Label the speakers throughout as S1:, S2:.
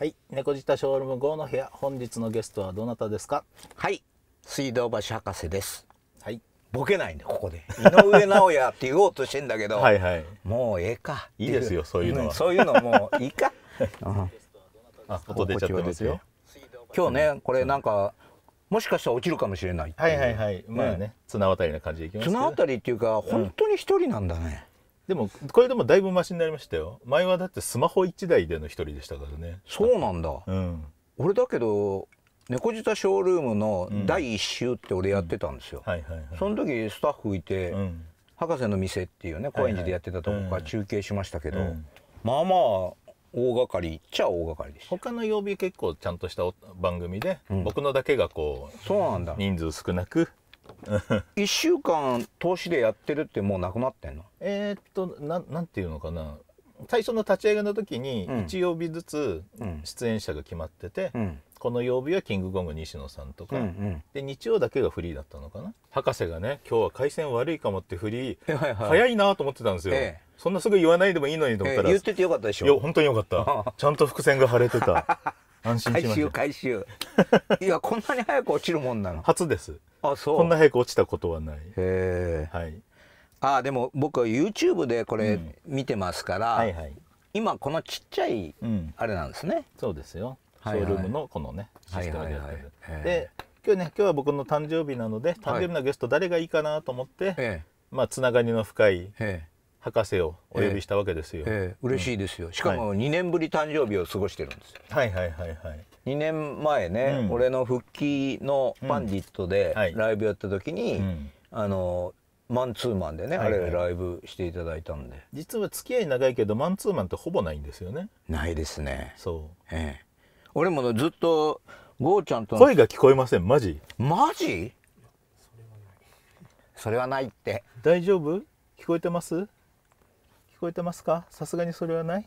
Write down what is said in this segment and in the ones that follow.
S1: はい。猫舌ショールーム5の部屋。本日のゲストはどなたですか
S2: はい。水道橋博士です。はい。ボケないんで、ここで。井上尚弥って言おうとしてんだけど、はいはい。もうええかいいですよそういうのはそういうのもういいか。あ、音出ちゃってますよ。今日ね、これなんか、もしかしたら落ちるかもしれない
S1: はいいはいはい。まあね、
S2: 綱渡りな感じでいきますけど。綱渡りっていうか、本
S1: 当に一人なんだね。でもこれでもだいぶマシになりましたよ前はだってスマホ1台での一人でしたからね
S2: そうなんだ、うん、俺だけど猫舌ショールームの第1週って俺やってたんですよ、その時スタッフいて、うん、博士の店っていうね高円寺でやってたとこから中継しましたけど、まあまあ大
S1: 掛かりっちゃ大掛かりでし他の曜日結構ちゃんとした番組で、僕のだけがこうそうなんだ人数少なく1 週間投資でやってるってもうなくなってんのえー、っとななんていうのかな最初の立ち上げの時に1曜日ずつ出演者が決まってて、うんうん、この曜日はキングコング西野さんとか、うんうん、で日曜だけがフリーだったのかな博士がね今日は回線悪いかもってフリー、はいはい、早いなと思ってたんですよ、ええ、そんなすぐ言わないでもいいのにと思ったら、え、言っててよかったでしょいや本当によかった ちゃんと伏線が腫れてた安心しました回収回収 いやこんなに早く
S2: 落ちるもんなの初ですあそうこんな早く落ちたことはないへえ、はい、あでも僕は YouTube でこれ見てますから、うん、はいはい、今このちっちゃいあれなんですね、うん、そうですよショールームのこのね、はいはい、システムでやってる、はいはい、で
S1: 今日ね今日は僕の誕生日なので誕生日のゲスト誰がいいかなと思って、はい、まあつながりの深い、博士をお呼びしたわけですよ、ええ嬉しいですよしかも2年ぶり
S2: 誕生日を過ごしてるんですよ、はい、はいはいはい2年前ね、うん、俺の復帰のパンディットでライブやった時に、うんはい、あのマンツーマンでね、はいはい、あれライブしていただいたんで実は付き合い長いけどマンツーマンってほぼないんですよねないですねそう、ええ、俺もずっとゴーちゃんと声が聞こえませんマジマジそれはないって大丈夫
S1: 聞こえてます聞こえてますかさすがにそれはない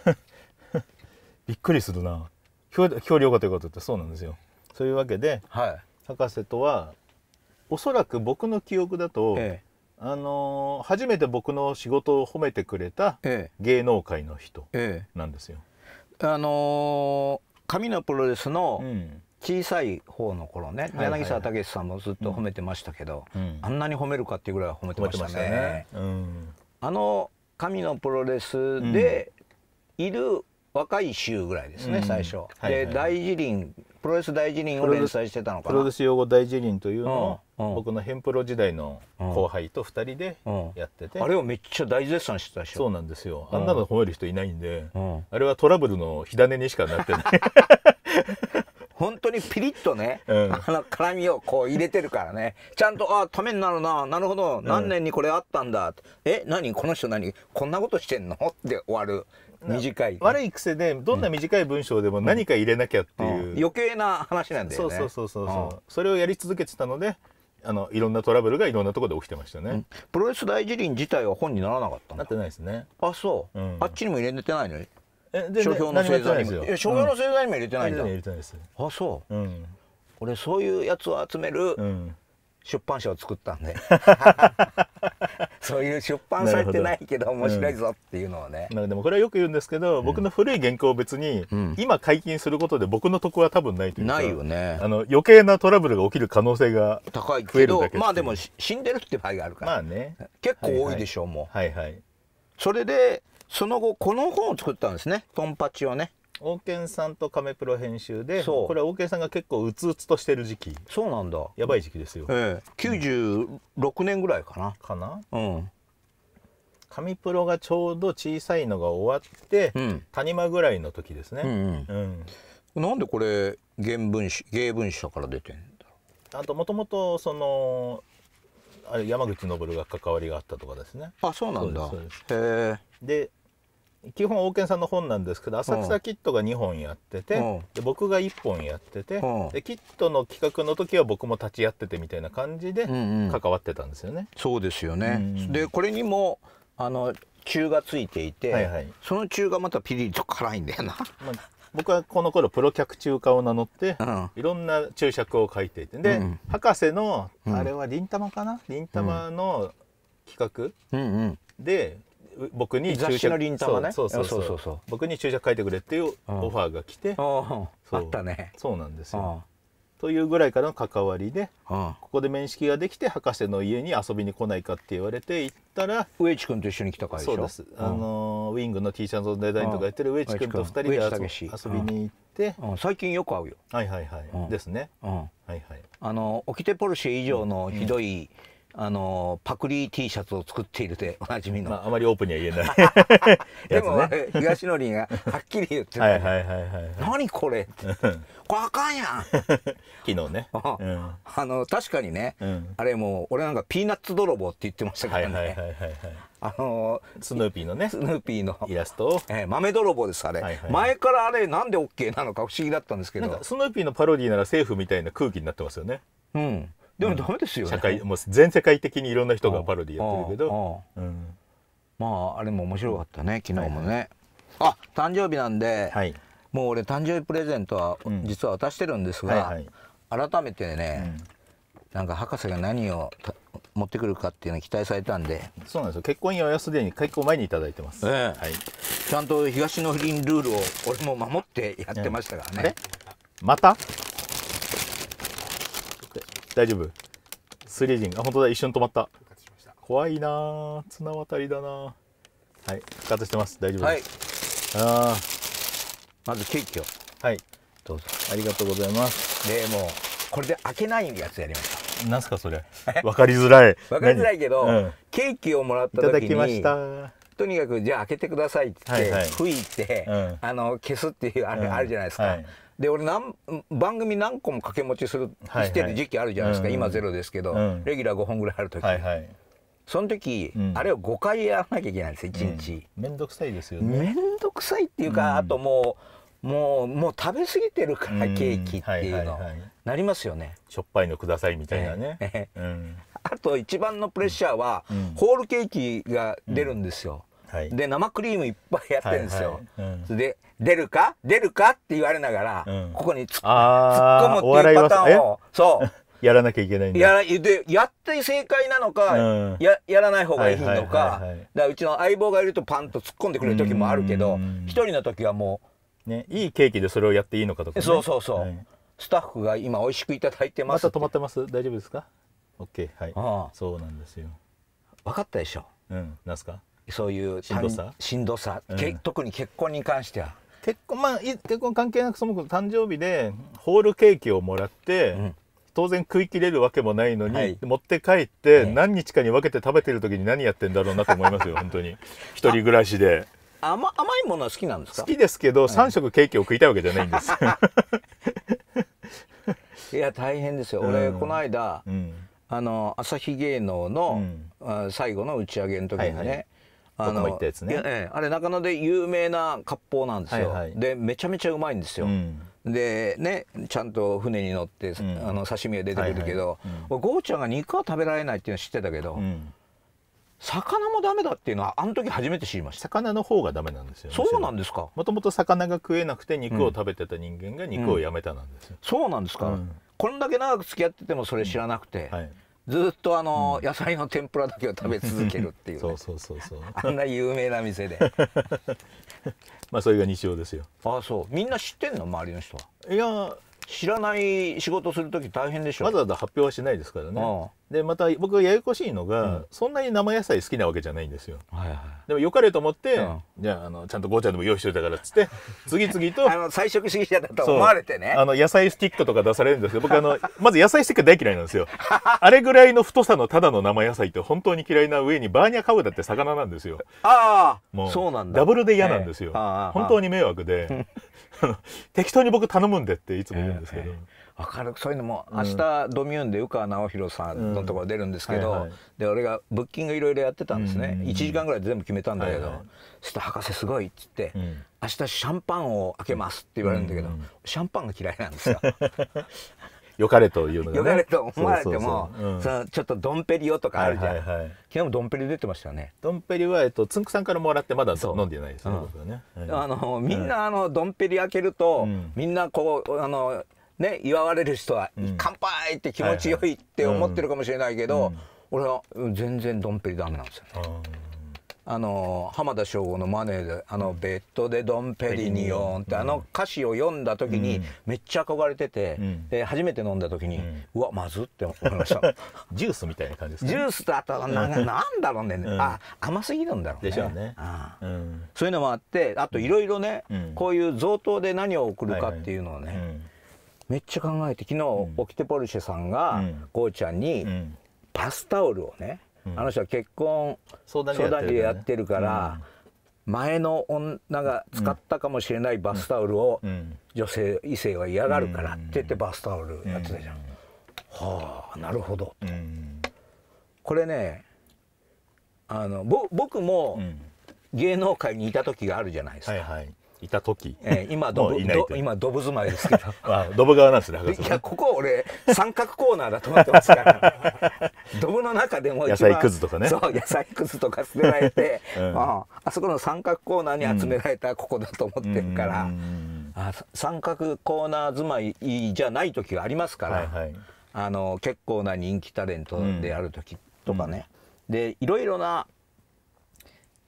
S1: びっくりするな今日今日よかったよかったってそうなんですよそういうわけで、はい、博士とはおそらく僕の記憶だと、ええ、あのー、初めて僕の仕事を褒めてくれた芸能界の人なんですよ。
S2: え、あのー、神のプロレスのうん小さい方の頃ね、柳沢武さんもずっと褒めてましたけど、はいはいはいうん、あんなに褒めるかっていうぐらい褒めてましたね。たねうんあの神のプロレスでいる若い衆ぐらいですね、うん、最初、はいはい、で大辞林プロレス大辞林を連
S1: 載してたのかなプロレス用語大辞林というのを、うん僕のヘンプロ時代の後輩と2人でやってて、あれをめっちゃ大絶賛してたでしょそうなんですよあんなの褒める人いないんで、あれ
S2: はトラブルの火種にしかなってない 本当にピリッとね、うん、あの辛みをこう入れてるからねちゃんとあためになるななるほど何年にこれあったんだ、うん、え何この人何こんなことしてんのって終わる短い、ね、悪い癖でどんな短い文章でも何か入れなきゃっていう、うん、余計な話なんだよね
S1: そうそうそうそう、それをやり続けてたのであのいろんなトラブルがいろんなところで起きてましたね、うん、
S2: プロレス大辞林自体は本にならなかったなってないですねあそう、うん、あっちにも入れてないの
S3: 書評の製剤にも書評の製座にも入れてないんだ、あそう、
S2: 俺そういうやつを集める出版社を作ったんで、そういう出版されてないけど面白いぞっていうのはね、うん、でもこれはよく言うんですけど、
S1: 僕の古い原稿を別に、今解禁することで僕の得は多分ないというかないよねあの余計なトラブルが起きる可能性が高いけどまあでも
S2: 死んでるって場合があるからまあね結構多いでしょう、はいはい、もうはいはいそれでその後この本を作ったんで
S1: すねトンパチをね王権さんと亀プロ編集でこれは王権さんが結構うつうつとしてる時期そうなんだやばい時期ですよ、えー、96年ぐらいかな、うん、かなうん紙プロがちょうど小さいのが終わって、うん、谷間ぐらいの時ですね、うんう
S2: んうん、なんでこれ原文誌芸文
S1: 社から出てんだあともともとそのあれ山口昇が関わりがあったとかですねあそうなんだへえで基本王権さんの本なんですけど「浅草キット」が2本やってて、で僕が1本やってて、でキットの企画の時は僕も立ち会っててみたいな感じで関わってたんですよね。うんうん、そうですよね、うん、でこれにもあの中がついていて、はいはい、その中がまたピリリと辛いんだよな。僕はこの頃プロ客中華を名乗って、うん、いろんな注釈を書いていてで、うん、博士のあれはりんたまかなり、うんたまの企画、うんうん、で僕に注射輪玉ねそうそうそうそう僕に注射書いてくれっていうオファーが来てあったねそうなんですよというぐらいからの関わりでここで面識ができて博士の家に遊びに来ないかって言われて行ったら植地君と一緒に来たからでしょそうですあのウィングの T シャツのデザインとかやってるイ地君と2人で遊びに行っ
S2: て最近よく会うよはいはいはいですねはいはいあの起きてポルシェ以上のひどいあのパクリ T シャツを作っているでおなじみの、まあ、あまりオープンには言えない
S3: でも、
S2: 東のりがはっきり言ってる、何これってこれあかんやん 昨日ね、うん、あの確かにね、うん、あれもう俺なんかピーナッツ泥棒って言ってましたからね、はいはいはいはい、あのスヌーピーのねスヌーピーのイラストを、えー、豆泥棒ですあれ、はいはい、前からあれなんで OK なのか不思議だったんですけどスヌーピーのパロディーなら政府みた
S1: いな空気になってますよねうんでもダメですよ、ね、社会もう全世界的にいろんな人がパロディやってるけ
S2: ど、うん、まああれも面白かったね昨日もね、はい、あ誕生日なんで、はい、もう俺誕生日プレゼントは実は渡してるんですが、はいはい、改めてね、うん、なんか博士が何を持ってくるかっていうの期待されたんでそうなんですよ結婚祝いはすでに結婚前に頂いてます、はい、ちゃんと東の
S1: 林ルールを俺も守ってやってましたからね、うん、また大丈夫スリージンあ本当だ一瞬止まった怖いな綱渡りだなはい復活してます大丈夫はいあ
S2: まずケーキをはいどうぞありがとうございますでもうこれで開けないやつやりましたなんすかそれ分かりづらい分 かりづらいけど、うん、ケーキをもらった時にいただきましたとにかくじゃあ開けてくださいってって、はいはい、吹いて、うん、あの消すっていうあれ、うん、あるじゃないですか、はい、で俺何番組何個も掛け持ちする、してる時期あるじゃないですか、今ゼロですけど、うん、レギュラー5本ぐらいある時、はいはい、その時、うん、あれを5回やらなきゃいけないんです1日、うん、めんどくさいですよねめんどくさいっていうか、あともうもうもう食べ過ぎてるからケーキっていうの、はいはい、なりますよねしょっぱいのくださいみたいなね、えーえー、あと一番のプレッシャーは、ホールケーキが出るんですよ、はい、で生クリームいっぱいやってるんですよ、はいはいうん、で出るか出るかって言われながら、うん、ここに突っ込むっていうパターンをそう やらなきゃいけないんだやでやって正解なのか、うん、ややらない方がいいのか,、はいはいはいはい、だうちの相棒がいるとパンと突っ込んでくれる時もあるけど一人の時はもう、ね、いいケーキでそれをやっていいのかとか、ね、そうそうそう、はい、スタッフが今美味
S1: しくいただいてますまた止まってます大丈夫ですか
S2: OK はいああそうなんですよ分かったでしょうんなんすかそういうしんどさしんどさ、うん、特に結婚に関
S1: しては結婚まあ結婚関係なくその子誕生日でホールケーキをもらって、うん当然食い切れるわけもないのに、はい、持って帰って何日かに分けて食べてる時に何やってんだろうなと思いますよ 本当に一人暮らしで
S2: 甘甘いものは好きなんですか好き
S1: ですけど、はい、3食ケーキを食いたいわけじゃないんで
S2: す いや大変ですよ、うん、俺この間、うん、あの朝日芸能の、うん、最後の打ち上げの時にね、はいはいあの、ね、あれ中野で有名な割烹なんですよ、はいはい、でめちゃめちゃうまいんですよ、うん、でねちゃんと船に乗って、うん、あの刺身が出てくるけど、はいはい、ゴーちゃんが肉は食べられないっていうのは知ってたけど、魚もダメだっていうのはあの時初めて知りました魚の方がダメなんですよ、そうなんですか
S1: もともと魚が食えなくて肉を食
S2: べてた人間が肉をやめたなんですよ、うんうん、そうなんですか、うん、これだけ長く付き合っててもそれ知らなくて、はい、ずっとあの、野菜の天ぷらだけを食べ続けるっ
S1: ていう、ね、そうそうそうそうあ
S2: んな有名な店で
S1: まあそれが日常ですよ
S2: ああそうみんな知ってんの周りの人はいや知らない仕事する時大変でしょわざわざ発表はしないですからね、でまた
S1: 僕ややこしいのが、うん、そんなに生野菜好きなわけじゃないんですよ、はいはい、でもよかれと思って、うん、じゃあのちゃんとゴーちゃんでも用意しといたからっ
S2: つって次々と あの菜食主義者だと思われてねあの
S1: 野菜スティックとか出されるんですけど僕あの まず野菜スティック大嫌いなんですよ あれぐらいの太さのただの生野菜って本当に嫌いな上にバーニャカウダって魚なんですよああもうそうなんだダブルで嫌なんですよ、えー、本当に迷惑で適当に僕頼むんでって
S2: いつも言うんですけど、えーえー明るくそういうのも明日、ドミューンで湯川直弘さんのところ出るんですけど、うんはいはい、で俺がブッキングいろいろやってたんですね、うんうん、1時間ぐらいで全部決めたんだけど、はいはい、そした博士すごい」っつって、うん、明日シャンパンを開けます」って言われるんだけど、うんうん、シャンパンが嫌いなんですよ。
S1: よ かれというのが、ね、よかれと思われてもそ
S2: のちょっとドンペリをとかあるじゃん、はいはいはい、昨日もドンペリ出てましたねドンペリは、えっと、つんくさんからもらってまだ飲んでないですねうん、あのみんなあのドンペリ開けると、みんなこうあのね、祝われる人は「乾杯!」って気持ちよいって思ってるかもしれないけど、俺は全然ドンペリダメなんですよ、ね。あの浜田省吾のマネーで「あのベッドでドンペリニオン」ってあの歌詞を読んだ時にめっちゃ憧れてて、で初めて飲んだ時に、うわまずって思いました ジュースみたいな感じですか、ジュースだったらな なんだろうね、うん、あ甘すぎるんだろうねでしょう
S3: ねああ、うん、
S2: そういうのもあってあといろいろね、こういう贈答で何を送るかっていうのをね、はいはいうんめっちゃ考えて昨日、オキテポルシェさんが、こうちゃんに、バスタオルをね、あの人は結婚相談所やってるから、前の女が使ったかもしれないバスタオルを女性異性は嫌がるからって言ってバスタオルやってたじゃん。はあなるほど、これねあのぼ僕も芸能界にいた時があるじゃないですか。はいはいいた時、えー、今ドブいい今ドブ住まいですけど あドブ側なんですねいやここ俺三角コーナーだと思ってますからドブ の中でも野菜くずとかねそう野菜くずとか捨てられて、うん、ああそこの三角コーナーに集められたここだと思ってるから、うん、あ三角コーナー住まいじゃない時がありますから、はいはい、あの結構な人気タレントである時とかね、うん、でいろいろな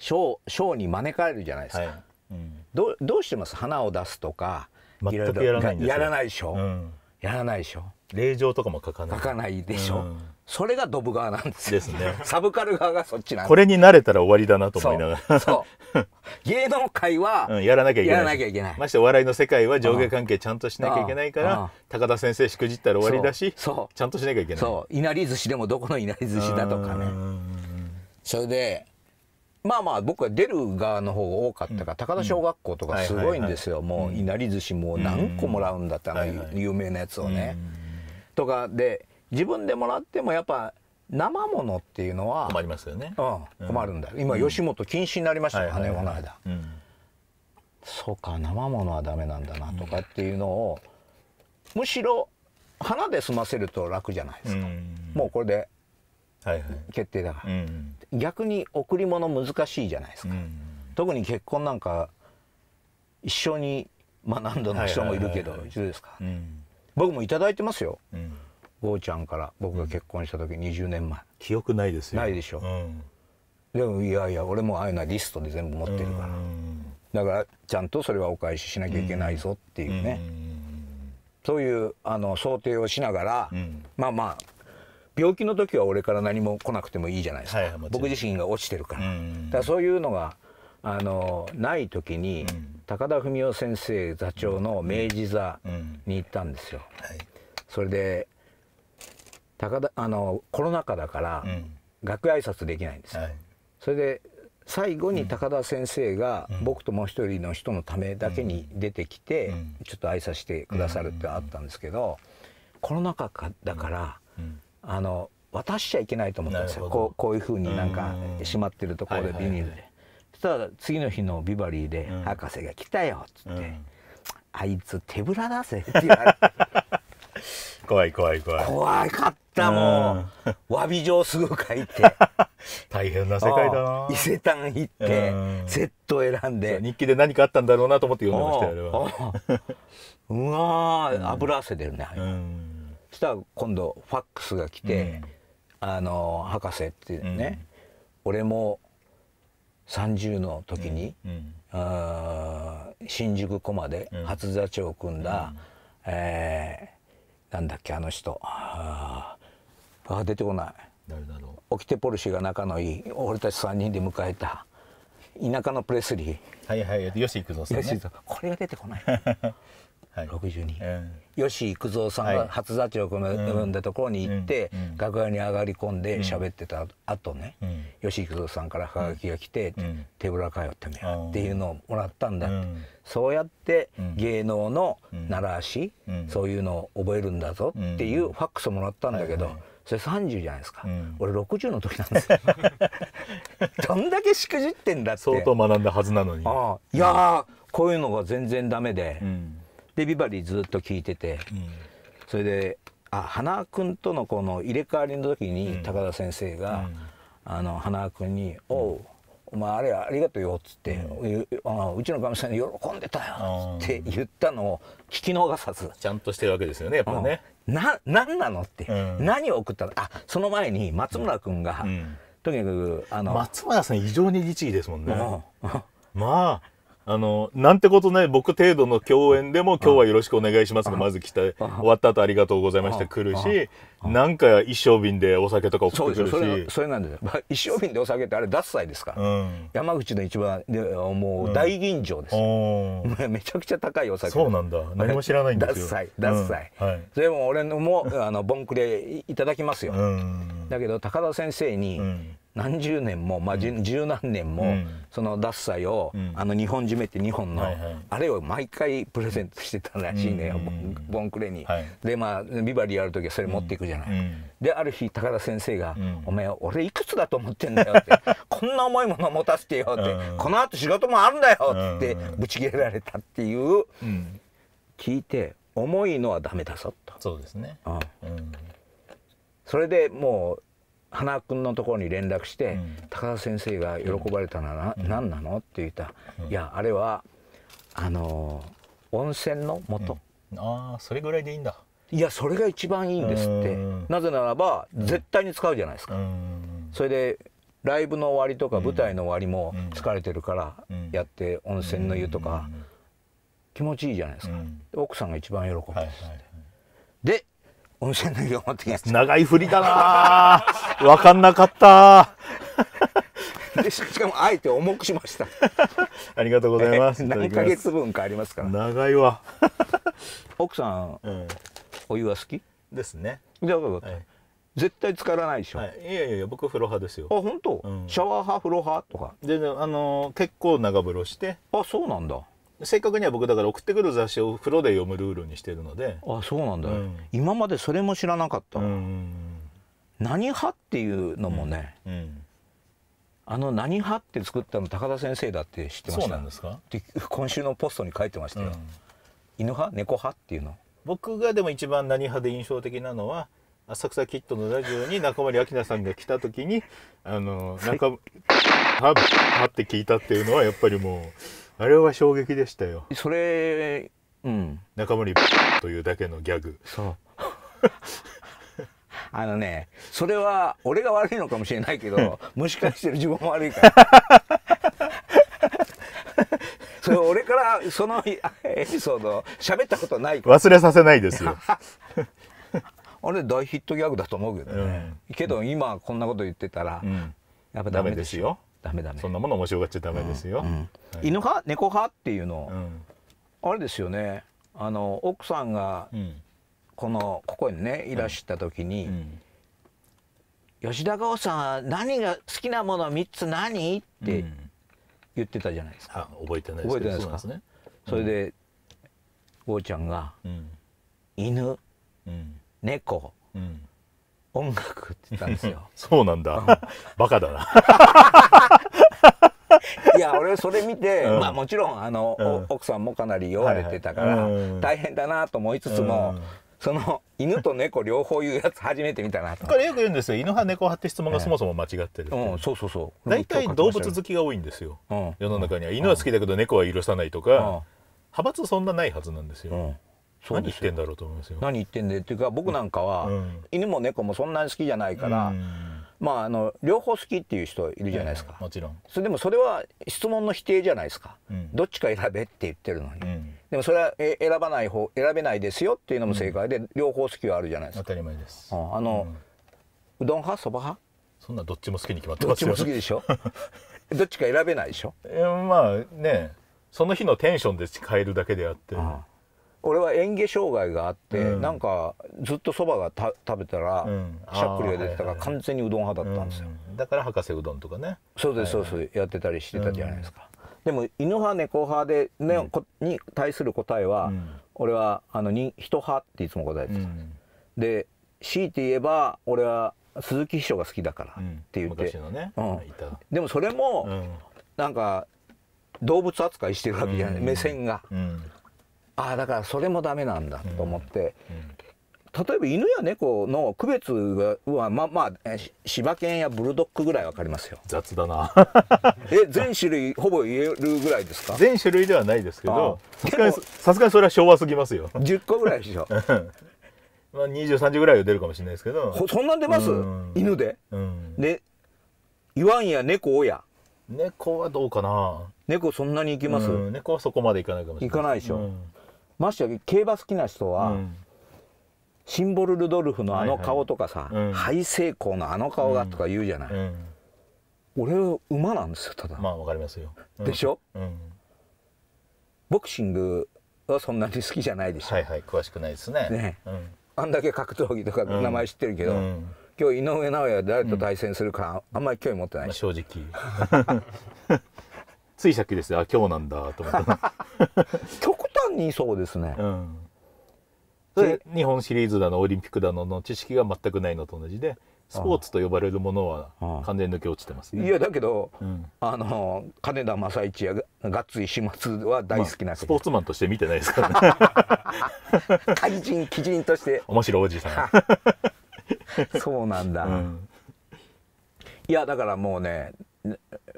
S2: 賞賞に招かれるじゃないですか。はいうんどどうしてます花を出すとかいろいろやらないでしょ、うん、やらないでしょ令状とかも書かない書かないでしょ、うん、それがドブ側なんですですね サブカル側がそっちなんこれに
S1: 慣れたら終わりだなと思いながらそう
S2: 芸能界は、
S1: うん、やらなきゃいけないやないけないましてお笑いの世界は上下関係ちゃんとしなきゃいけないから高田先生しくじったら終わりだしそうちゃんとしなきゃいけないそ
S2: ういなり寿司でもどこのいなり寿司だとかねそれでまあまあ僕は出る側の方が多かったから、高田小学校とかすごいんですよ、もういなり寿司もう何個もらうんだったあ有名なやつをね。とかで自分でもらってもやっぱ生ものっていうのは困りますよね、うん、困るんだ今吉本禁止になりましたからね、この間、そうか生ものはダメなんだなとかっていうのを、むしろ花で済ませると楽じゃないですか、もうこれで決定だから、うん逆に贈り物難しいじゃないですか、うん特に結婚なんか一緒に、まあ、何度の人もいるけど、い一緒ですか、うん、僕も頂いてますよ、うん、ゴーちゃんから僕が結婚した時20年前、記憶ないですよないでしょ、うん、でもいやいや俺もああいうのはリストで全部持ってるから、だからちゃんとそれはお返ししなきゃいけないぞっていうね、そういうあの想定をしながら、まあまあ病気の時は俺から何も来なくてもいいじゃないですか、はい、僕自身が落ちてるから。だからそういうのがあのない時に、高田文夫先生座長の明治座に行ったんですよ。はい、それで高田あのコロナ禍だから、楽挨拶できないんですよ。はい、それで最後に高田先生が僕ともう一人の人のためだけに出てきてちょっと挨拶してくださるってあったんですけどコロナ禍だからあの渡しちゃいけないと思ったんですよこうこういうふうになんかしまってるところでビニールで。そしたら次の日のビバリーで「博士が来たよ」っつって、あいつ手ぶらだぜ」って言われて。怖い怖い怖い怖かったもう、ん、詫び状すぐ書いて 大変な世界だな伊勢丹行って、セット選んで日記で何かあったんだろうなと思って読んでましたよあれはうわ油汗出るね、うん、したら今度ファックスが来て「あの博士」ってね、俺も30の時に、あ新宿駒で初座長を組んだ、うん、えー、なんだっけあの人ああ出てこない誰だろうオキテポルシェが仲のいい俺たち3人で迎えた田舎のプレスリーはいはいよし行くぞ,、ね、これが出てこない 62、えー、吉幾三さんが初座長を生んだところに行って、楽屋に上がり込んで喋ってた後ね、吉幾三さんからハガきが来て「手ぶら通ってみよ」うっていうのをもらったんだって、そうやって芸能の習わし、そういうのを覚えるんだぞっていうファックスをもらったんだけど。それ30じゃないですか、うん、俺60の時なんですよ どんだけしくじってんだって相当学んだはずなのにいやこういうのが全然ダメで、うでビバリーずっと聞いてて、うん、それであ花輪君とのこの入れ替わりの時に高田先生が、あの花輪君に「おう、お前あれありがとうよ」っつって「うちのかみさんに喜んでたよ」って言ったのを聞き逃さずちゃんとしてるわけですよねやっぱね。な何なのって、何を送ったのあその前に松村君が、とにかくあの松村さん異常に律儀ですもんね。まああの、なんてこと
S1: ない僕程度の共演でも今日はよろしくお願いしますが、まず来た、終わった後ありがとうございました来るし、
S2: なんか一升瓶でお酒とか送ってくるし。そそれなんですよ。一升瓶でお酒ってあれ脱菜ですから。うん、山口の一番、でもう大吟醸です、うん、めちゃくちゃ高いお酒。そうなんだ。何も知らないんですよ。脱菜、脱菜、うんはい、それも俺のも、あの、ボンクレいただきますよ。だけど、高田先生に、何十年も、まあ、十何年も、その獺祭を、あの日本締めって日本の、あれを毎回プレゼントしてたらしいね、うんボンクレに、でまあビバリーやる時はそれ持っていくじゃない、である日高田先生が「お前俺いくつだと思ってんだよ」って「こんな重いもの持たせてよ」って「このあと仕事もあるんだよ」ってぶち切られたっていう、聞いて重いのはダメだぞと。そうですね、うんそれでも花君のところに連絡して、高田先生が喜ばれたのは何なのって言ったいやあれはあの温泉の元、ああそれぐらいでいいんだいやそれが一番いいんですってなぜならば絶対に使うじゃないですか、それでライブの終わりとか舞台の終わりも疲れてるからやって温泉の湯とか気持ちいいじゃないですか、奥さんが一番喜ぶんですって、で温泉の湯を持ってきました長い振りだな分かんなかったでしかもあえて重くしましたありがとうございます何ヶ月分かありますから長いわ奥さん、うん、お湯は好きですねじゃあはい、絶対浸からないでしょ、はい、いやいや僕風呂派ですよあ本当、うん、
S1: シャワー派風呂派とかで、あの結構長風呂してあそうなんだ正確には僕だから送ってくる雑誌を風呂で読むルールにしてるの
S2: であそうなんだ、うん、今までそれも知らなかった、うん何派っていうのもね、うんうん、あの「何派」って作ったの高田先生だって知ってましたそうなんですか今週のポストに書いてましたよ、犬派猫派っていうの
S1: 僕がでも一番何派で印象的なのは浅草キッドのラジオに中森明菜さんが来た時にあの中「は」はって聞いたっていうのはやっぱりもう。あれは衝撃でしたよ
S2: それうん中森というだけのギャグそう あのねそれは俺が悪いのかもしれないけども しかしてる自分も悪いから それ俺からそのエピソード喋ったことない忘れさせないですよあれ大ヒットギャグだと思うけどね、うん、けど今こんなこと言ってたら、うん、やっぱダメですよダメダメそんなもの面白がっちゃダメですよ、うんうんはい、犬派猫派っていうの、うん、あれですよねあの奥さんがこのここにねいらした時に、吉田剛さん何が好きなもの3つ何って言ってたじゃないですか、覚えてないです覚えてないですかそ、ね、それで剛ちゃんが、犬、猫、うん音楽って言ったんですよ そうなんだ、うん、バカだな いや俺それ見て、うん、まあもちろんあの、うん、奥さんもかなり酔われてたから、大変だなと思いつつも、その犬と猫両方言うやつ初めて見たな
S1: これよく言うんですよ犬派猫派って質問がそもそも間違ってる、えー、うん、そうそうそう大体動物好きが多いんですよ、世の中には犬は好きだけど猫は許さないとか、派
S2: 閥そんなないはずなんですよ、何言ってんだろうと思いますよ。何言ってんでっていうか僕なんかは、犬も猫もそんなに好きじゃないから、まああの両方好きっていう人いるじゃないですか。もちろん。それでもそれは質問の否定じゃないですか。どっちか選べって言ってるのに。でもそれはえ選ばない方選べないですよっていうのも正解で、両方好きはあるじゃないですか。当たり前です。あの、うどん派そば派
S1: そんなどっちも好きに決まってますよ。どっちも好きでしょ。どっちか選べないでしょ。えまあねその日のテンションで変
S2: えるだけであって。ああ俺は嚥下障害があって、うん、なんかずっとそばがた食べたら、うん、しゃっくりが出てたから、完全にうどん派だったんですよ、うん、だから博士うどんとかねそうですそうです、やってたりしてたじゃないですか、でも犬派猫派でね、ねに対する答えは、俺はあのに人派っていつも答えてたんです、で強いて言えば俺は鈴木秘書が好きだからって言って、うんねうん、でもそれも、うん、なんか動物扱いしてるわけじゃない、目線が、ああだからそれもダメなんだと思って、例えば犬や猫の区別はまあまあ柴犬やブルドッグぐらいわかりますよ雑だな え全種類ほぼ言えるぐらいですか全種類ではないですけど
S1: さすがにさすがにそれは昭和すぎますよ10個ぐらいでしょ まあ23時ぐらいは出るかもしれないですけどそんなん出ます、犬で、で言わんや猫をや猫はどうかな猫そんなに行きます、猫はそこまで行かないかもしれない行かないでしょ、う
S2: んましてや競馬好きな人は、シンボルルドルフのあの顔とかさ、はいはい、ハイセイコのあの顔がとか言うじゃない、うんうん、俺馬なんですよただまあわかりますよ、うん、でしょ、うん、ボクシングはそんなに好きじゃないでしょはいはい詳しくないですねね、うん、あんだけ格闘技とか名前知ってるけど、今日井上尚弥は誰と対戦するか、あんまり興味持ってない、まあ、正直 ついさっきですあ今日なんだと思って
S1: 単にそうですね、うんで日本シリーズだのオリンピックだのの知識が全くないのと同じでスポーツと呼ばれるものは完全抜け落ちてますね、ね、いやだけ
S2: ど、うん、あの金田正一やがっつい始末は大好きな、まあ、スポーツマンとして見てないですからね 怪人鬼人として面白いおじさんそうなんだ、うん、いやだからもうね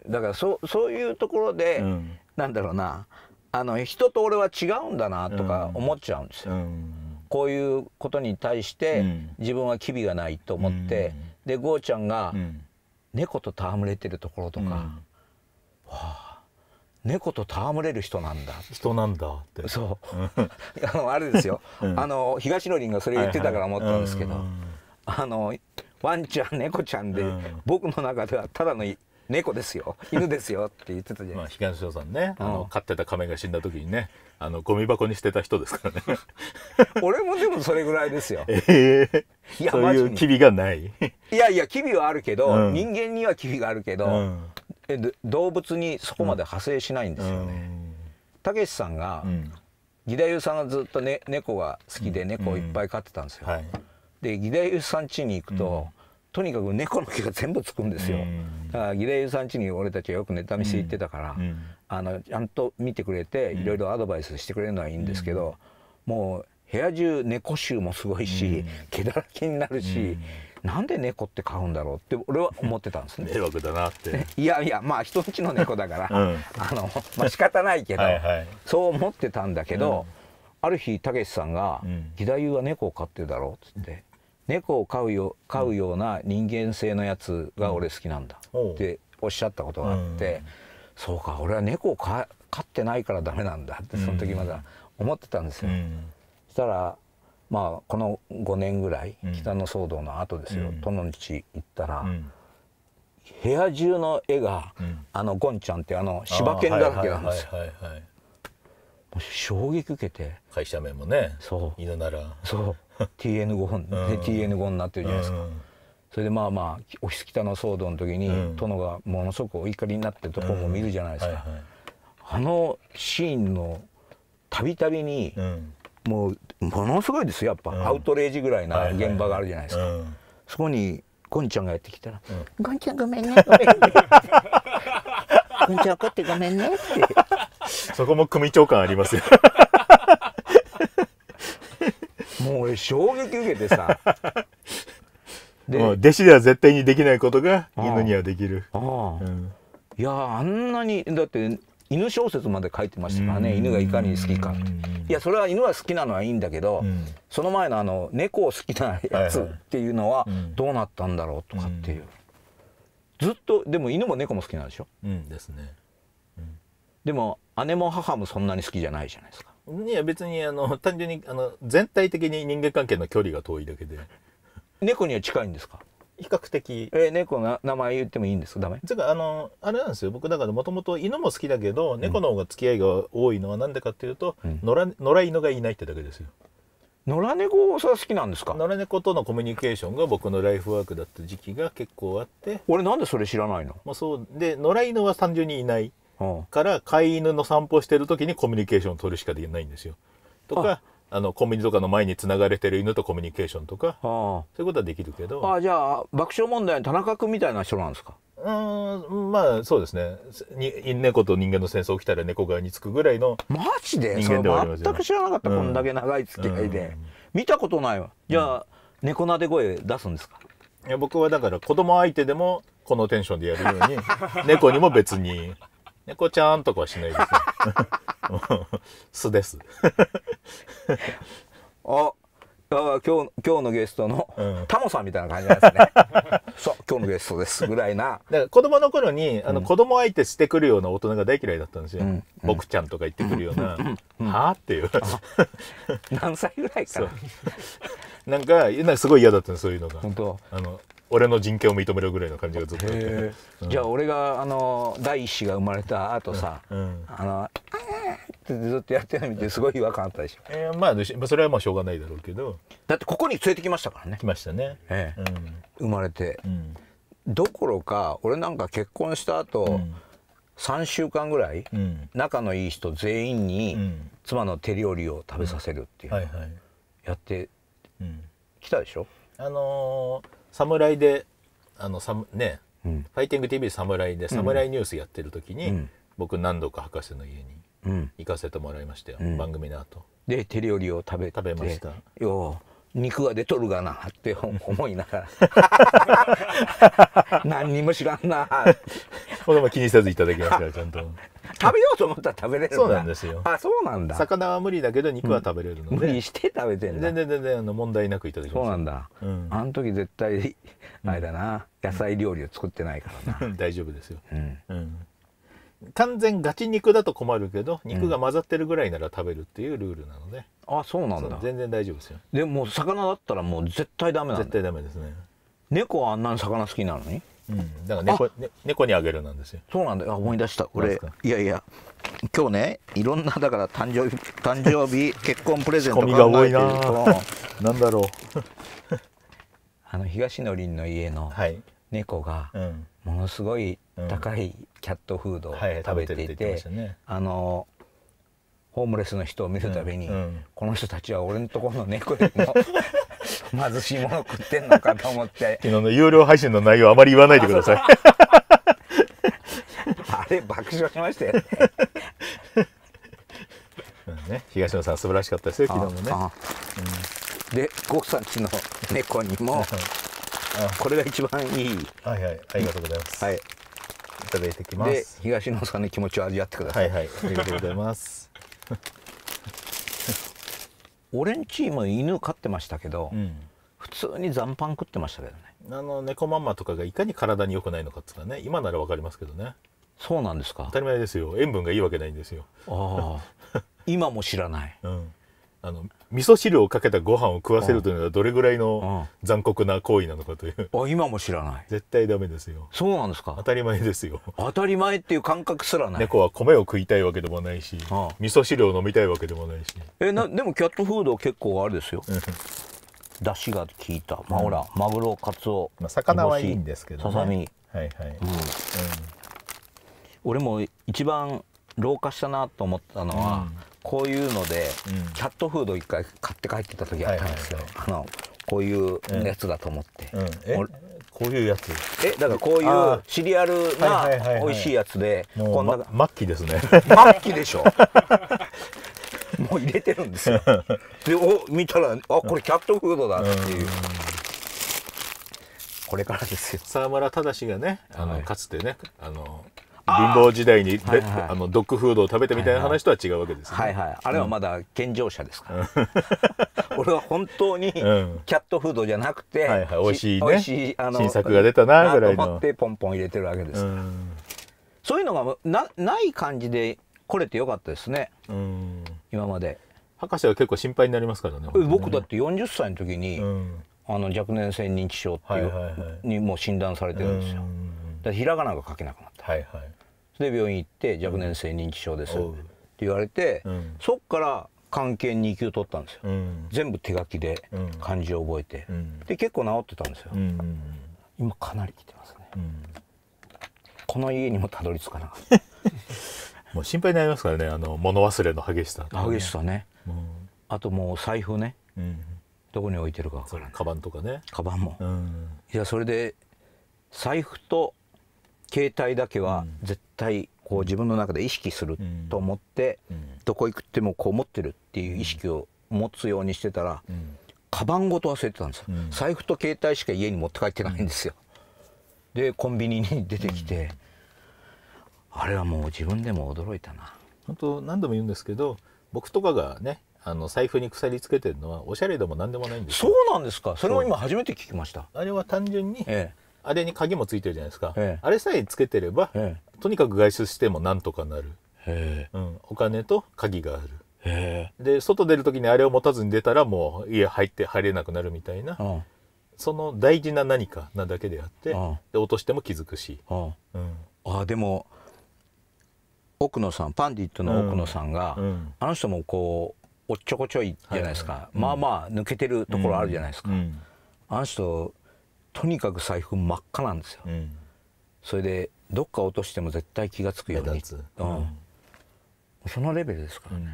S2: だからそそういうところで、うん、なんだろうなあの人と俺は違うんだなとか思っちゃうんですよ。こういうことに対して自分は機微がないと思って、でゴーちゃんが猫と戯れてるところとか、はあ猫と戯れる人なんだ人なんだっ
S3: てそう
S2: あのあれですよ、うん、あの東野林がそれ言ってたから思ったんですけど、はいはいうん、あのワンちゃん猫ちゃんで、うん、僕の中ではただの猫ですよ犬ですよって言ってたじゃないですか、まあ、東さんね、あの飼ってた亀が死んだ時にね
S1: あのゴミ箱に捨てた人ですからね
S2: 俺もでもそれぐらいですよ
S3: えー、
S1: いやそういう機微がない
S2: いやいや機微はあるけど、うん、人間には機微があるけど、うん、え動物にそこまで派生しないんですよねたけしさんが、うん義太夫さんがずっと、ね、猫が好きで猫をいっぱい飼ってたんですよ。うんうんはい、で義太夫さん家に行くと、とにかく猫の毛が全部つくんですよ、だからギレイさん家に俺たちはよくネタ見せ行ってたから、あのちゃんと見てくれていろいろアドバイスしてくれるのはいいんですけど、もう部屋中猫臭もすごいし、毛だらけになるし、うなんで猫って飼うんだろうって俺は思ってたんですね迷惑
S1: だなって
S2: いやいやまあ人んちの猫だから、うん、あのまあ仕方ないけどはい、そう思ってたんだけど、うん、ある日たけしさんが「義太夫は猫を飼ってるだろう」っつって猫を飼うよ飼うような人間性のやつが俺好きなんだっておっしゃったことがあって、そうか俺は猫を飼ってないからダメなんだってその時まだ思ってたんですよ。そしたらまあこの5年ぐらい北の騒動の後ですよ、殿の地行ったら、部屋中の絵が、あのゴンちゃんってあの柴犬だらけなんですよ。衝撃受けて
S1: 会社名もね
S2: 犬ならそう TN5 本で TN5 になってるじゃないですか。それでまあまあオフィス北の騒動の時に殿がものすごくお怒りになってるとこも見るじゃないですか。あのシーンのたびたびに、もうものすごいですよやっぱ、アウトレイジぐらいな現場があるじゃないですか。そこにゴンちゃんがやってきたら「ゴンちゃんごめんねごめんね」
S3: 「ゴンちゃん怒ってごめんね」って。
S2: そこも組長感ありますよ
S1: もう俺衝撃受けてさ で弟子では絶対にできないことが犬にはできる、うん、
S2: いやあんなにだって犬小説まで書いてましたからね犬がいかに好きかっていやそれは犬は好きなのはいいんだけど、うん、その前のあの猫を好きなやつっていうのはどうなったんだろうとかっていう、ずっとでも犬も猫も好きなんでしょ、うん、ですね、でも姉も母もそんなに好きじゃないじゃない
S1: ですかいや別にあの 単純にあの全体的に人間関係の距離が遠いだけで猫には近いんですか比較的え猫が名前言ってもいいんですかダメてかあのあれなんですよ僕だからもともと犬も好きだけど猫の方が付き合いが多いのは何でかっていうと、野良野良犬がいないってだけですよ野良猫さ好きなんですか野良猫とのコミュニケーションが僕のライフワークだった時期が結構あって俺なんでそれ知らないの、まあ、そうで野良犬は単純にいないから飼い犬の散歩してる時にコミュニケーションを取るしかできないんですよ。とかあのコンビニとかの前につながれてる犬とコミュニケーションとか、そ
S2: ういうことはできるけどあじゃあ爆笑問題の田中君みたいな人なんですか
S3: うん
S1: まあそうですねに猫と人間の戦争起きたら猫側につくぐらいのマジで人間ではありますよ、ね、全く知らなかった、うん、こんだけ
S2: 長い付き合いで、うん見たことないわじゃあ、猫なで声出すんですかいや僕はだから子供相手でもこのテンションでやるよう
S3: に猫に
S1: も別に
S2: 猫ちゃんとかはしないです、ね。素です。あ、あ今日今日のゲストの、うん、タモさんみたいな感じなんですね。そう今日のゲストですぐらいな。だから子供の頃に
S1: あの、うん、子供相手してくるような大人が大嫌いだったんですよ。うん、僕ちゃんとか言ってくるような、うん、は
S2: あっていう。何歳ぐらいかな。なん
S1: かなんかすごい嫌だったんですそういうのが。本当。あの俺の人権を認めるぐらいの感じがずっと
S2: じゃあ俺があの第一子が生まれた後さ、うんうん、あの「ってずっとやってるの見てすごい違和感あったでしょ、えー、まあそれはまあしょうがないだろうけどだってここに連れてきましたからね来ましたね、ええ生まれて、どころか俺なんか結婚した後、3週間ぐらい、仲のいい人全員に妻の手料理を食べさせるっていうやってきたでしょ、
S1: あのー侍であのさね、うん、ファイティング TV 侍で侍ニュースやってる時に、うん、僕何度か博士の家に行かせてもらいましたよ、
S2: 番組の後で手料理を食べて食べましたよ肉が出とるがなって 思いながら 何にも知らんな
S1: これも気にせずいただきますからちゃんと
S2: 食べようと思ったら食べれるそうなんですよあそうなんだ魚
S1: は無理だけど肉は食べれるので、
S2: うん、無理して食べてんだ全然全然あの問題なくいただきますそうなんだ、うん、あの時絶対あれだな、うん、野菜料理を作ってないからな大丈夫ですよ
S1: うん、うん完全ガチ肉だと困るけど肉が混ざってるぐらいなら食べる
S2: っていうルールなので、あそうなんだ
S1: 全然大丈夫ですよ
S2: でも魚だったらもう絶対ダメなんだ絶対ダメですね猫はあんなに魚好きなのにうんだから猫,、ね、猫にあげるなんですよそうなんだよ思い出した俺いやいや今日ねいろんなだから誕生日 誕生日結婚プレゼント考えてるとが多いな何んだろう あの東のりんの家の猫が、はい、うんものすごい高いキャットフードを食べていてあのホームレスの人を見るたびに、この人たちは俺のところの猫よも 貧しいもの食
S3: ってんのかと思って昨
S1: 日の有料配信の内容あまり言わないでください
S3: あれ爆笑しましたよね
S2: ね東野さん素晴らしかったですよ昨日もね、で郷さんちの猫にもこれが一番いいはいはいありがとうございます、はい、いただいてきますで東野さんの気持ちを味わってくださいはいはいありがとうございます 俺んちも犬飼ってましたけど、うん、普通に
S3: 残
S1: 飯食ってましたけどねあの猫ママとかがいかに体に良くないのかっつうかね今ならわかりますけどねそうなんですか当たり前ですよ塩分がいいわけないんですよああ今も知らない、うん、あの味噌汁をかけたご飯を食わせるというのはどれぐらいの残酷な行為なのかという、あ今も知らない絶対ダメですよそうなんですか当たり前ですよ
S2: 当たり前っていう感覚す
S1: らない猫は米を食いたいわけでもないし、ああ味噌汁を飲みたいわけでもないし
S2: えなでもキャットフード結構あれですよ出汁が効いた、まあ、ほら、うん、マグロカツオ、まあ、魚はいいんですけど、ささみはいはい、うんうん、俺も一番老化したなと思ったのは、こういうので、キャットフード一回買って帰ってた時あったんですよ、あのこういうやつだと思って、こういうやつえだからこういうシリアルな美味しいやつでこんな、末期ですね 末期でしょ もう入れてるんですよ でお見たらあこれキャットフードだっていう。
S1: これからですよ
S2: 沢村忠がね
S1: あの、はい、かつてねあの貧乏時代に、はいはい、あのドッグフードを食べてみたいな話
S2: とは違うわけです、ね、はいはい、はいはい、あれはまだ健常者ですから、うん、俺は本当にキャットフードじゃなくて、うん、はいはい、美味しいねしいあの新作が出たなぐらいのと思ってポンポン入れてるわけ
S3: です、うん、
S2: そういうのがなない感じで来れてよかったですね、うん、今まで博士は結構心配になりますからね、ね、僕だって40歳の時に、うん、あの若年性認知症っていう、はいはいはい、にもう診断されてるんですよ、うんらひらがなが書けなくなった、はいはい、で病院行って若年性認知症です、って言われて、うん、そっから漢検2級取ったんですよ、うん、全部手書きで漢字を覚えて、うん、で結構治ってたんですよ、うんうん今かなり来てますね、この家
S1: にもたどり着かなかった もう心配になりますからねあの物忘れの激しさ、ね、激しさ
S2: ね、あともう財布ね、どこに置いてるか分からないカバンとかねカバンも、いやそれで財布と携帯だけは絶対こう自分の中で意識すると思って、どこ行くってもこう持ってるっていう意識を持つようにしてたら、カバンごと忘れてたんですよ、財布と携帯しか家に持って帰ってないんですよ。でコンビニに出てきて、あれはもう自分でも驚いたな。本当何度も言うんですけど僕とか
S1: がねあの財布に鎖つけてるのはおしゃれでも何でもないんですそうなんですかそれも今初めて聞きましたあれは単純に、ええあれに鍵もついてるじゃないですか、あれさえつけてれば、とにかく外出してもなんとかなる、うん、お金と鍵があ
S3: る
S1: で外出る時にあれを持たずに出たらもう家入って入れなくなるみたいな、うん、その大事な何かなだけであって、うん、で落としても気づくし、うん、あで
S2: も奥野さんパンディットの奥野さんが、あの人もこうおっちょこちょいじゃないですか、はいはい、まあまあ抜けてるところあるじゃないですか、あの人とにかく財布真っ赤なんですよ、うん、それでどっか落としても絶対気が付くように、うん、そのレベルですからね、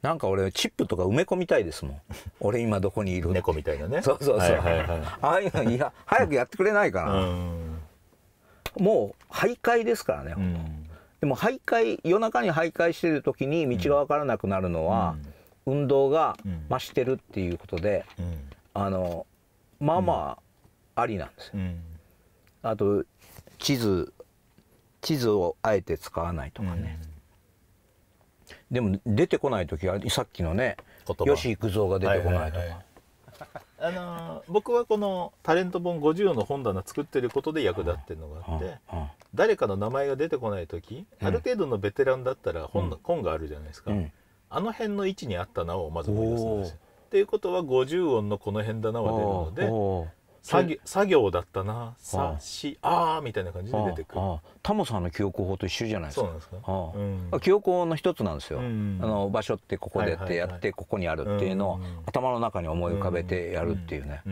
S2: なんか俺チップとか埋め込みたいですもん 俺今どこにいる猫みたいなねそうそうそう、はいはいはい、ああいうのいや早くやってくれないかな、もう徘徊ですからね、うん、でも徘徊夜中に徘徊してる時に道が分からなくなるのは、運動が増してるっていうことで、うん、あのまあまあ、ありなんですよ、うん、あと地図地図をあえて使わないとかね、うん、でも出てこない時はさっきのね吉くぞ」が出てこないとか。はいはいはい
S1: あのー、僕はこのタレント本50音の本棚作ってることで役立ってるのがあって、誰かの名前が出てこない時、うん、ある程度のベテランだったら本,、本があるじゃないですか、うん、あの辺の位置にあったなをまず思い出すんですよ。っていうことは50音のこの辺だなは出る
S2: ので作
S1: 業だったなさしあみたいな感じで出て
S2: くるタモさんの記憶法と一緒じゃないですか記憶法の一つなんですよ、あの場所ってここでってやってここにあるっていうのを頭の中に思い浮かべてやるっていうね、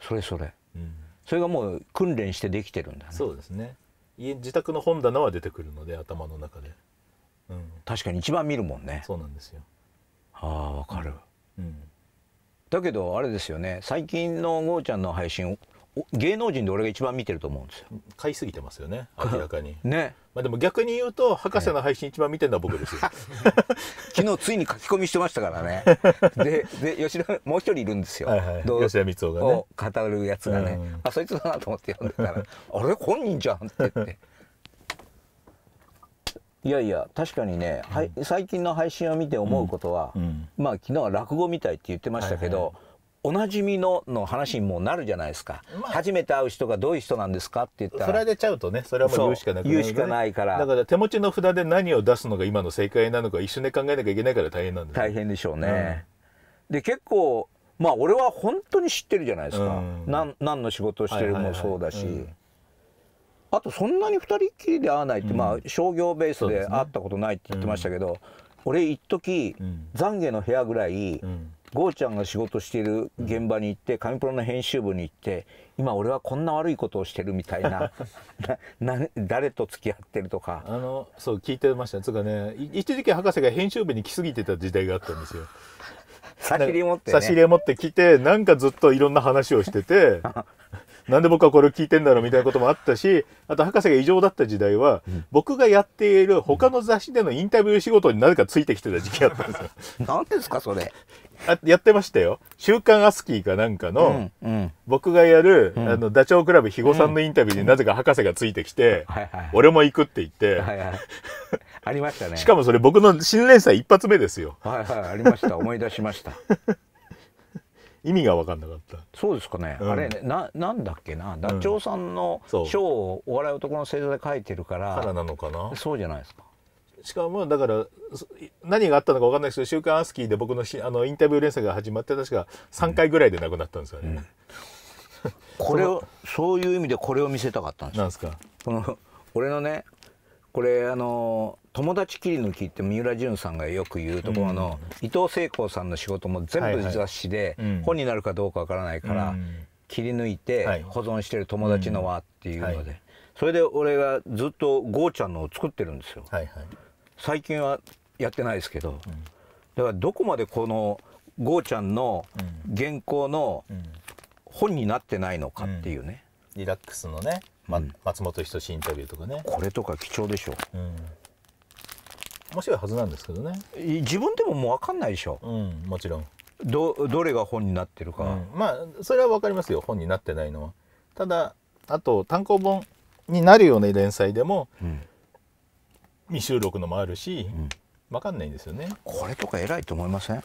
S2: それそれ、それがもう訓練してできてるんだ
S1: ねそうですね家自宅の本
S2: 棚は出てくるので頭の中で、確かに一番見るもんねそうなんですよああわかる、うんだけどあれですよね最近のゴーちゃんの配信芸能人で俺が一番見てると思うんですよ買いすぎてますよね明らかに
S1: ねまあでも逆に言うと博士の配信一番見てるのは僕ですよ、
S2: 昨日ついに書き込みしてましたからねでで吉田もう一人いるん
S3: ですよ、吉田光雄がね
S2: 語るやつがね、うん、あそいつだなと思って読んでたら「あれ本人じゃん」って言っていやいや確かにね、うん、はい、最近の配信を見て思うことは、まあ昨日は落語みたいって言ってましたけど、はいはいおなじみのの話にもなるじゃないですか、まあ、初めて会う人がどういう人なんですかって言ったらそれ出ちゃうとねそれはもう言うしかなくなね、言う
S1: しかないからだから手持ちの札で何を出すのが今の正解なのか一緒に考えなきゃいけないから大変なんで
S2: す大変でしょうね、うん、で結構まあ俺は本当に知ってるじゃないですか、うん、なん何の仕事をしてるもそうだし、はいはいはいうんあとそんなに2人っきりで会わないって、まあ商業ベースで会ったことないって言ってましたけど、俺一時、懺悔の部屋ぐらい、ゴーちゃんが仕事している現場に行って紙プロの編集部に行って今俺はこんな悪いことをしてるみたいな 誰と付き合ってるとかあのそう聞いてましたつうかね一時期博士が編集部に来すぎてた時代
S1: があったんですよ差し入れ持って、ね、差し入れ持ってきてなんかずっといろんな話をしてて なんで僕はこれを聞いてんだろうみたいなこともあったし、あと博士が異常だった時代は、うん、僕がやっている他の雑誌でのインタビュー仕事になぜかついてきてた時期あったんですよ。何 ですかそれあ。やってましたよ。週刊アスキーかなんかの、うん、僕がやる、あの、ダチョウ倶楽部肥後さんのインタビューになぜか博士がついてきて、俺も行
S2: くって言って、はいはいありまし
S1: たね。しかもそれ僕の新連載
S2: 一発目ですよ。はいはい、ありました。思い出しました。意味が分かんなかったそうですかね、うん、あれななんだっけなダチョウさんの賞をお笑い男の星座で書いてるから、からなのかなそうじゃないですかしかもだから何があったのか分かんないですけど「週
S1: 刊アスキー」で僕のあのインタビュー連載が始まって確か3回ぐらいで亡くなったんですよね、うんうん、
S2: これをそういう意味でこれを見せたかったんですよなんですかこの俺のねこれあの友達切り抜きって三浦淳さんがよく言うところの、伊藤聖子さんの仕事も全部雑誌で、本になるかどうかわからないから、切り抜いて保存してる友達の輪っていうので、それで俺がずっとゴーちゃんのを作ってるんですよ、最近はやってないですけど、だからどこまでこのゴーちゃんの原稿の本になってないのかっていうね、リラックスのね、ま、松本人志インタビューとかねこれとか貴重でしょ、うん
S1: 面白いはずなんですけどね
S2: 自分でももう分かんないでしょ、うん、もちろんどどれが本になってるか、うん、まあそれは分かりますよ
S1: 本になってないのはただあと単行本になるような連載でも、
S3: うん、
S2: 未収録のもあるし、うん、
S1: 分かんないんですよね
S2: これとか偉いと思いません、うん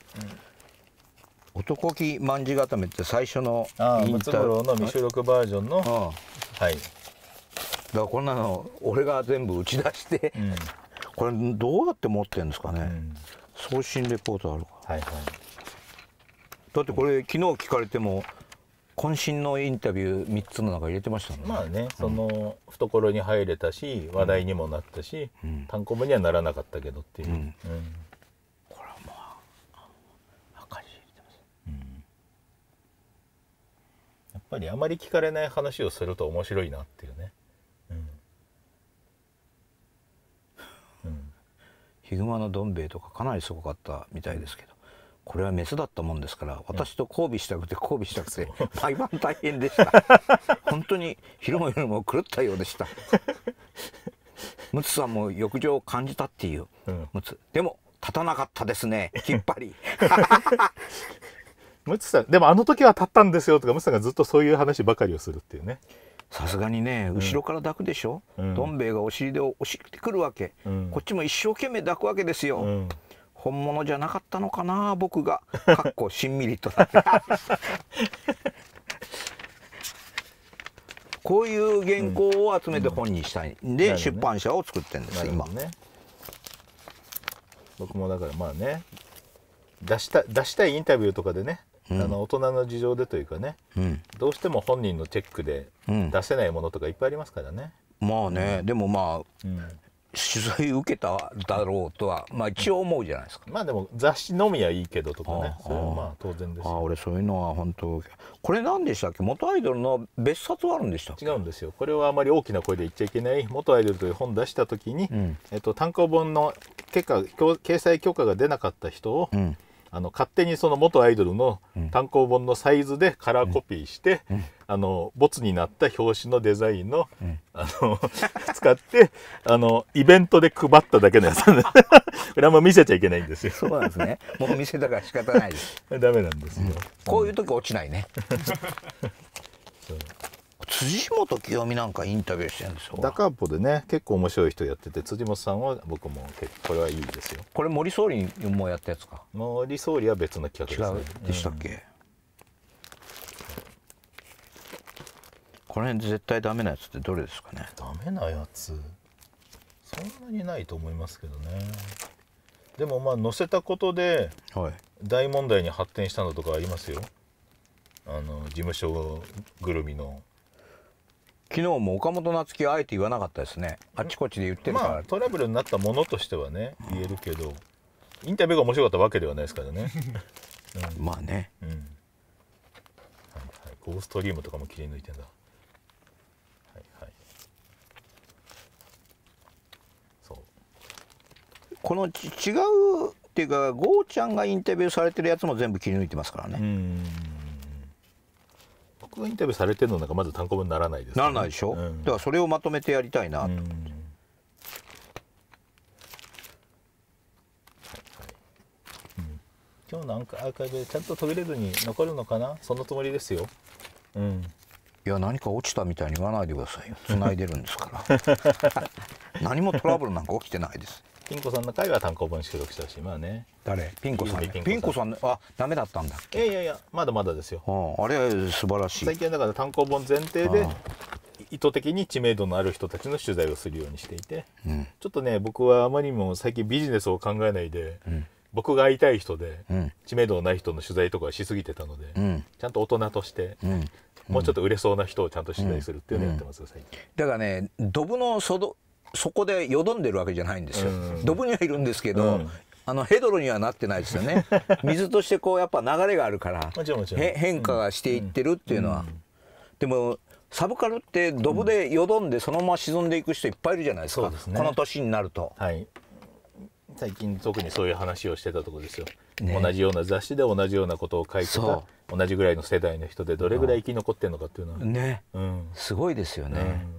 S2: 男気まんじ固めって最初のインタビュの未収録バージョンのはいだからこんなの俺が全部打ち出して、うんこれどうやって持ってんですかね、うん、送信レポートあるか、はいはい、だってこれ昨日聞かれても渾身のインタビュー3つの中入れてましたもんね
S1: まあね、うん、その懐に入れたし話題にもなったし、うん、単行本にはならなかったけどっていう、うんこれはまあ入れてます、うん、やっぱりあまり聞かれない話をすると面白いなっていうね
S2: ヒグマのどん兵衛とかかなりすごかったみたいですけどこれはメスだったもんですから私と交尾したくて交尾したくて 毎晩大変でした 本当に昼も夜も狂ったようでしたムツさんも浴場を感じたっていう、うん、でも立たなかったですねきっぱり ムツさんでもあの時は立ったんですよとかムツさんがずっとそういう話ばかりをするっていうねさすがにね後ろから抱くでしょ、うん、どん兵衛がお尻で押してくるわけ、うん、こっちも一生懸命抱くわけですよ、うん、本物じゃなかったのかな僕が かっこしんみりと こういう原稿を集めて本にしたいんで、ね、出版社を作ってんです、ね、今ね僕もだからまあね
S1: 出した出したいインタビューとかでねあの大人の事情でというかね、どうしても本人のチェックで出せないものとかいっぱいありますからね。
S2: まあね、でもまあ、取材受けただろうとは、まあ、一応思うじゃないですか、まあでも雑誌のみはいいけどとかねそれはまあ当然です、ああ俺そういうのは本当これ何でしたっけ元
S1: アイドルの別冊はあるんでした違うんですよこれはあまり大きな声で言っちゃいけない「元アイドル」という本出した時に、うん、えっと、単行本の結果掲載許可が出なかった人を、うんあの勝手にその元アイドルの単行本のサイズでカラーコピーして、うん、あのボツになった表紙のデザインのうん、あの 使ってあのイベントで配っただけのやつなんこれあんま見せちゃいけないんですよそうなんですね
S2: もう見せたから仕方ないです ダメなんですよ、こういう時落ちないね そう辻本清美なんかインタビューしてるんですよ
S1: ダカーポでね結構面白い人やってて辻元さんは僕も結構これはいいですよこれ森総理もやったやつか森総理は別の企画です、
S2: ね、違うでしたっけ、うん、この辺絶対ダメなやつってどれですかねダ
S1: メなやつそんなにないと思いますけどねでもまあ載せたことで大問題に発展したのとかありますよあの事務所ぐるみの昨日も岡本夏樹はあえて言わなかったですねあちこちで言ってるから、まあ、トラブルになったものとしてはね言えるけどインタビューが面白かったわけではないですからね、
S2: うん、まあね、うんはいは
S1: い、ゴーストリームとかも切り抜いてんだはいはい
S2: そうこの違うっていうかゴーちゃんがインタビューされてるやつも全部切り抜いてますからねう僕がインタビューされてるのなんかまず単行本にならないです、ね、ならないでしょ、うん、だからそれをまとめてやりたいなと思って。うん
S1: 今日のアーカイブでちゃんと途切れずに残るのかなそのつもりですよ。
S3: うん。
S2: いや何か落ちたみたいに言わないでくださいよ。繋いでるんですから。何もトラブルなんか起きてないです。ピン子さんの回は単
S1: 行本収録したしまあね
S2: 誰ピン子さん、ね、ピン子さんあダメだったんだっ
S1: けいやいやいやまだまだですよ、
S2: あれ素晴らしい最近
S1: はだから単行本前提で意図的に知名度のある人たちの取材をするようにしていて、ちょっとね僕はあまりにも最近ビジネスを考えないで、うん僕が会いたい人で、知名度のない人の取材とかしすぎてたので、うん、ちゃんと大人として、うん、もうちょっと売れそうな人をちゃんと
S2: 取材するっていうのをやってます、うん、最近だからねドブの底そこでよどんでるわけじゃないんですよ。ドブにはいるんですけど、あのヘドロにはなってないですよね。水としてこうやっぱ流れがあるから変化がしていってるっていうのは。でもサブカルってドブでよどんでそのまま沈んでいく人いっぱいいるじゃないですか、すね、この年になると、はい、最近特にそういう話をしてたとこですよ、
S1: ね、同じような雑誌で同じようなことを書いてた同じぐらいの世代の人でどれぐらい生き残ってるのかっ
S2: ていうのはね、うん、すごいですよね、うん、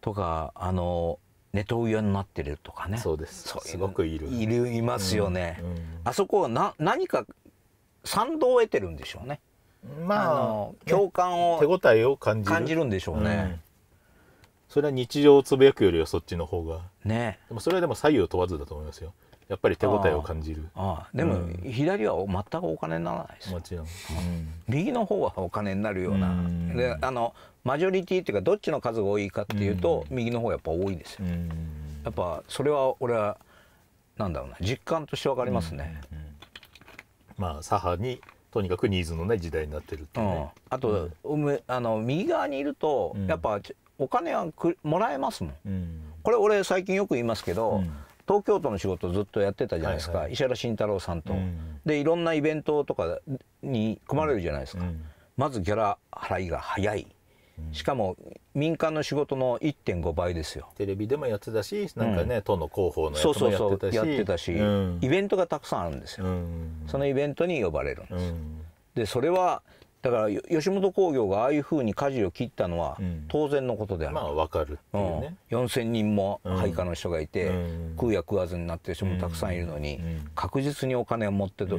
S2: とかあのネトウヨになってるとかねそうですすごくいるいるいますよね、うんうん、あそこはな何か賛同を得てるんでしょうねまあ、ね、共感を
S1: 手応えを感じる感じるんでしょうね、それは日常をつぶやくよりはそっちの方がねでもそれはでも左右問わずだと思いますよやっぱり手応えを感じる
S2: ああでも左は全くお金にならないですもちろん、うん、右の方はお金になるような、であのマジョリティっていうかどっちの数が多いかっていうと、右の方がやっぱ多いですよ、やっぱそれは俺はなんだろうな実感としてわかりますね、うんうんうん、
S1: まあ左派にとにかくニーズのない時代になってるっていう、ね、あと、
S2: あの右側にいると、やっぱお金はくもらえますもん、これ俺最近よく言いますけど、東京都の仕事ずっとやってたじゃないですか、はいはい、石原慎太郎さんと、うん、でいろんなイベントとかに組まれるじゃないですか、うん、まずギャラ払いが早い、しかも民間の仕事の1.5倍ですよテレビでもやってたしなんかね、うん、党の広報のやつもやってたしやってたし、うん、イベントがたくさんあるんですよ、うん、そのイベントに呼ばれるんです、でそれはだから吉本興業がああいうふうに舵を切ったのは当然のことである、まあわかるっていうね、うん、4,000人も配下の人がいて、食うや食わずになってる人もたくさんいるのに、確実にお金を持ってく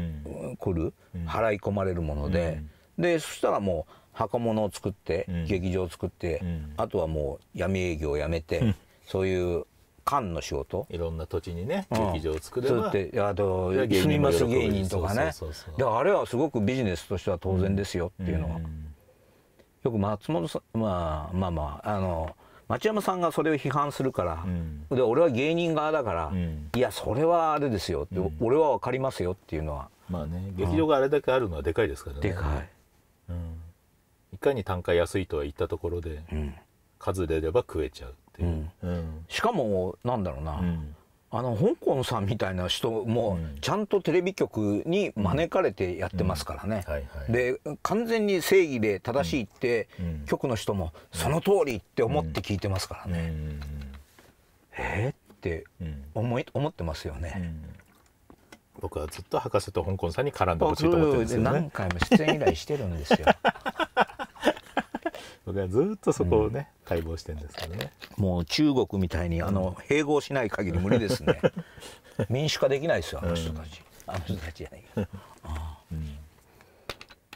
S2: る、払い込まれるもので、でそしたらもう箱物を作って、劇場を作って、あとはもう闇営業をやめて、そういう館の仕事いろんな土地にね、劇場を作ればってあと住みます芸人とかねだからあれはすごくビジネスとしては当然ですよっていうのは、よく松本さん、まあ、まあまああの町山さんがそれを批判するから、で俺は芸人側だから、いやそれはあれですよって、俺は分かりますよっていうのはまあね劇場があれだけあるのはでかいですからねでかい、うんいかに単
S1: 価安いとは言ったところで、うん、数出れば食えちゃうっていう、
S2: しかもなんだろうな、あの香港さんみたいな人もちゃんとテレビ局に招かれてやってますからね。で完全に正義で正しいって、局の人もその通りって思って聞いてますからね。えー、って思い、思ってますよね。僕はずっと博士と
S1: 香港さんに絡んでほしいと思ってるんですよね。何回も出演依頼して
S2: るんですよ。僕はずっとそこをね、うん、解剖してんですけどねもう中国みたいにあの併合しない限り無理ですね 民主化できないですよあの人たち、うん、あの人たちじゃ うん、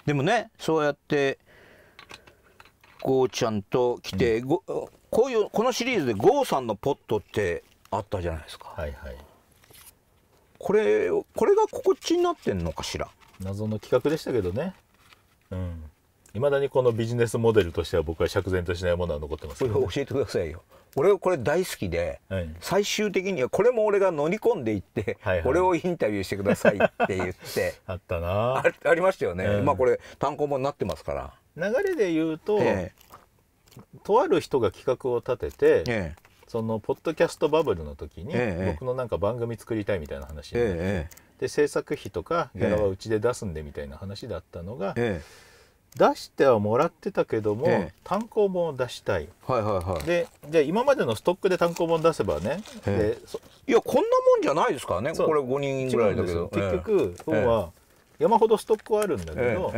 S2: でもねそうやってゴーちゃんと来て、うん、こういうこのシリーズでゴーさんのポットってあったじゃないですかはいはいこれこれが心地になっ
S1: てんのかしら謎の企画でしたけどねうんいまだにこのビジネスモ
S2: デルとしては僕は釈然としないものは残ってます、ね、教えてくださいよ俺はこれ大好きで、はい、最終的にはこれも俺が乗り込んでいって、はいはい、俺をインタビューしてくださいって言って あったなありましたよね、うん、まあこれ単行本になってますか
S1: ら流れで言うと、ええ、とある人が企画を立てて、え、そのポッドキャストバブルの時に、僕のなんか番組作りたいみたいな話で,、制作費とかギャラはうちで出すんでみたいな話だったのが、ええ出してはもらってたけども、え単行本を出したい,、
S2: はいは
S3: い
S1: はい、でじゃあ今までのストックで単行本出せばね、え
S2: え、いやこんなもんじゃないですからねこれ5人
S1: ぐ
S3: らいだけど結局、え
S1: は山ほどストックはあるんだけど、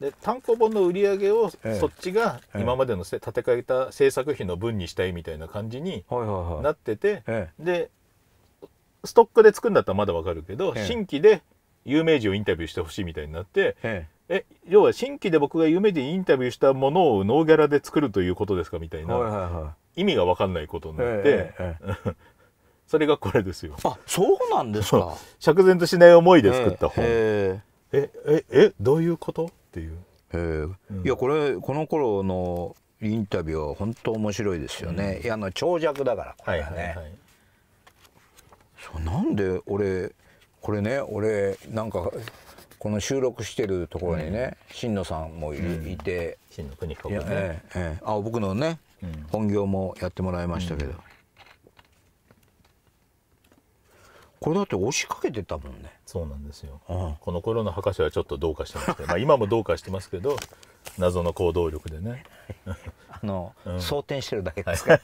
S1: で単行本の売り上げをそっちが今までの立て替えた制作費の分にしたいみたいな感じになってて、でストックで作るんだったらまだわかるけど、新規で有名人をインタビューしてほしいみたいになって。え要は新規で僕が夢でインタビューしたものをノーギャラで作るということですかみたいな、意味が分かんないことになって、
S2: それがこれですよ。あそうなんですか
S1: 釈然としない思いで作った本。え
S2: えええどういうことっていう。えうん、いやこれこの頃のインタビューは本当面白いですよね。うん、いやあの長尺だからこれはね。はいはいはい、そうなんで俺これね俺なんかこの収録してるところにね新野さんもいて新野国彦君ねあ僕のね本業もやってもらいましたけどこれだって押しかけてたもんねそうなんですよこ
S1: の頃の博士はちょっとどうかしてますけど、まあ今もどうかしてますけど謎の行動力でね
S2: あの装填してるだけですか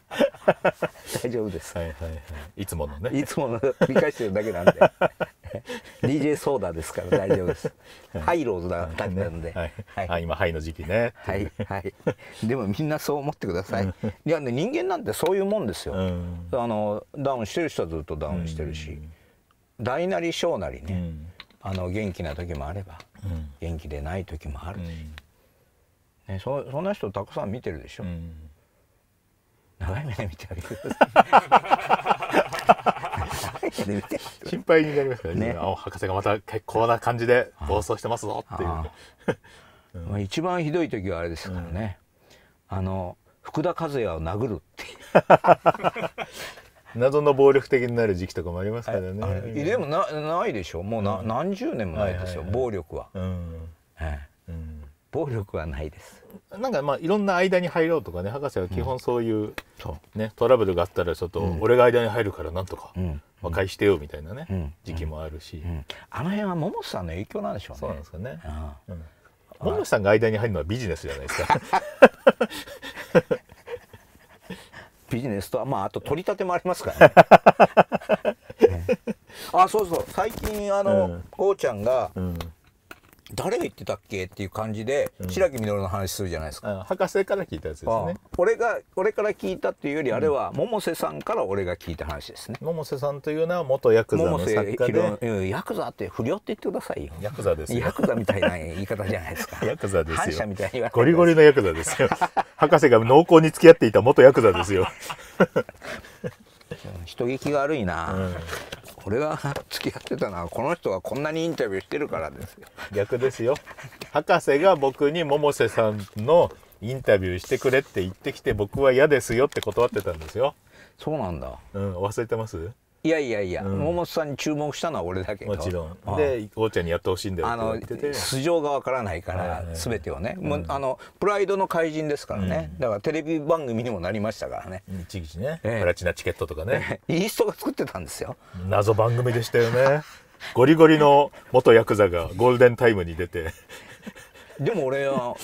S2: 大丈夫です。はいはいはい。いつものね。いつもの繰り返してるだけなんで。DJ ソーダですから大丈夫ですハイローズだっなんで、はいはいはい、今ハイの時期ねはいはいでもみんなそう思ってくださいいやね人間なんてそういうもんですよ、あのダウンしてる人はずっとダウンしてるし、大なり小なりね、あの元気な時もあれば、元気でない時もあるし、ね、そそんな人たくさん見てるでしょ、長い目で見てあげてください て心配になりますからねね青博士がまた結構な感じで暴走してますぞっていう、うん、まあ、一番ひどい時はあれですからね、うん、あの福田和也を殴るってい
S1: う 謎の暴力的になる時期とかもありますからねで
S2: もなないでしょもうな、うん、何十年もないですよ、はいはいはい、暴力は、うんええ、うん暴力はないで
S1: すなんかまあいろんな間に入ろうとかね博士は基本そういう,、ね、トラブルがあったらちょっと、俺が間に入るからなんとか和解してよみたいなね、時期もあるし、あの辺は桃瀬さんの影響なんでしょうねそうなんですかね、うん桃瀬さんが間に入るのはビジネス
S2: じゃないですか ビジネスとまああと取り立てもありますからねね、あそうそう最近あの、うん、こうちゃんが、うん誰が言ってたっけっていう感じで、白木みの話するじゃないですか、博士から聞いたやつですね俺が俺から聞いたっていうよりあれは百瀬さんから俺が聞いた話ですね百瀬さんというのは元ヤクザの作家でヤクザって不良って言ってくださいよヤクザですヤクザみたいな言い方じゃないですか ヤクザですよみたいにゴ
S1: リゴリのヤクザですよ博士が濃厚に付き合っていた元ヤクザですよ
S2: 人聞きが悪いな、うん、俺が付き合ってたのはこの人がこんなにインタビューしてるからですよ逆ですよ博士が僕に百瀬さん
S1: のインタビューしてくれって言ってきて僕は嫌ですよって断ってたんですよ
S2: そうなんだうん
S1: 忘れてます
S2: いやいやいや、うん、桃さんに注目したのは俺だけどもちろんでおうちゃんにやってほしいんだよあの素性がわからないから、はい全てをね、もうあのプライドの怪人ですからね、だからテレビ番組にもなりましたからね一時ね、
S1: えー、プラチナチケットとかね、
S2: イーストが作ってたんですよ謎番組でしたよねゴリゴリ
S1: の元ヤクザがゴールデンタイムに出て
S2: でも俺は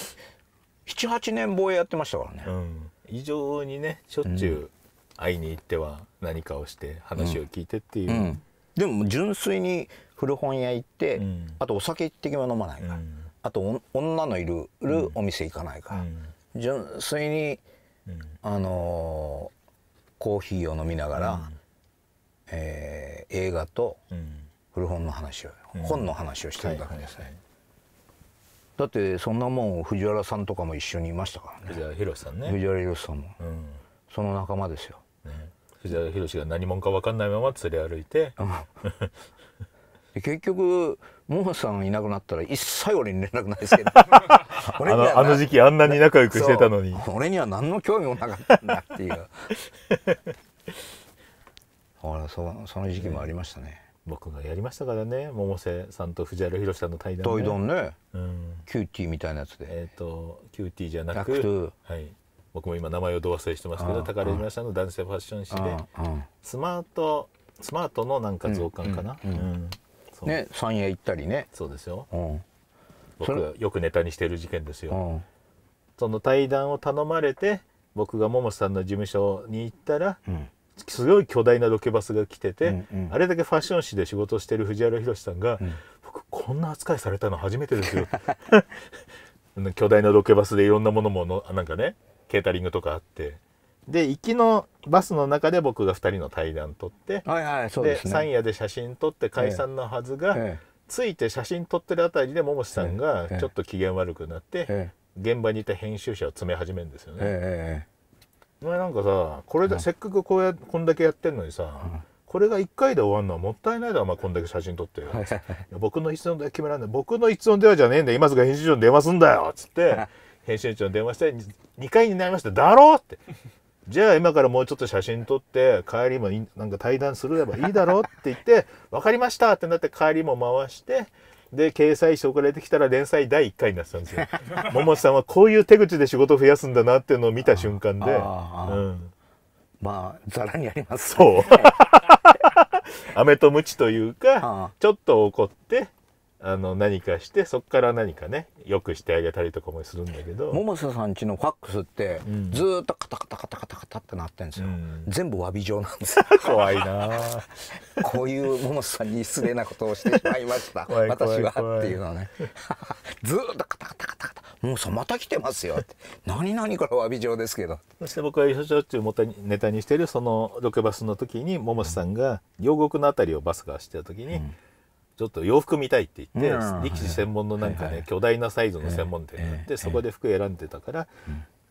S2: 78年防衛やってましたからね、うん、異常にねしょっち
S1: ゅう、会いに行っ
S2: ては何かをして話を聞いてっていう、うんうん、でも純粋に古本屋行って、うん、あとお酒一滴も飲まないから、あと女のいるお店行かないから、純粋に、あのー、コーヒーを飲みながら、うん、えー、映画と古本の話を、本の話をしてるだけですね。だってそんなもん藤原さんとかも一緒にいましたからね藤原宏さんね藤原宏さんも、うん、その仲間ですよ藤原宏が何者
S1: か分かんないまま連れ歩いて
S2: 結局モンさんいなくなったら一切俺に連絡ないですけど 俺にはあの時期あんなに仲良くしてたのに 俺には何の興味もなかったんだっていう ほらそその時期もありましたね、僕がやりましたからね百
S1: 瀬さんと藤原宏さんの対談ね対談ね、
S2: うん、キューティーみたいなやつでえっ、ー、とキュー
S1: ティーじゃなくはい僕も今名前を同棲してますけど高さんの男性ファッション誌でスマートスマートのなんか増刊かな、ね山夜行ったりねそうですよ、僕よくネタにしてる事件ですよ、その対談を頼まれて僕が桃さんの事務所に行ったら、すごい巨大なロケバスが来てて、あれだけファッション誌で仕事してる藤原宏さんが、僕こんな扱いされたの初めてですよ 巨大なロケバスでいろんなものものなんかねケータリングとかあってで行きのバスの中で僕が2人の対談撮って、はいはいそうで、ね、三夜で写真撮って解散のはずが、ええ、ついて写真撮ってるあたりで桃地さんがちょっと機嫌悪くなって、え、現場にいた編集者を詰め始めるんですよね。ええ、なんかさこれで、せっかくこうやこんだけやってんのにさ、うんこれが1回で終わるのはもったいないだろ、まあ、こんだけ写真撮って僕の一音で決めらんない僕の一音ではじゃねえんだ今すぐ編集長に電話すんだよっつって 編集長に電話して2回になりましただろって じゃあ今からもうちょっと写真撮って帰りもなんか対談すればいいだろうって言って分 かりましたってなって帰りも回してで掲載して送られてきたら連載第1回になってたんですよ 桃瀬さんはこういう手口で仕事増やすんだなっていうのを見た瞬間で、うん、まあざらにあ
S3: ります、そう
S1: 飴と鞭というかちょっと怒ってあの何かしてそこから何かねよくしてあげたりとかもするんだけど
S2: 百瀬さんちのファックスってずっとカタカタカタカタカタってなってんですよ、うん、全部詫び状なんです 怖いな こういう百瀬さんに失礼なことをしてしまいました私はっていうのはね ずっとカタカタカタカタもうさまた来てますよって何何これ詫び状ですけど
S1: そして僕はしょっちゅうネタにしてるそのロケバスの時に百瀬さんが両国のあたりをバスが走ってた時に、うんちょっと洋服見たいって言って、うん、力士専門のなんかね、はいはい、巨大なサイズの専門店があって、そこで服選んでたから、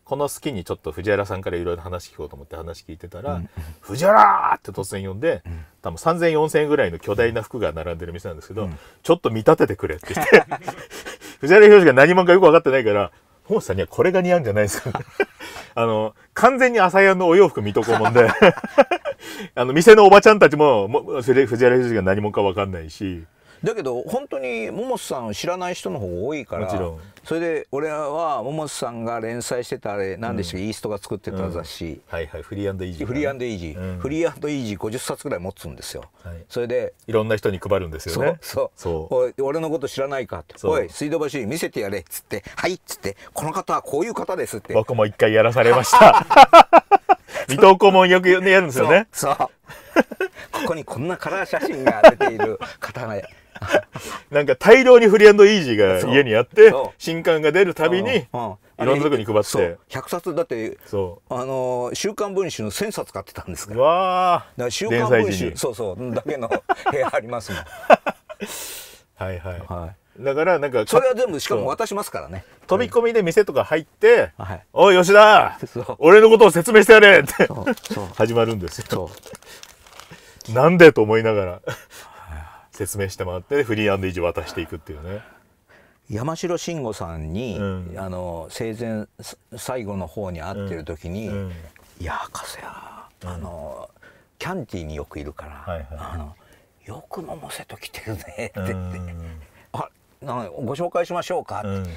S1: この好きにちょっと藤原さんからいろいろ話聞こうと思って話聞いてたら、うん、藤原って突然呼んで、うん、多分3000、4000円ぐらいの巨大な服が並んでる店なんですけど、うん、ちょっと見立ててくれって言って、藤原博が何者かよく分かってないから、本さんにはこれが似合うんじゃないですか、あの、完全に朝やんのお洋服見とこうもんで、あの、店のおばちゃんたちも、も藤原裕二が何もかわかんないし、
S2: だけど本当に百瀬さんを知らない人の方が多いからそれで俺は百瀬さんが連載してたあれ何でしたっけ、うん、イーストが作ってた雑誌、うん、はいはいフリーイージーフリーイージー、フリーイージー50冊ぐらい持つんですよ、はい、それでいろんな人に配るんですよねそうそう俺のこと知らないかとおい水道橋見せてやれっつってはいっつってこの方はこういう方ですって僕も一回やらされました水戸黄門よく
S1: やるんですよねそうこ
S2: こにこんなカラー写真が出
S1: ている方が
S2: なんか大量にフリーイージーが家にあって、新刊が出るたびに、いろんなとこに配って。100冊、だって、あの、週刊文春1000冊買ってたんですから。わだ週刊文春、そうそう、だけの 部屋ありますもん。
S1: はいはい。はい
S2: だからなんかそれは全部しかも渡しますからね飛び込みで店とか入っ
S1: て「はい、おい吉田俺のことを説明してやれ!」って 始まるんですよ。なんでと思いながら説明してもらってフリー
S2: アンイジ渡していくっていうね山城慎吾さんに、うん、あの生前最後の方に会ってる時に「うん、いや博士やあの、キャンティーによくいるから、はいはい、あのよくももせときてるね」って言って「あなんご紹介しましょうか」って「うん、ダメ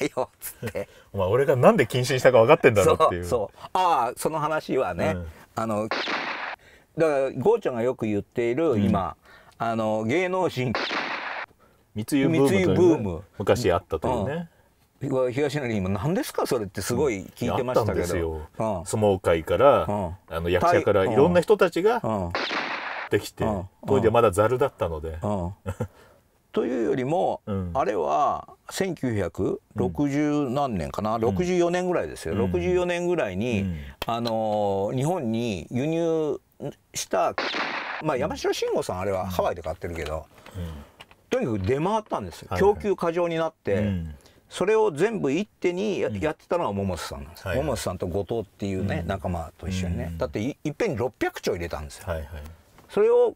S2: だよ」っつって お前
S1: 俺がなんで謹慎したか分かってんだろっていうそう
S2: ああその話はね、あのだからゴーちゃんがよく言っている今、あの芸能人密輸ブーム、ね、昔あったというね、うん、東成今何ですかそれってすごい聞いてましたけど、相撲界から、うん、あの役者からいろんな人たちが、うん、できて、うん、当時はまだ
S1: ざるだったので。
S2: というよりも、あれは1960何年かな、うん、64年ぐらいですよ、うん、64年ぐらいに、あの日本に輸入したまあ山城慎吾さんあれはハワイで買ってるけど、とにかく出回ったんですよ供給過剰になって、それを全部一手にやってたのが百瀬さんなんです、桃瀬さんと後藤っていうね、仲間と一緒にね、だっていっぺんに600兆入れたんですよ、それを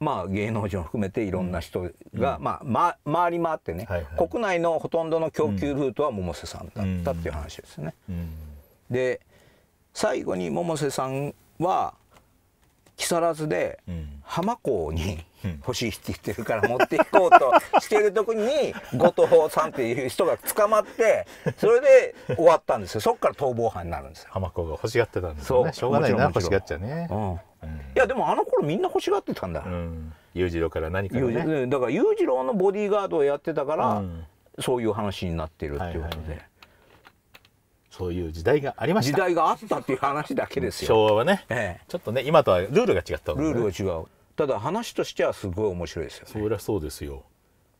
S2: まあ、芸能人を含めていろんな人が、まあま、回り回ってね、国内のほとんどの供給ルートは百瀬さんだったっていう話ですね。で最後に百瀬さんは木更津で浜港に星引きってるから持っていこうとしてる時に 後藤さんっていう人が捕まってそれで終わったんですよそこから逃亡犯になるんですよ浜港が欲しがってたんですよねしょうがないな欲しがっちゃね、うん、いやでもあの頃みんな欲しがってたんだ、裕次郎から何か、ね、だから裕次郎のボディーガードをやってたから、うん、そういう話になってるっていうことで。はいはいはいそういう時代がありました時代があったっていう話だけですよ昭和はね、ええ、ちょっとね今とはルールが違った、ね、ルールが違うただ話としてはすごい面白いですよ、ね、そりゃ
S1: そうですよ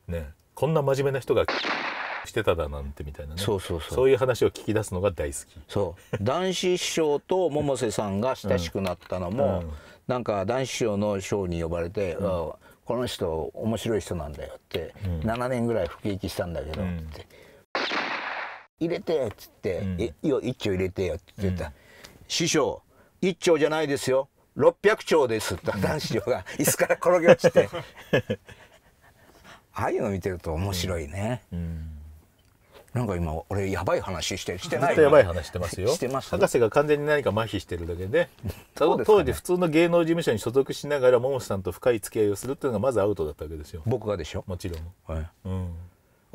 S1: ねこんな真面目な人が してただなんてみたいなねそうそうそうそうい
S2: う話を聞き出すのが大好きそう男子師匠と百瀬さんが親しくなったのも、うんうん、なんか男子師匠の賞に呼ばれて、うん、この人面白い人なんだよって、うん、年ぐらい服役したんだけどって、入れて」っつって「いいよ一丁入れてよ」って言ったら「師匠一丁じゃないですよ600丁です」って男子が椅子から転げ落ちて ああいうの見てると面白いね。うんなんか今俺やばい話してしてないやばい話してますよしてます博士が完全に何か麻痺してるだけで ね、
S1: 当時普通の芸能事務所に所属しながら桃瀬さんと深い付き合いをするっていうのがまずアウトだったわけですよ
S2: 僕がでしょもちろん、はいうん、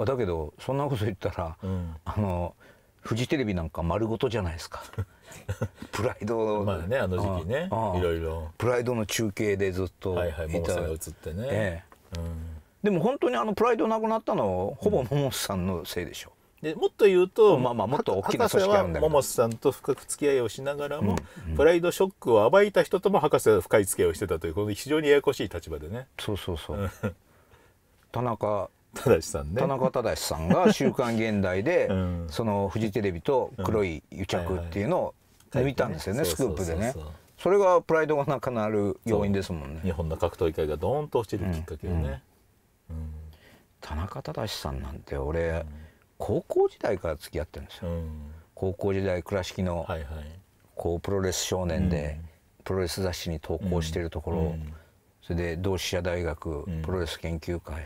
S2: だけどそんなこと言ったら、うん、あのフジテレビなんか丸ごとじゃないですか プライドまあねあの時期ねいろいろプライドの中継でずっとはいはいはい、映ってね、ええうん、でも本当にあのプライドなくなったのほぼ桃瀬さんのせいでしょ、うん、
S1: でもっと言うと、まあ、
S2: まあもっと大きな組織あんだけど
S1: 博士さんと深く付き合いをしながらも、うん、プライドショックを暴いた人とも博士は深い付き合いをしてたというこの非常にややこしい立場でね
S2: そうそうそう田中さんね田中忠さんが「週刊現代で 」そのフジテレビと黒い癒着っていうのを抜いたんですよね、スクープでねそれがプライドがなくなる要因ですもんね日本の格闘技界がドーンと落ちるきっかけをね、田中忠さんなんて俺、高校時代から付き合ってるんですよ、高校時代倉敷の、こうプロレス少年で、プロレス雑誌に投稿してるところ、それで同志社大学プロレス研究会、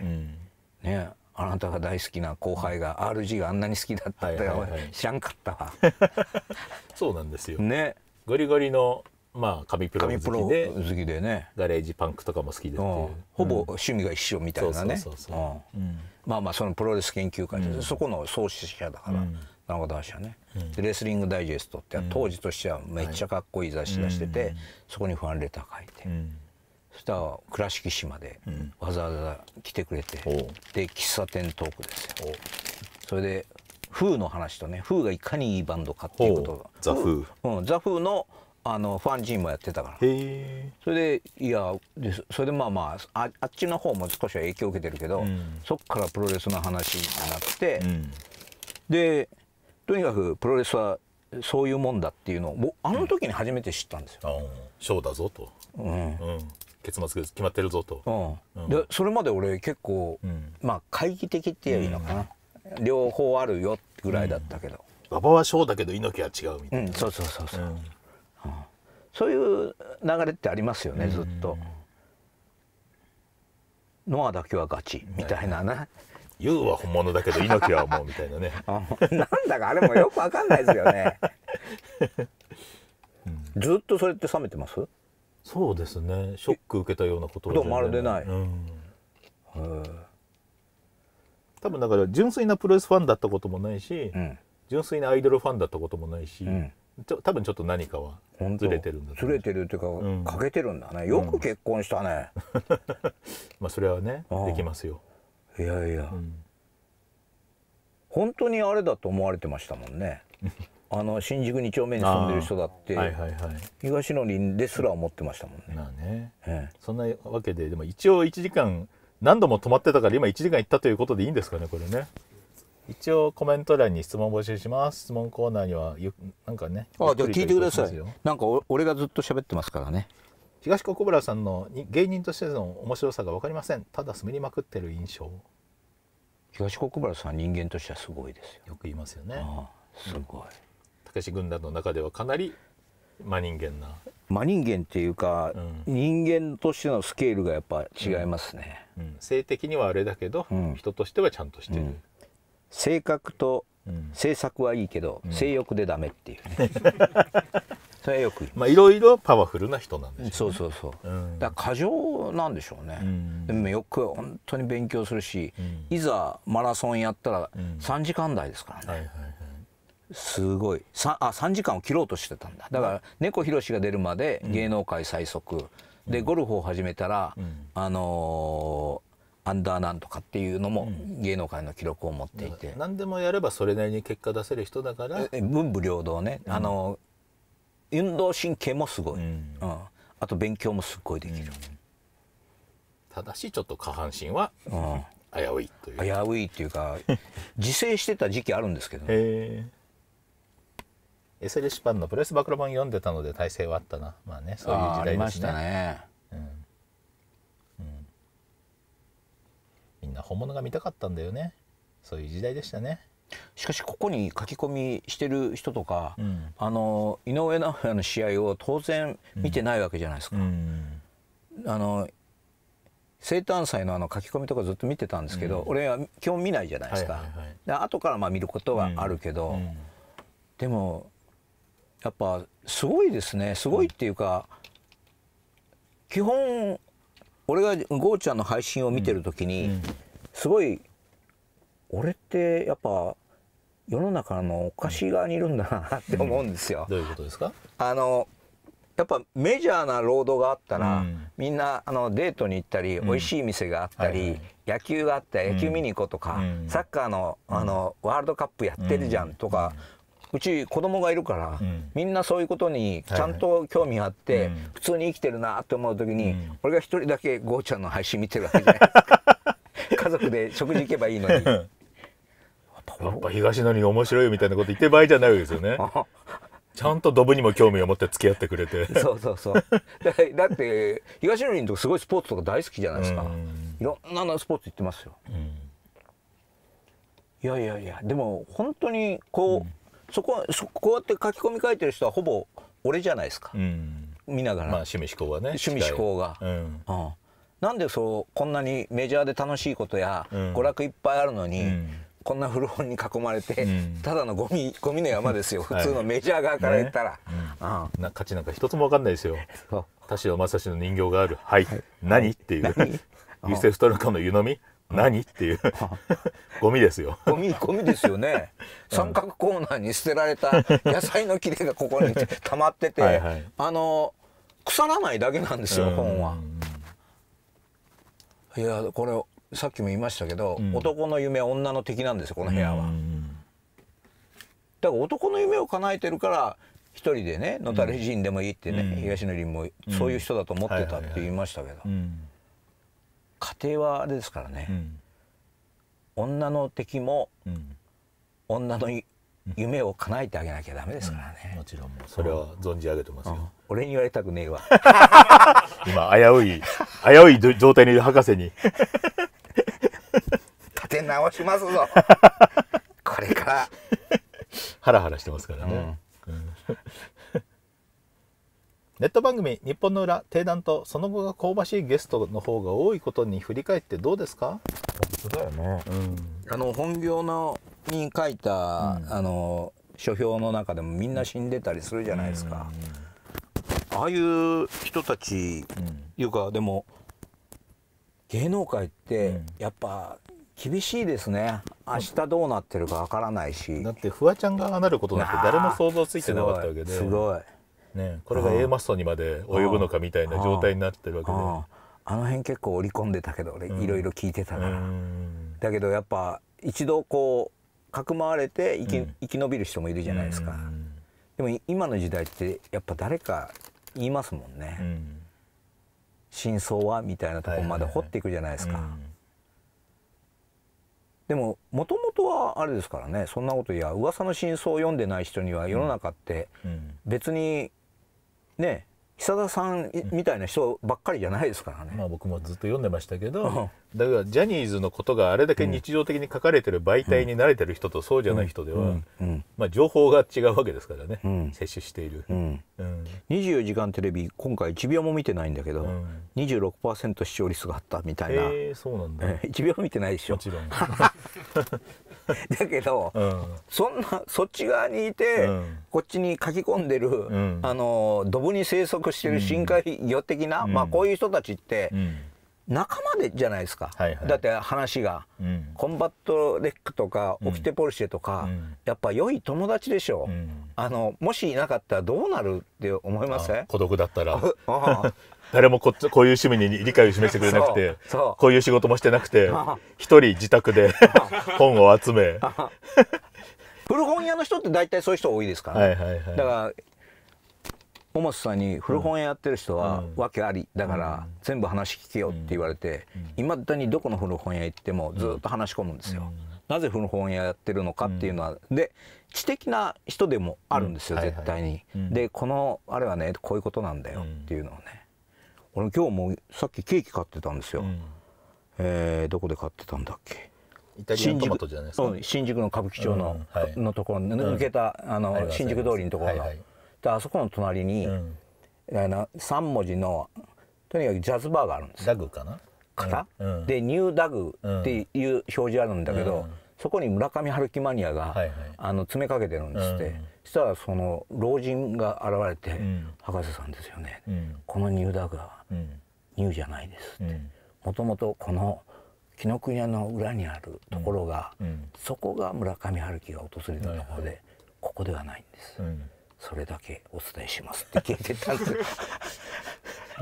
S2: ねあなたが大好きな後輩が RG があんなに好きだったって、はいはい、知らんかったわ そうなんですよねゴリゴリのまあ紙プロ好きで好きでねガレージパンクとかも好きで、うん、ほぼ趣味が一緒みたいなねまあまあそのプロレス研究会で、うん、そこの創始者だから、うんなるほね、うん、レスリングダイジェストって当時としてはめっちゃかっこいい雑誌出してて、うん、そこにファンレター書いて、うん、た倉敷市までわざわざ来てくれて、うん、で喫茶店トークですよそれで風の話とね風がいかにいいバンドかっていうことがザ・風、うん、ザ・風のあのファンジンもやってたからそれでいやでそれでまあまあああっちの方も少しは影響を受けてるけど、うん、そっからプロレスの話になって、うん、でとにかくプロレスはそういうもんだっていうのをあの時に初めて知ったんですよ。うん、そうだぞと、うん、うん、結末決まってるぞと、でそれまで俺結構、まあ懐疑的って言えばいいのかな、両方あるよぐらいだったけど、馬場はそうだけど猪木は違うみたいな、そうそうそうそう、そういう流れってありますよねずっと、ノアだけはガチみたいなな、ユウは本物だけど猪木はもうみたいなね なんだか
S1: あれもよくわかんないですよね
S2: ずっとそれって冷めて
S1: ますそうですねショック受けたようなことはまるでない、うん、多分だから純粋なプロレスファンだったこともないし、うん、純粋なアイドルファンだったこともないし、うんちょ多分ちょっと何かはずれてるんだずれてるっていうか、うん、欠け
S2: てるんだねよく結婚したね、うん、
S1: まあそれはねでき
S2: ますよいやいや、うん、本当にあれだと思われてましたもんね あの新宿2丁目に住んでる人だって、はいはいはい、東の林
S1: ですら思ってましたもんね。まあねええ、そんなわけででも一応1時間何度も泊まってたから今1時間行ったということでいいんですかねこれね。一応コメント欄に質問募集します質問コーナーにはゆなんかねあじゃあ聞いてくださいなんか俺がずっと喋ってますからね東国原さんの芸人としての面白さが分かりませんただ滑りまくってる印象東国原さん人間としてはすごいですよよく言いますよねあすごい、うんたし軍団の中ではかなり真人間な
S2: 真人間っていうか、うん、人間としてのスケールがやっぱ違いますね、
S1: うんうん、性的にはあれだけど、人としてはちゃんとして
S2: る、性格と性作はいいけど、性欲でダメっていう、ね、それはよくまあいろいろパワフルな人なんでしょう、ね、そうそうそう、だ過剰なんでしょうね、でもよく本当に勉強するし、いざマラソンやったら3時間台ですからね、はいはいすごい3あ3時間を切ろうとしてたんだだから猫ひろしが出るまで芸能界最速、うん、でゴルフを始めたら、うん、あのー、アンダーなんとかっていうのも芸能界の記録を持っていて、うん、何でもやればそれなりに結果出せる人だから文武両道ね、あの運動神経もすごい、うんあと勉強もすっごいできる、ただしちょっと下半身は、うん危ういという危ういっていうか 自制してた時期あるんですけどね
S1: エ s レシパンのプレス暴露版読んでたので体制はあったなまあねそういう時代ですね、ねうんうん、みんな本物が見たかったんだよねそういう時代でしたね
S2: しかしここに書き込みしてる人とか、うん、あの井上尚弥の試合を当然見てないわけじゃないですか。う
S3: ん
S2: あの生誕祭のあの書き込みとかずっと見てたんですけど、うん、俺は基本見ないじゃないですか、はいはいはい、で後からまあ見ることはあるけど、うんうん、でもやっぱすごいですねすごいっていうか、基本俺がゴーちゃんの配信を見てる時に、すごい俺ってやっぱ世の中のお菓子側にいるんだなって思うんですよ。どういうことですかあのやっぱメジャーな労働があったら、うん、みんなあのデートに行ったり、うん、美味しい店があったり、はいはい、野球があったり野球見に行こうとか、うん、サッカーのあのワールドカップやってるじゃんとか、うち子供がいるから、うん、みんなそういうことにちゃんと興味あって、はい普通に生きてるなって思う時に、うん、俺が一人だけゴーちゃんの配信見てるわけじゃないですか家族で食事行けばいいのにやっ
S1: ぱ東野に面白いみたいなこと言ってる場合じゃないですよねちゃんとドブにも興味を持って付き合ってくれてそうそうそう
S2: だって東野凛とかすごいスポーツとか大好きじゃないですかいろんなスポーツ行ってますよ、いやいやいやでも本当にこう、うんそこそこうやって書き込み書いてる人はほぼ俺じゃないですか、うん、見ながら、まあ、趣味思考がね趣味思考が、うん、うん、なんでそうこんなにメジャーで楽しいことや、娯楽いっぱいあるのに、こんな古本に囲まれて、ただのゴミ ゴミの山ですよ普通のメジャー側から言ったら、はいね、うん、な価値なんか一つも分かんないですよ
S1: 田代正史の人形があるはい、はい、何っていうユセフ・トルコの湯飲み
S2: 何っていう
S1: ゴミですよ
S2: ゴミゴミですよね三角コーナーに捨てられた 野菜の切れがここに溜まっててはい、あの腐らないだけなんですよ本は。いやこれさっきも言いましたけど、うん、男の夢は女の敵なんですよこの部屋は。だから男の夢を叶えてるから一人でね野垂れ人でもいいってね、うん、東野林も
S3: そういう人だと思ってたって言いましたけど。うん
S2: 家庭はあれですからね、女の敵も、女の夢を叶えてあげなきゃダメですからね、もちろんもそれは存じ上げてますよ、俺に言われたくねえわ
S1: 今危うい危うい状態にいる博士に
S3: 立て直しますぞ これからハラハラしてますからね、うん
S1: ネット番組「日本の裏」定談とその後が香ばしいゲストの方が多いことに振り返ってどうですか
S2: 本当だよね、うん、あの本業のに書いた、うん、あの書評の中でもみんな死んでたりするじゃないですか、うん、ああいう人たち、いうかでも芸能界ってやっぱ厳しいですね明日どうなってるかわからないしだってフワちゃんがなることなんて誰も想像ついてなかったわけですごい
S1: ね、これが A マストにまで及ぶのかみたいな状態
S2: になってるわけであの辺結構織り込んでたけど俺いろいろ聞いてたから、だけどやっぱ一度こうかくまわれて生きうん、生き延びる人もいるじゃないですか、でも今の時代ってやっぱ誰か言いますもんね、うん、真相はみたいなとこまで掘っていくじゃないですか、でももともとはあれですからねそんなこといや噂の真相を読んでない人には世の中って別にね久田さんみたいな人ばっかりじゃないですからね、まあ、僕もずっと読んでましたけど、うん、だからジャニ
S1: ーズのことがあれだけ日常的に書かれてる媒体に慣れてる人とそうじゃない人では、まあ、情報が違うわけですから
S2: ね、うん、している、うんうん「24時間テレビ」今回1秒も見てないんだけど、うん、26%視聴率があったみたいな、えー、そうなんだ1秒見てないでしょもちろん だけど、うん、そんなそっち側にいて、うん、こっちに書き込んでる、うん、あのドブに生息してる深海魚的な、まあこういう人たちって、仲間でじゃないですか、はいはい、だって話が、コンバットレックとかオキテポルシェとか、やっぱ良い友達でしょ、うん、あのもしいなかったらどうなるって思いません孤独だったら誰もこっ
S1: ちこういう趣味に理解を示してくれなくてこういう仕事もしてなくて 一人自宅で 本を集め
S2: 古本屋の人って大体そういう人多いですから、ね、はいはいはい、だから小松さんに古本屋やってる人は訳ありだから全部話聞けよって言われていまだにどこの古本屋行ってもずっと話し込むんですよ。なぜ古本屋やってるのかっていうのは、で知的な人でもあるんですよ、絶対に。でこのあれはねこういうことなんだよっていうのをね。俺今日もさっきケーキ買ってたんですよ、うん、えー、どこで買ってたんだっけ新宿新宿の歌舞伎町のうんはい、のところ抜けた、うん、あの、は新宿通りのところが、はいはい、であそこの隣に、うん、3文字のとにかくジャズバーがあるんですダグかなかな、でニューダグっていう表示あるんだけど、そこに村上春樹マニアが、はいはい、あの詰めかけてるんですって、そしたらその老人が現れて「博士さんですよね、このニューダグはニューじゃ
S3: ないですっ
S2: て。もともとこの紀ノ国屋の裏にあるところが、そこが村上春樹が訪れたところで、ここではないんです、それだけお伝えしますって聞いてたんです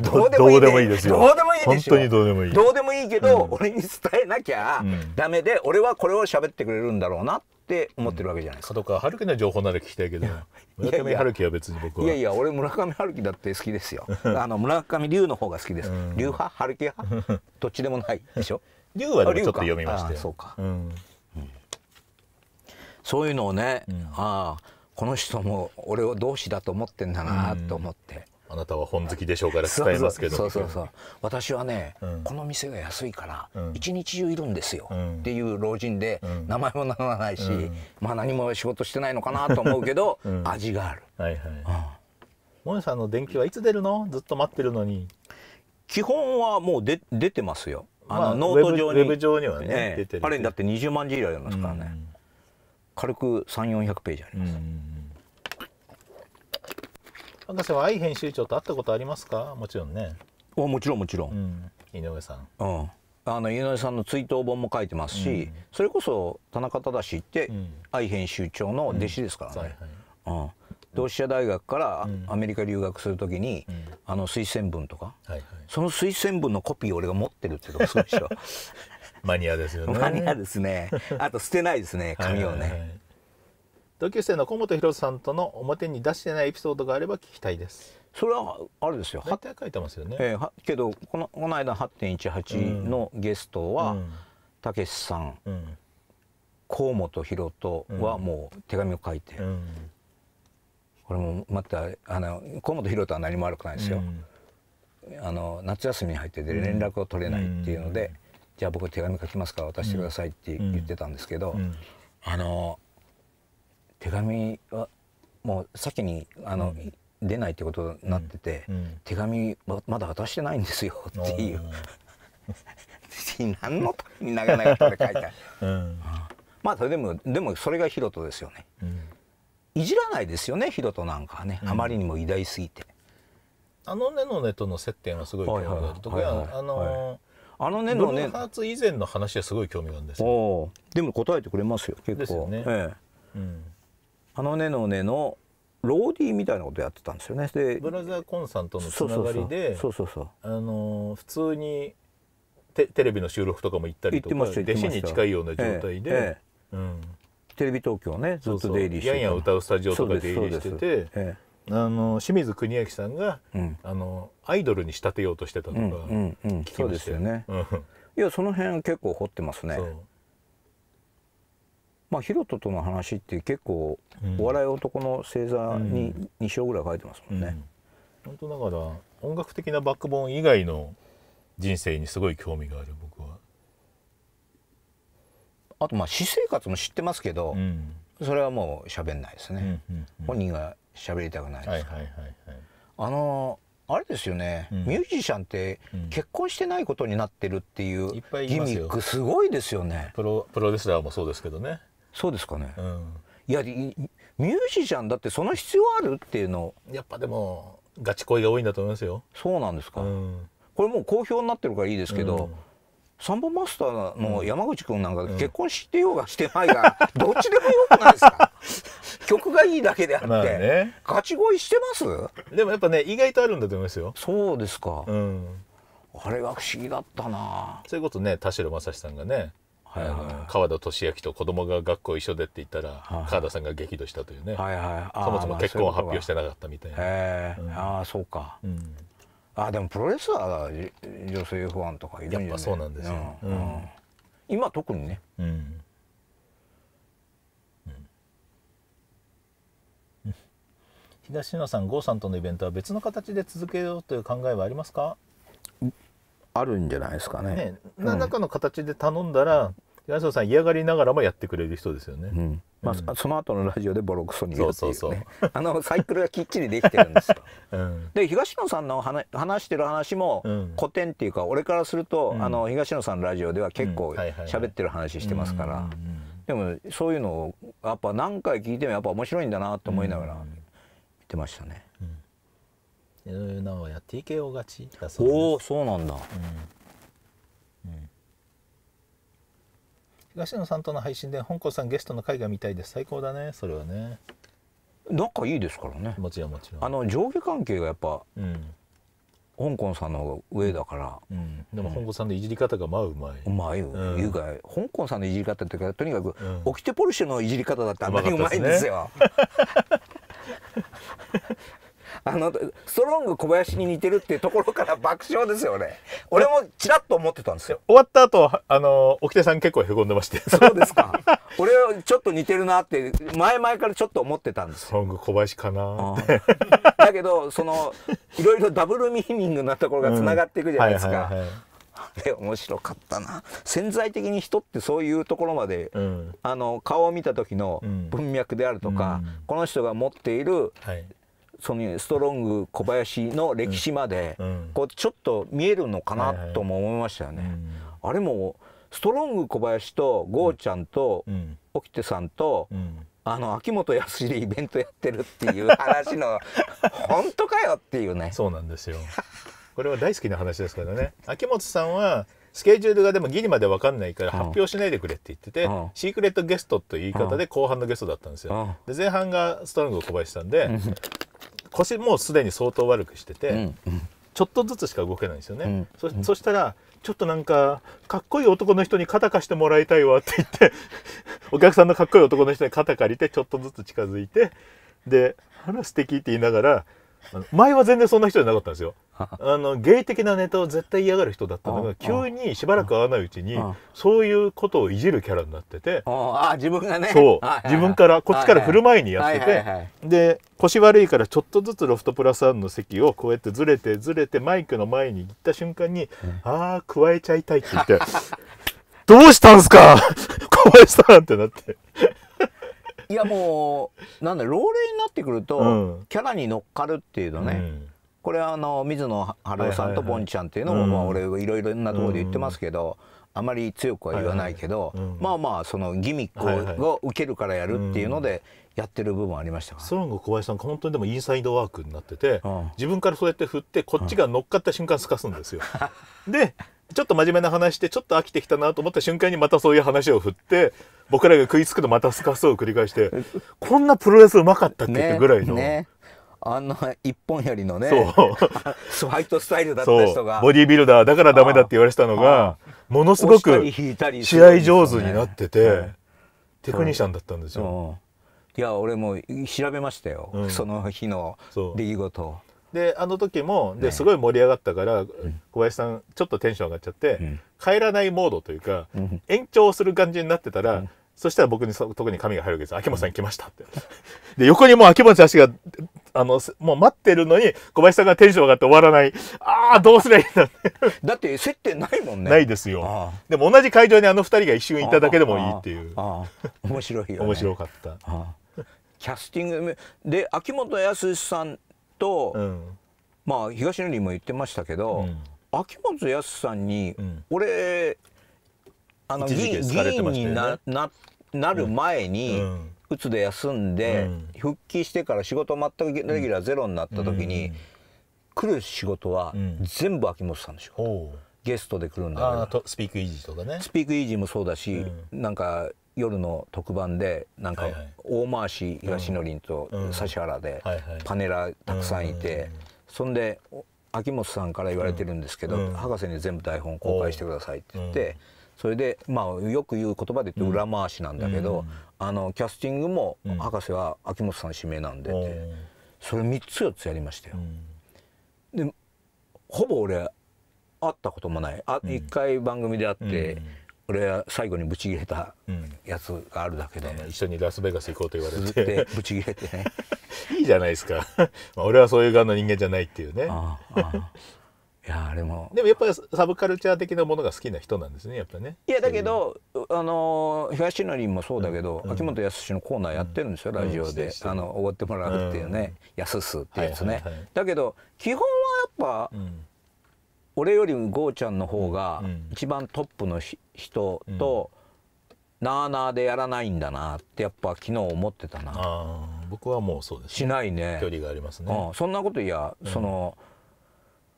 S3: どうでもいい、ね、どうでもいいですよ。どうでもいい本当にどうでもいい。どうでもいいけど、うん、俺に
S2: 伝えなきゃダメで、俺はこれを喋ってくれるんだろうなっって思ってるわけじゃないですか、うん、角川春樹の情報なら聞きたいけど村上春樹は別に僕はいやいや俺村上春樹だって好きですよ あの村上龍の方が好きです龍派春樹派どっちでもないでしょ 龍はちょっと読みましたそうか、うん、そういうのをね、ああこの人も俺を同志だと思ってんだなと思って、あなたは本好きでしょうから伝えますけどそうそうそう私はね、うん、この店が安いから一日中いるんですよ、うん、っていう老人で、うん、名前も名乗らないし、まあ何も仕事してないのかなと思うけど、味がある。はいはい。もえさ
S1: んの電気はいつ出
S2: るの？ずっと待ってるのに。基本はもうで出てますよ。あの、まあ、ノート上にウェブ上にはね、ね、出てる。あれだって20万字以上ありますからね。軽く3、400ページあります。
S1: 博士は愛編集長と会ったことありますかもちろんね
S2: おもちろんもちろん、うん、井上さんうんあの井上さんの追悼本も書いてますし、うん、それこそ田中忠って愛編集長の弟子ですからね、ううん、同志社大学からアメリカ留学するときに、うん、あの推薦文とか、はいはい、その推薦文のコピーを俺が持ってるっていうのがすごいでしょ マニアですよねマニアですねあと捨てないですね紙をね、はいはいはい
S1: 同級生の河本博さんとの表に出してないエピソードがあれば聞きたいですそれはあれですよ大体書いてますよね、えー、
S2: けどこのこの間8.18のゲストはたけしさん、うん、河本博とはもう手紙を書いて、うん、これもまたあの河本博とは何も悪くないですよ、うん、あの夏休みに入って連絡を取れないっていうので、じゃあ僕手紙書きますから渡してくださいって言ってたんですけど、あの手紙はもう先にあの、出ないってことになってて、手紙まだ渡してないんですよっていう何のために長々と書いてある、うん、まあでもでもそれがヒロトですよね、うん、いじらないですよねヒロトなんかはね、うん、あまりにも偉大すぎてあのねのねとの接点はすごい興味がある、い、特にあの、はい、あのねのねハーツ以前の話はすごい興味があるんですよでも答えてくれますよ結構ですよね、ええうんあのねのねのローディーみたいなことやってたんですよねでブラザーコンさんとのつなが
S1: りであの普通にテテレビの収録とかも行ったりとか弟子に近いような状態で、ええ
S2: え、うん、テレビ東京ねずっと出入りしてやんやん歌うスタジオとか出入りしてて、え
S1: え、あの清水邦明さんが、うん、あのアイドルに仕立てようとしてたとか
S2: 聞きましたよね。いやその辺結構掘ってますね。まあ、ヒロトとの話って結構、お笑い男の星座に2章ぐらい書いてますもんね。本当だから
S1: 音楽的なバックボーン以外の人生にすごい興味がある僕は。
S2: あとまあ私生活も知ってますけど、うん、それはもう喋んないですね、うんうんうん、本人が喋りたくないですから、はいはいはいはい、あのあれですよね、うん、ミュージシャンって結婚してないことになってるっていうギミックすごいですよねプロプロレスラーもそうですけどねそうですかね、うん、いやミュージシャンだってその必要あるっていうの
S1: やっぱでもガチ恋が多いんだと思いますよ
S2: そうなんですか、うん、これもう好評になってるからいいですけど、うんサンボマスターの山口君なんか結婚してようがしてないが、どっちでもよくないですか 曲がいいだけであって、
S1: ね、
S2: ガチ恋してますでもやっぱね意外とあるんだと思いますよそうですか、うん、
S1: あれは不思議だったなそういうことね田代正史さんがねはいはい、川田俊明と子供が学校一緒でって言ったら、はい、川田さんが激怒したというね、はいはい、そもそも結婚を発表してなかったみ
S2: たいな、あ、ああそうか、うん、あでもプロレスラー女性ファンとかいるん、ね、やっぱそうなんですよ、うん、今特にね、
S3: うん
S1: 東野さん、郷さんとのイベントは別の形で続けようという考えはありますか
S2: あるんじゃないですかね。ね何ら
S1: かの形で頼んだら、八代さん嫌がりながらもやってくれる人ですよね。
S2: うんまあ、その後のラジオでボロクソに言うっていうね あのサイクルがきっちりできてるんですよ。うん、で東野さんの話話してる話も古典っていうか、俺からすると、うん、あの東野さんのラジオでは結構喋ってる話してますから、でもそういうのをやっぱ何回聞いてもやっぱ面白いんだなと思いながら見てましたね。
S1: 井上尚弥 TKO 勝ち
S2: だそうですおおそうなんだ、うんうん、
S1: 東野さんとの配信で香港さんゲストの会が見たいです最高だねそれはね
S2: 仲いいですからねもちろんもちろんあの上下関係がやっぱ、うん、香港さんの方が上だから、うん、でも香港さんのいじり方がまあうまいうまいよ、うん、いうか香港さんのいじり方ってかとにかく、うん、オキテポルシェのいじり方だってあんまりうまいんですよあのストロング小林に似てるっていうところから爆笑ですよね俺もちらっと思ってたんですよ終わった後あの沖手さん結構へこんでましてそうですか俺はちょっと似てるなって前々からちょっと思ってたんですストロング小林かなって、だけどそのいろいろダブルミーニングなところがつながっていくじゃないですか、
S3: う
S2: れ面白かったな潜在的に人ってそういうところまで、うん、あの顔を見た時の文脈であるとか、うん、この人が持っている、はいそのストロング小林の歴史まで、こうちょっと見えるのかなとも思いましたよね。あれもストロング小林とゴーちゃんと沖手さんと、あの秋元康でイベントやってるっていう話の 本当かよっていうねそうなんですよ
S1: これは大好きな話ですからね秋元さんはスケジュールがでもギリまで分かんないから発表しないでくれって言ってて、うん、シークレットゲストという言い方で後半のゲストだったんですよ、うん、で前半がストロング小林さんで、うん腰もうすでに相当悪くしてて、ちょっとずつしか動けないんですよね、そそしたらちょっとなんかかっこいい男の人に肩貸してもらいたいわって言って お客さんのかっこいい男の人に肩借りてちょっとずつ近づいてで「あら素敵って言いながら前は全然そんな人じゃなかったんですよ。あの、芸的なネタを絶対嫌がる人だったのが、急にしばらく会わないうちに、そういうことをいじるキャラになっ
S2: てて。ああ、自分がね。そう。自分から、こっちから振る舞いにやってて。
S1: で、腰悪いからちょっとずつロフトプラスワンの席をこうやってずれてずれてマイクの前に行った瞬間に、ああ、加えちゃいたいって言って、どうし
S3: たんすか小林さんってなって
S2: いやもうなんだ老齢になってくると、うん、キャラに乗っかるっていうのね、うん、これはあの水野晴夫さんとボンちゃんっていうのも、まあ、俺いろいろなところで言ってますけど、あまり強くは言わないけど、はいはい、まあまあそのギミックを受けるからやるっていうのでやってる部分ありましたから、ソロング小林さん本当にでもインサイドワークになってて、うん、自分からそうやって振ってこっちが乗
S1: っかった瞬間すかすんですよ。でちょっと真面目な話でちょっと飽きてきたなと思った瞬間にまたそういう話を振って僕らが食いつくとまたすかそうを繰り返して
S2: こんなプロレスうまかったっ言ってぐらいの、ねねあんな一本やりのね、そうファ イトスタイルだった人が、ボデ
S1: ィービルダーだからダメだって言われたのが、
S2: ものすごく試合上手になってて、ね、テクニシャンだったんですよ。いや俺も調べましたよ、うん、その日の出来事
S1: であの時もですごい盛り上がったから、小林さんちょっとテンション上がっちゃって、帰らないモードというか、延長する感じになってたら、そしたら僕に特に髪が入るわけです。秋元さん来ましたって。で、横にもう秋元足が、あの、もう待ってるのに、小林さんがテンション上がって終わらない。ああ、どうすりゃいいんだって。だって接点ないもんね。ないですよ。でも同じ会場にあの二人が一瞬いただけでもいいってい
S2: う。ああ面白いよ、面白かった。キャスティングで秋元康さんと、うん、まあ東野にも言ってましたけど、うん、秋元康さんに、俺あの、ね、議員になななる前に、うつで休んで、復帰してから仕事全くレギュラーゼロになった時に、来る仕事は全部秋元さんの仕事、ゲストで来るんだけどスピークイージーとかねスピークイージーもそうだし、うん、なんか夜の特番でなんか大回し東のりんと指原でパネラーたくさんいてそんで秋元さんから言われてるんですけど「博士に全部台本公開してください」って言ってそれでまあよく言う言葉で言うと裏回しなんだけどあのキャスティングも博士は秋元さん指名なんでってそれ3つ4つやりましたよ。でほぼ俺会ったこともないあ1回番組で会って。これは最後にブチギレたやつがあるだけで、うん、一緒にラスベガス行こうと言われて ブチギレ
S1: てね いいじゃないですか 俺はそういう側の人間じゃないっていうねああ
S2: いやあれもでもやっぱりサ
S1: ブカルチャー的なものが好きな人なんですねやっぱね
S2: いやだけどあの東成もそうだけど、うん、秋元康のコーナーやってるんですよ、うん、ラジオで、あの終わってもらうっていうね「やすす」っていうやつね、だけど基本はやっぱ、うん俺よりもゴーちゃんの方が一番トップの、うん、人と、うん、なあなあでやらないんだなってやっぱ昨日思ってたな僕はもうそうです、ね、しないね距離がありますね、うん、そんなこといやその、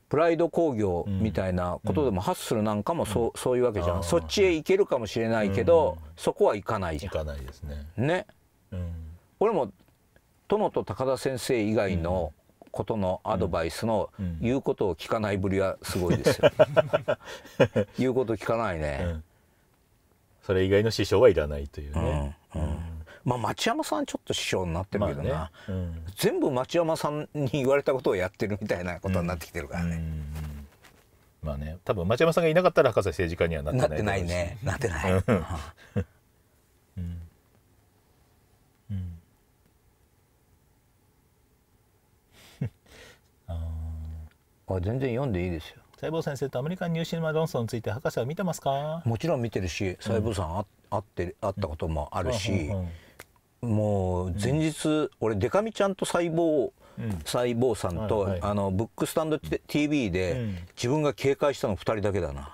S2: プライド工業みたいなことでも、ハッスルなんかもそう,、そういうわけじゃんそっちへ行けるかもしれないけど、そこは行かないじゃん行かないですねね、うん、俺も殿と高田先生以外の、ことのアドバイスの言うことを聞かないぶりはすごいですよ。言うこと聞かないね、それ以外の師匠はいらないというね。まあ、町山さんちょっと師匠になってるけどな、ねうん、全部町山さんに言われたことをやってるみたいなことになってきてるからね。うんうん
S1: まあね、多分町山さんがいなかったら博士政治家にはなってないなってないねなって
S3: ない、うん
S2: あ全然読んでいいですよ
S1: 細胞先生とアメリカンニューシネマ論争について博士は見てますか
S2: もちろん見てるし細胞さん、会って会ったこともあるし、もう前日、俺デカミちゃんと細胞細胞さんと、あのブックスタンド TV で、自分が警戒したの2人だけだな、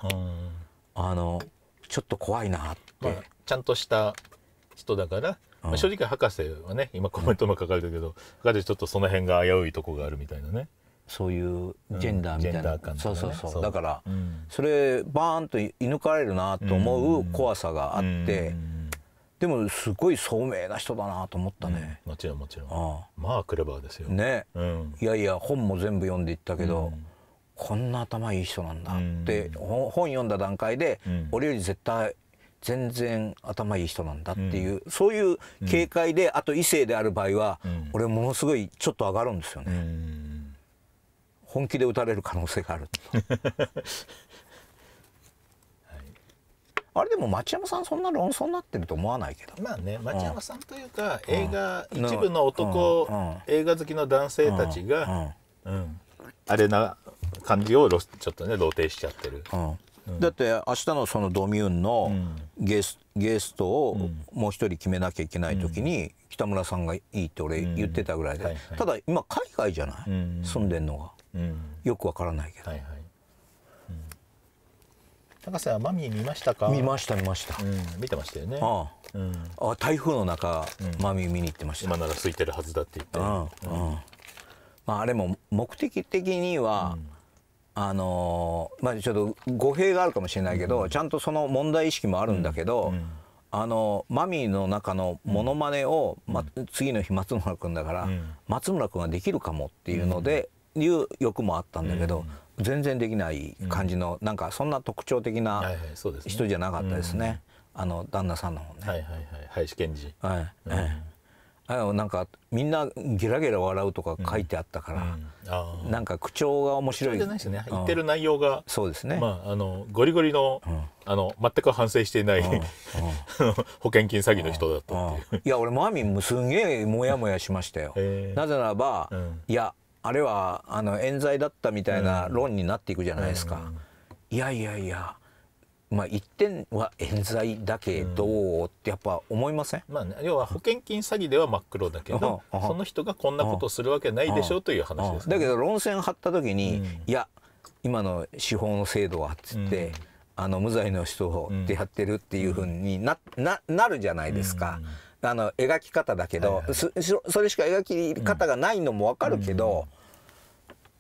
S2: あのちょっと怖いなっ
S1: て、ちゃんとした人だから、まあ、正直博士はね
S2: 今コメントも書かれてるけど、博士ちょっとその辺が危ういとこがあるみたいなねそういうジェンダーみたいな、うんね、そうそうそうだから、うん、それバーンと射抜かれるなと思う怖さがあって、でもすごい聡明な人だなと思ったね、もちろんもちろんああまあクレバーですよね、いやいや本も全部読んでいったけど、こんな頭いい人なんだって、本読んだ段階で、俺より絶対全然頭いい人なんだっていう、うん、そういう警戒で、うん、あと異性である場合は、うん、俺ものすごいちょっと上がるんですよね。本気で打たれる可能性がある はい、あれでも町山さんそんな論争になってると思わないけどまあね町山
S1: さんというか、うん、映画、うん、一部の男、うん、映画好きの男性たちが、うんあれな感じをちょっとね露呈しちゃってる。
S2: だって明日のそのドミューンのゲス,、ゲストをもう一人決めなきゃいけない時に北村さんがいいって俺言ってたぐらいで、ただ今海外じゃない、住んでんのが。うん、よくわからないけど、はいはい
S1: 高瀬はマミー見ましたか見ました
S2: 見ました、うん、見てましたよねああうん、あ台風の中、うん、マミー見に行ってました今なら空いてるはずだって言ってうん、うんまあ、あれも目的的には、あのー、まあちょっと語弊があるかもしれないけど、ちゃんとその問題意識もあるんだけど、あのマミーの中のモノマネを、ま、次の日松村君だから、松村君ができるかもっていうので、いう欲もあったんだけど、うん、全然できない感じの、うん、なんかそんな特徴的な人じゃなかったですね、あの旦那さんの方ね。はいはいはい、試験二、はい、うんええ、なんかみんなゲラゲラ笑うとか書いてあったから、うん、なんか口調が面白いじゃないですね、
S3: 言ってる
S1: 内容が、そうですね、まあ、あのゴリゴリの,、あの全く反省していない、保険金詐欺の人
S2: だったっていう、いや俺マミンもすげえモヤモヤしましたよ、なぜならば、いやあれはあの冤罪だったみたいな論になっていくじゃないですか。いやいやいやまあ、一点は冤罪だけどってやっぱ思いません、まあ、ね、要は保険金詐欺では真っ黒だけど、その
S1: 人がこんなことするわけないでしょうという話です、
S2: ね、だけど論戦張った時に、いや今の司法の制度はっつって、あの無罪の人でやってるっていうふうにな,、ななるじゃないですか。あの描き方だけど、はいはい、そそれしか描き方がないのもわかるけど、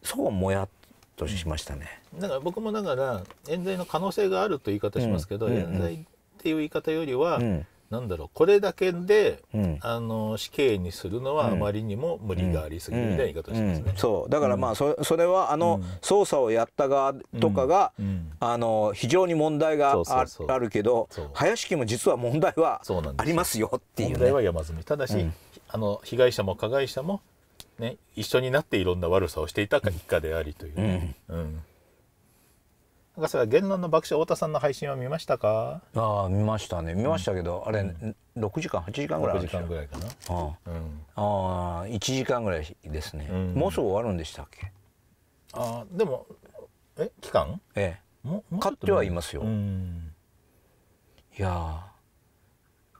S2: うん、そうもやっとしましたね。
S1: だから僕もだから冤罪の可能性があるという言い方しますけど、うん、冤罪っていう言い方よりは、うんなんだろうこれだけで、うん、あの死刑にするのはあま
S2: りにも無理がありすぎるみたいな言い方しますね、うんうん、そうだからまあそそれはあの、捜査をやった側とかが、あの非常に問題があるけど林家も実は問題はありますよっていう、ね,、問題は山積みただし、
S1: あの被害者も加害者も、ね、一緒になっていろんな悪さをしていた一家でありというね。うん博士は言論の爆笑太田さんの配信は見ましたか
S2: ああ見ましたね見ましたけど、うん、あれ、うん、6時間8時間ぐらい時間ぐらいかなああうん、あ1時間ぐらいですね、うん、もうすぐ終わるんでしたっけ
S1: ああでも
S2: え期間ええもも買ってはいますよ、いや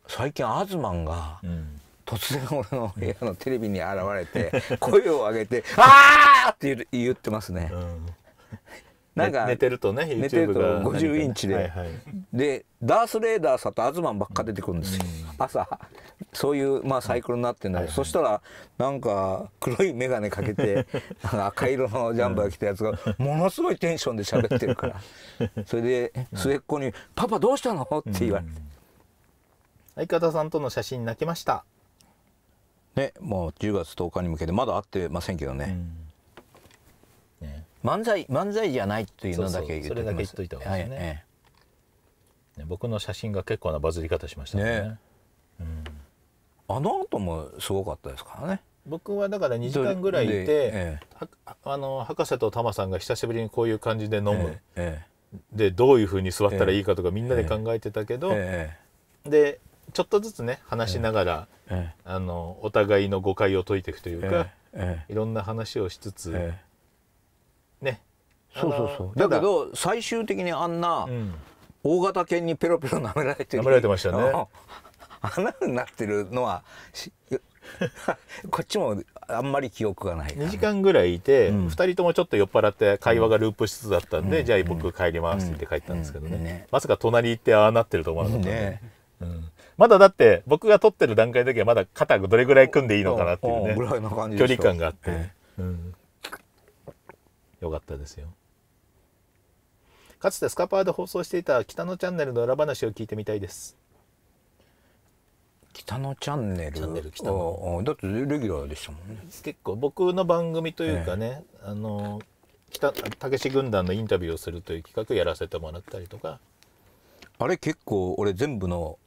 S2: 最近アズマンが、突然俺の部屋のテレビに現れて 声を上げて「ああ!」って言ってますね。なんか寝てるとね寝てると50インチで、はいはい、でダース・レーダーさんとアズマンばっか出てくるんですよ、うん、朝そういうまあサイクルになってんだけど、はいはい、そしたらなんか黒い眼鏡かけて 赤色のジャンバー着たやつがものすごいテンションで喋ってるから それで末っ子に「パパどうしたの?」って言われて、うん、
S1: 相方さんとの写真泣きました
S2: ねもう10月10日に向けてまだ会ってませんけどね、うん漫才漫才じゃないっていうのだけ言ってそれだけ言っといた方がいいですねはいええ、僕の写真が結構なバズり方しましたね、ねうん、あの後もすごかったですからね
S1: 僕はだから2時間ぐらいいて、ええ、あの博士とタマさんが久しぶりにこういう感じで飲む、え、でどういうふうに座ったらいいかとかみんなで考えてたけど、でちょっとずつね話しながら、あのお互いの誤解を解いていくというか、いろんな話をしつつ、そう
S3: そうそうだけ
S2: ど最終的にあんな大型犬にペロペロ舐められてる、舐められてましたね穴 になってるのは こっ
S1: ちもあんまり記憶がない、ね、2時間ぐらいいて、うん、2人ともちょっと酔っ払って会話がループしつつだったんで、うん、じゃあ僕帰りますって帰ったんですけどねうんね、まさか隣行ってああなってると思わなかったね、ね、まだだって僕が撮ってる段階の時はまだ肩どれぐらい組んでいいのかなっていうね距離感があって、よかったですよかつてスカパーで放送していた北のチャンネルの裏話を聞いてみたいです
S2: 北のチャンネルチンネル北のだってレギュラ
S1: ーでしたもんね結構僕の番組というかね、えあの北武志軍
S2: 団のインタビューをするという
S1: 企画やらせてもらったりとか
S2: あれ結構俺全部の、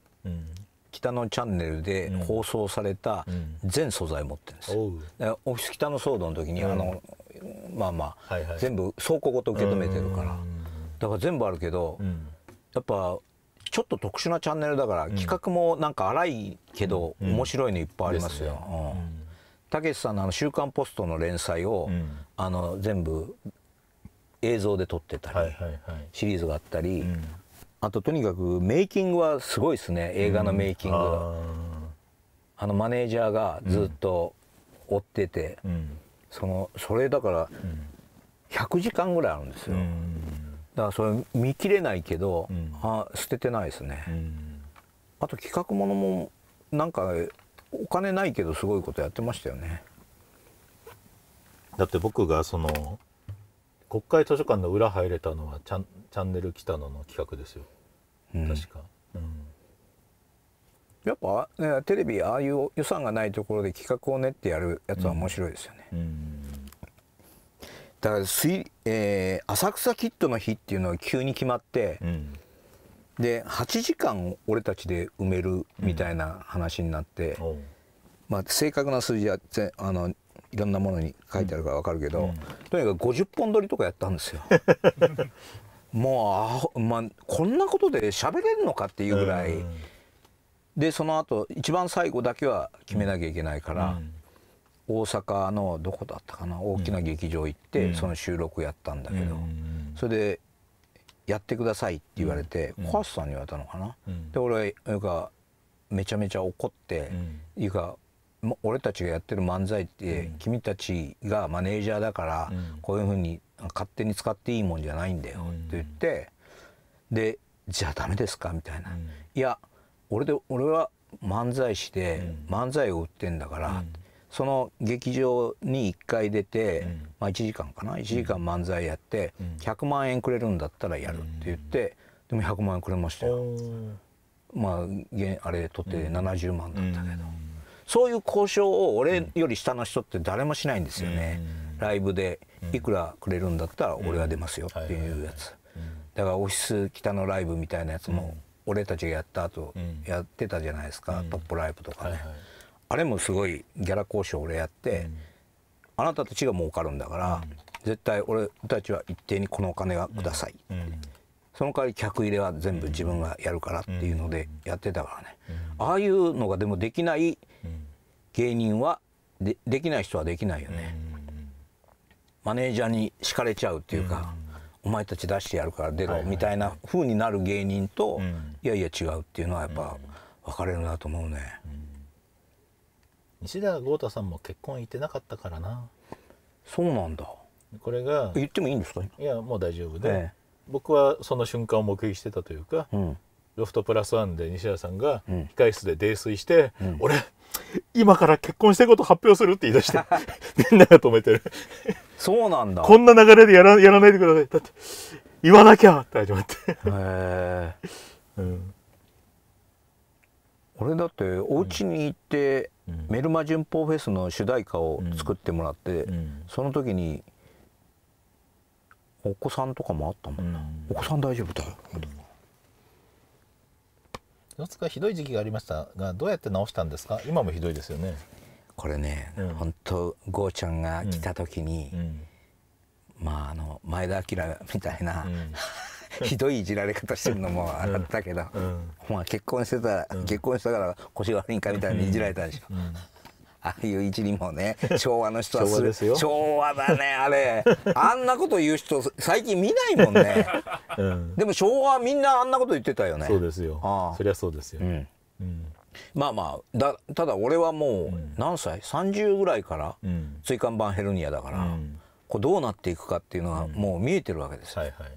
S2: 北のチャンネルで放送された全素材持ってるんですよ、うんうん、オフィス北の騒動の時にあの、うん、まあまあ、はいはい、全部倉庫ごと受け止めてるから、うんだから全部あるけど、うん、やっぱちょっと特殊なチャンネルだから、企画もなんか荒いけど、面白いのいっぱいありますよ。たけしさんのあの「週刊ポスト」の連載を、あの全部映像で撮ってたり、シリーズがあったり、あととにかくメイキングはすごいですね映画のメイキング、あのマネージャーがずっと追ってて、そのそれだから100時間ぐらいあるんですよ。だからそれ見切れないけど、うん、あ捨ててないですね、うん、あと企画ものもなんかお金ないけどすごいことやってましたよね
S1: だって僕がその
S2: 国会図書館
S1: の裏入れたのはチャチャンネル北たのの企画ですよ、うん、確か、うん、
S2: やっぱ、ね、テレビああいう予算がないところで企画を練ってやるやつは面白いですよね、うんだからえー、浅草キッドの日っていうのは急に決まって、うん、で8時間俺たちで埋めるみたいな話になって、うん、まあ、正確な数字はあのいろんなものに書いてあるから分かるけど、うん、とにかく50本撮りとかやったんですよ。もうあ、まあ、こんなことで喋れるのかっていうぐらい、でその後一番最後だけは決めなきゃいけないから。大阪のどこだったかな大きな劇場行って、その収録やったんだけど、それで「やってください」って言われて小橋さんに言われたのかな。で俺かめちゃめちゃ怒って、いうか俺たちがやってる漫才って、君たちがマネージャーだから、こういうふうに勝手に使っていいもんじゃないんだよって言って、で「じゃあダメですか?」みたいな「いや俺で俺は漫才師で漫才を売ってんだから、その劇場に1回出て、うん、まあ、1時間かな1時間漫才やって、うん、100万円くれるんだったらやるって言って、でも100万円くれましたよ。まあ、あれ取って70万だったけど、そういう交渉を俺より下の人って誰もしないんですよね。ライブでいくらくれるんだったら俺が出ますよっていうやつ。だからオフィス北のライブみたいなやつも俺たちがやった後やってたじゃないですか、トップライブとかね。はいはいあれもすごいギャラ交渉俺やって、あなたたちが儲かるんだから、絶対俺たちは一定にこのお金がください、その代わり客入れは全部自分がやるからっていうのでやってたからね、ああいうのがでもできない芸人はでできない人はできないよね、マネージャーに敷かれちゃうっていうか、お前たち出してやるから出ろみたいな風になる芸人と、いやいや違うっていうのはやっぱ分かれるなと思うね。西田豪太さんも結
S1: 婚行ってなかったからな
S2: そうなんだこれが言ってもいいんですか
S1: いやもう大丈夫で、ええ、僕はその瞬間を目撃してたというか、うん、ロフトプラスワンで西田さんが控室で泥酔して、うん、俺今から結婚してること発表するって言い出して みんなが止めてるそうなんだこんな流れでやらやらないでくださいだって
S2: 言わなきゃって始まってへえー、うん、俺だってお家に行って、メルマ旬報フェスの主題歌を作ってもらって、その時にお子さんとかもあったもんな、お子さん大丈夫だよ、うん、つかひどい時期がありましたがどうやって直したんですか今もひどいですよねこれね、うん、本当ゴーちゃんが来た時に、まああの前田明みたいな、ひどいいじられ方してるのもあったけど、まあ結婚してた、結婚したから腰悪いんかみたいにいじられたでしょ。ああいう一じもね昭和の人はすよ昭和だねあれあんなこと言う人最近見ないもんね、うん、でも昭和みんなあんなこと言ってたよねそうですよああそりゃそうですよ、う
S3: んうん、
S2: まあまあだただ俺はもう何歳、うん、30ぐらいから椎間板ヘルニアだから、こうどうなっていくかっていうのはもう見えてるわけです、はいはい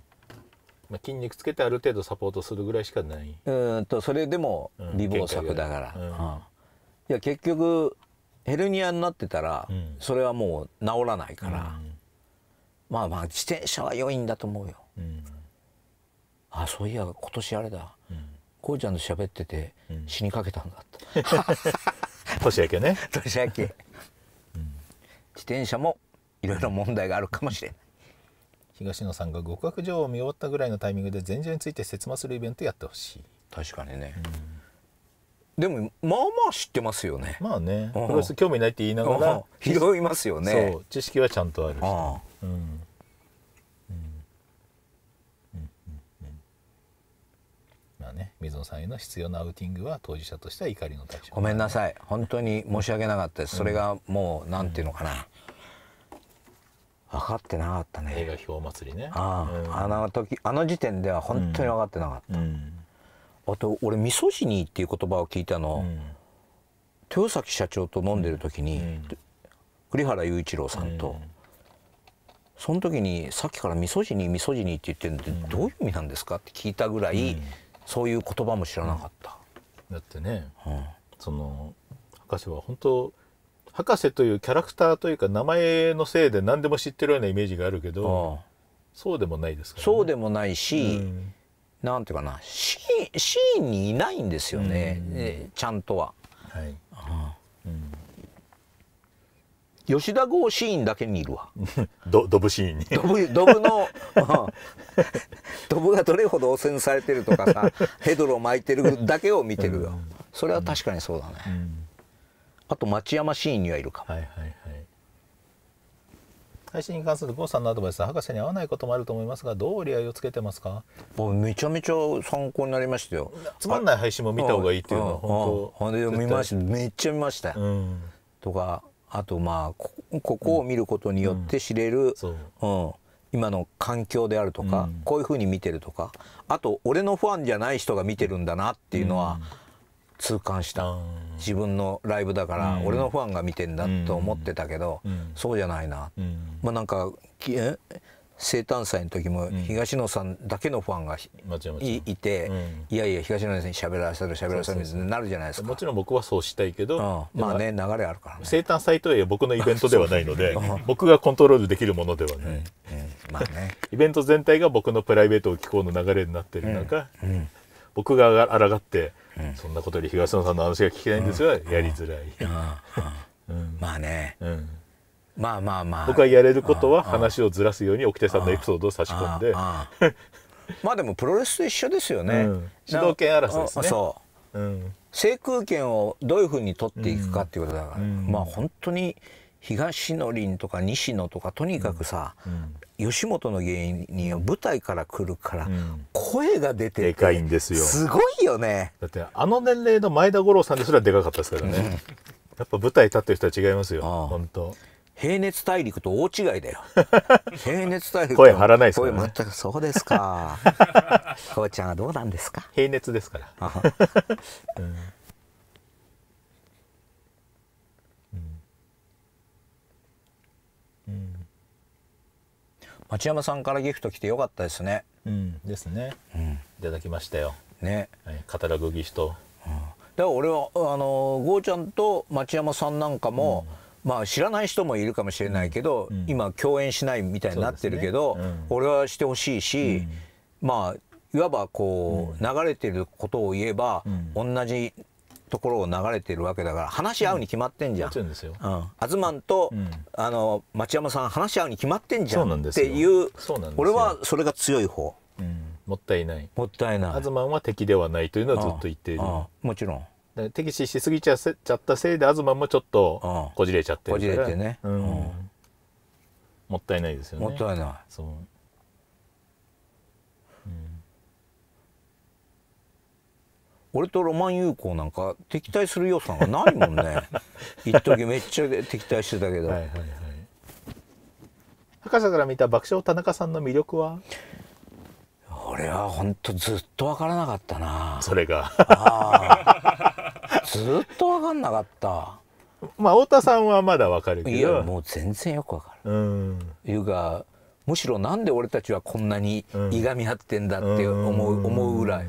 S2: まあ、筋肉つけてある程度サポートするぐらいしかないうんとそれでも利暴策だから、うん、うん、いや結局ヘルニアになってたら、それはもう治らないから、まあまあ自転車は良いんだと思うよ、あそういや今年あれだ、こうちゃんと喋ってて、死にかけたんだ
S3: っ
S2: 年明けね 年明け、自転車もいろいろ問題があるかもしれない東野さんが
S1: 極悪女王を見終わったぐらいのタイミングで前女
S2: について説明するイベントやってほしい確かにね、
S1: うん、でもまあまあ知ってますよねまあねプロレス興味ないって言いながら 拾いますよねそう知識はちゃんとあるしうん、うん、まあね、水野さんへの必要なアウティングは当事者としては怒りの対象
S2: ごめんなさい本当に申し訳なかったです、それがもう何ていうのかな、分かってなかったね映画表祭りねああ、うん、あの時あの時点では本当に分かってなかった、うん、あと俺「味噌死に」っていう言葉を聞いたの、うん、豊崎社長と飲んでる時に、栗原雄一郎さんと、その時にさっきから「味噌死に味噌死に」って言ってるのってどういう意味なんですかって聞いたぐらい、そういう言葉も知らなかった、だってね、その博士は本当博士という
S1: キャラクターというか名前のせいで何でも知ってるようなイメージがあるけどそうでもな
S2: いですから、ね、そうでもないし、うん、なんていうかなシーンシーンにいないんですよね、うんちゃんとは。はい、うん、吉田剛シーンだけにいるわ。ド ドブシーンに。ドブドブの、ドブがどれほど汚染されてるとかさ、ヘドロ巻いてるだけを見てるよ。それは確かにそうだね。うんあと町山シーンにはいるかはいはいはい
S1: 配信に関する郷さんのアドバイス博士に合わないこともあると思います
S2: がどう折り合いをつけてますかめちゃめちゃ参考になりましたよつまんない配信も見た方がいいっていうのは本当、うんうん、ほんでましためっちゃ見ました、うん、とかあとまあここを見ることによって知れる、うん、うん、今の環境であるとか、こういうふうに見てるとかあと俺のファンじゃない人が見てるんだなっていうのは、うん痛感した自分のライブだから俺のファンが見てんだと思ってたけど、そうじゃないな、まあなんか生誕祭の時も東野さんだけのファンが、うん、いて、うん、いやいや東野さんに喋らせる喋らせるになるじゃないですかもちろん僕はそうしたいけど、うん、まあね流れあるから、ね、生誕祭とはいえ僕
S1: のイベントではないので僕がコントロールできるものではない、まあね、イベント全体が僕のプライベートを聞こうの流れになってる中、僕があらがってそんなことより東野さんの話が聞けないんですが、やりづら
S2: い、
S1: まあね、まあまあまあ僕はや
S2: れることは話
S1: をずらすように沖手さんのエピソードを差し込んで
S2: まあでもプロレスと一緒ですよね、うん、主導権争いですねそう、うん、制空権をどういうふうに取っていくかっていうことだから、うん、まあ本当に東野林とか西野とかとにかくさ、うん、吉本の芸人は舞台から来るから、
S1: 声が出ててでかいんですよすご
S2: いよねだってあ
S1: の年齢の前田五郎さんですらでかかったですからねやっぱ舞台立ってる人は違いますよああ本
S2: 当平熱大陸と大違いだよ 平熱大陸声張らないですからね声全くそうですか こうちゃんはどうなんですか平熱ですから、
S1: う
S2: ん町山さんからギフト来てよかったですねうんですね、うん、い
S1: ただきましたよね、はい、カタログギフト、うん、だ
S2: から俺はあのゴーちゃんと町山さんなんかも、うん、まあ知らない人もいるかもしれないけど、うん、今共演しないみたいになってるけど、ね、俺はしてほしいし、まあいわばこう、流れてることを言えば、うん、同じところを流れてるわけだから話し合うに決まってんじゃん。うん、東と、うん、あの町山さん話し合うに決まってんじゃんっていうう俺はそれ
S1: が強い方。うん、もったいないもったいない東は敵ではないというのはずっと言っているもちろん敵視しすぎちゃせちゃったせいで東もちょっとこじれちゃってるこじれて
S2: ね、うん、もったいないですよねもったいないそう俺とロマン友好なんか敵対する要素なないもんね 一時めっちゃ敵対してたけど、はいはいはい、
S1: 博士から見た爆笑田中さんの魅力は
S2: 俺は本当ずっと分からなかったなそれがずっと分かんなかったまあ太田さんはまだ分かるけどいやもう全然よくわかるうんいうかむしろなんで俺たちはこんなにいがみ合ってんだって思う,、思うぐらい、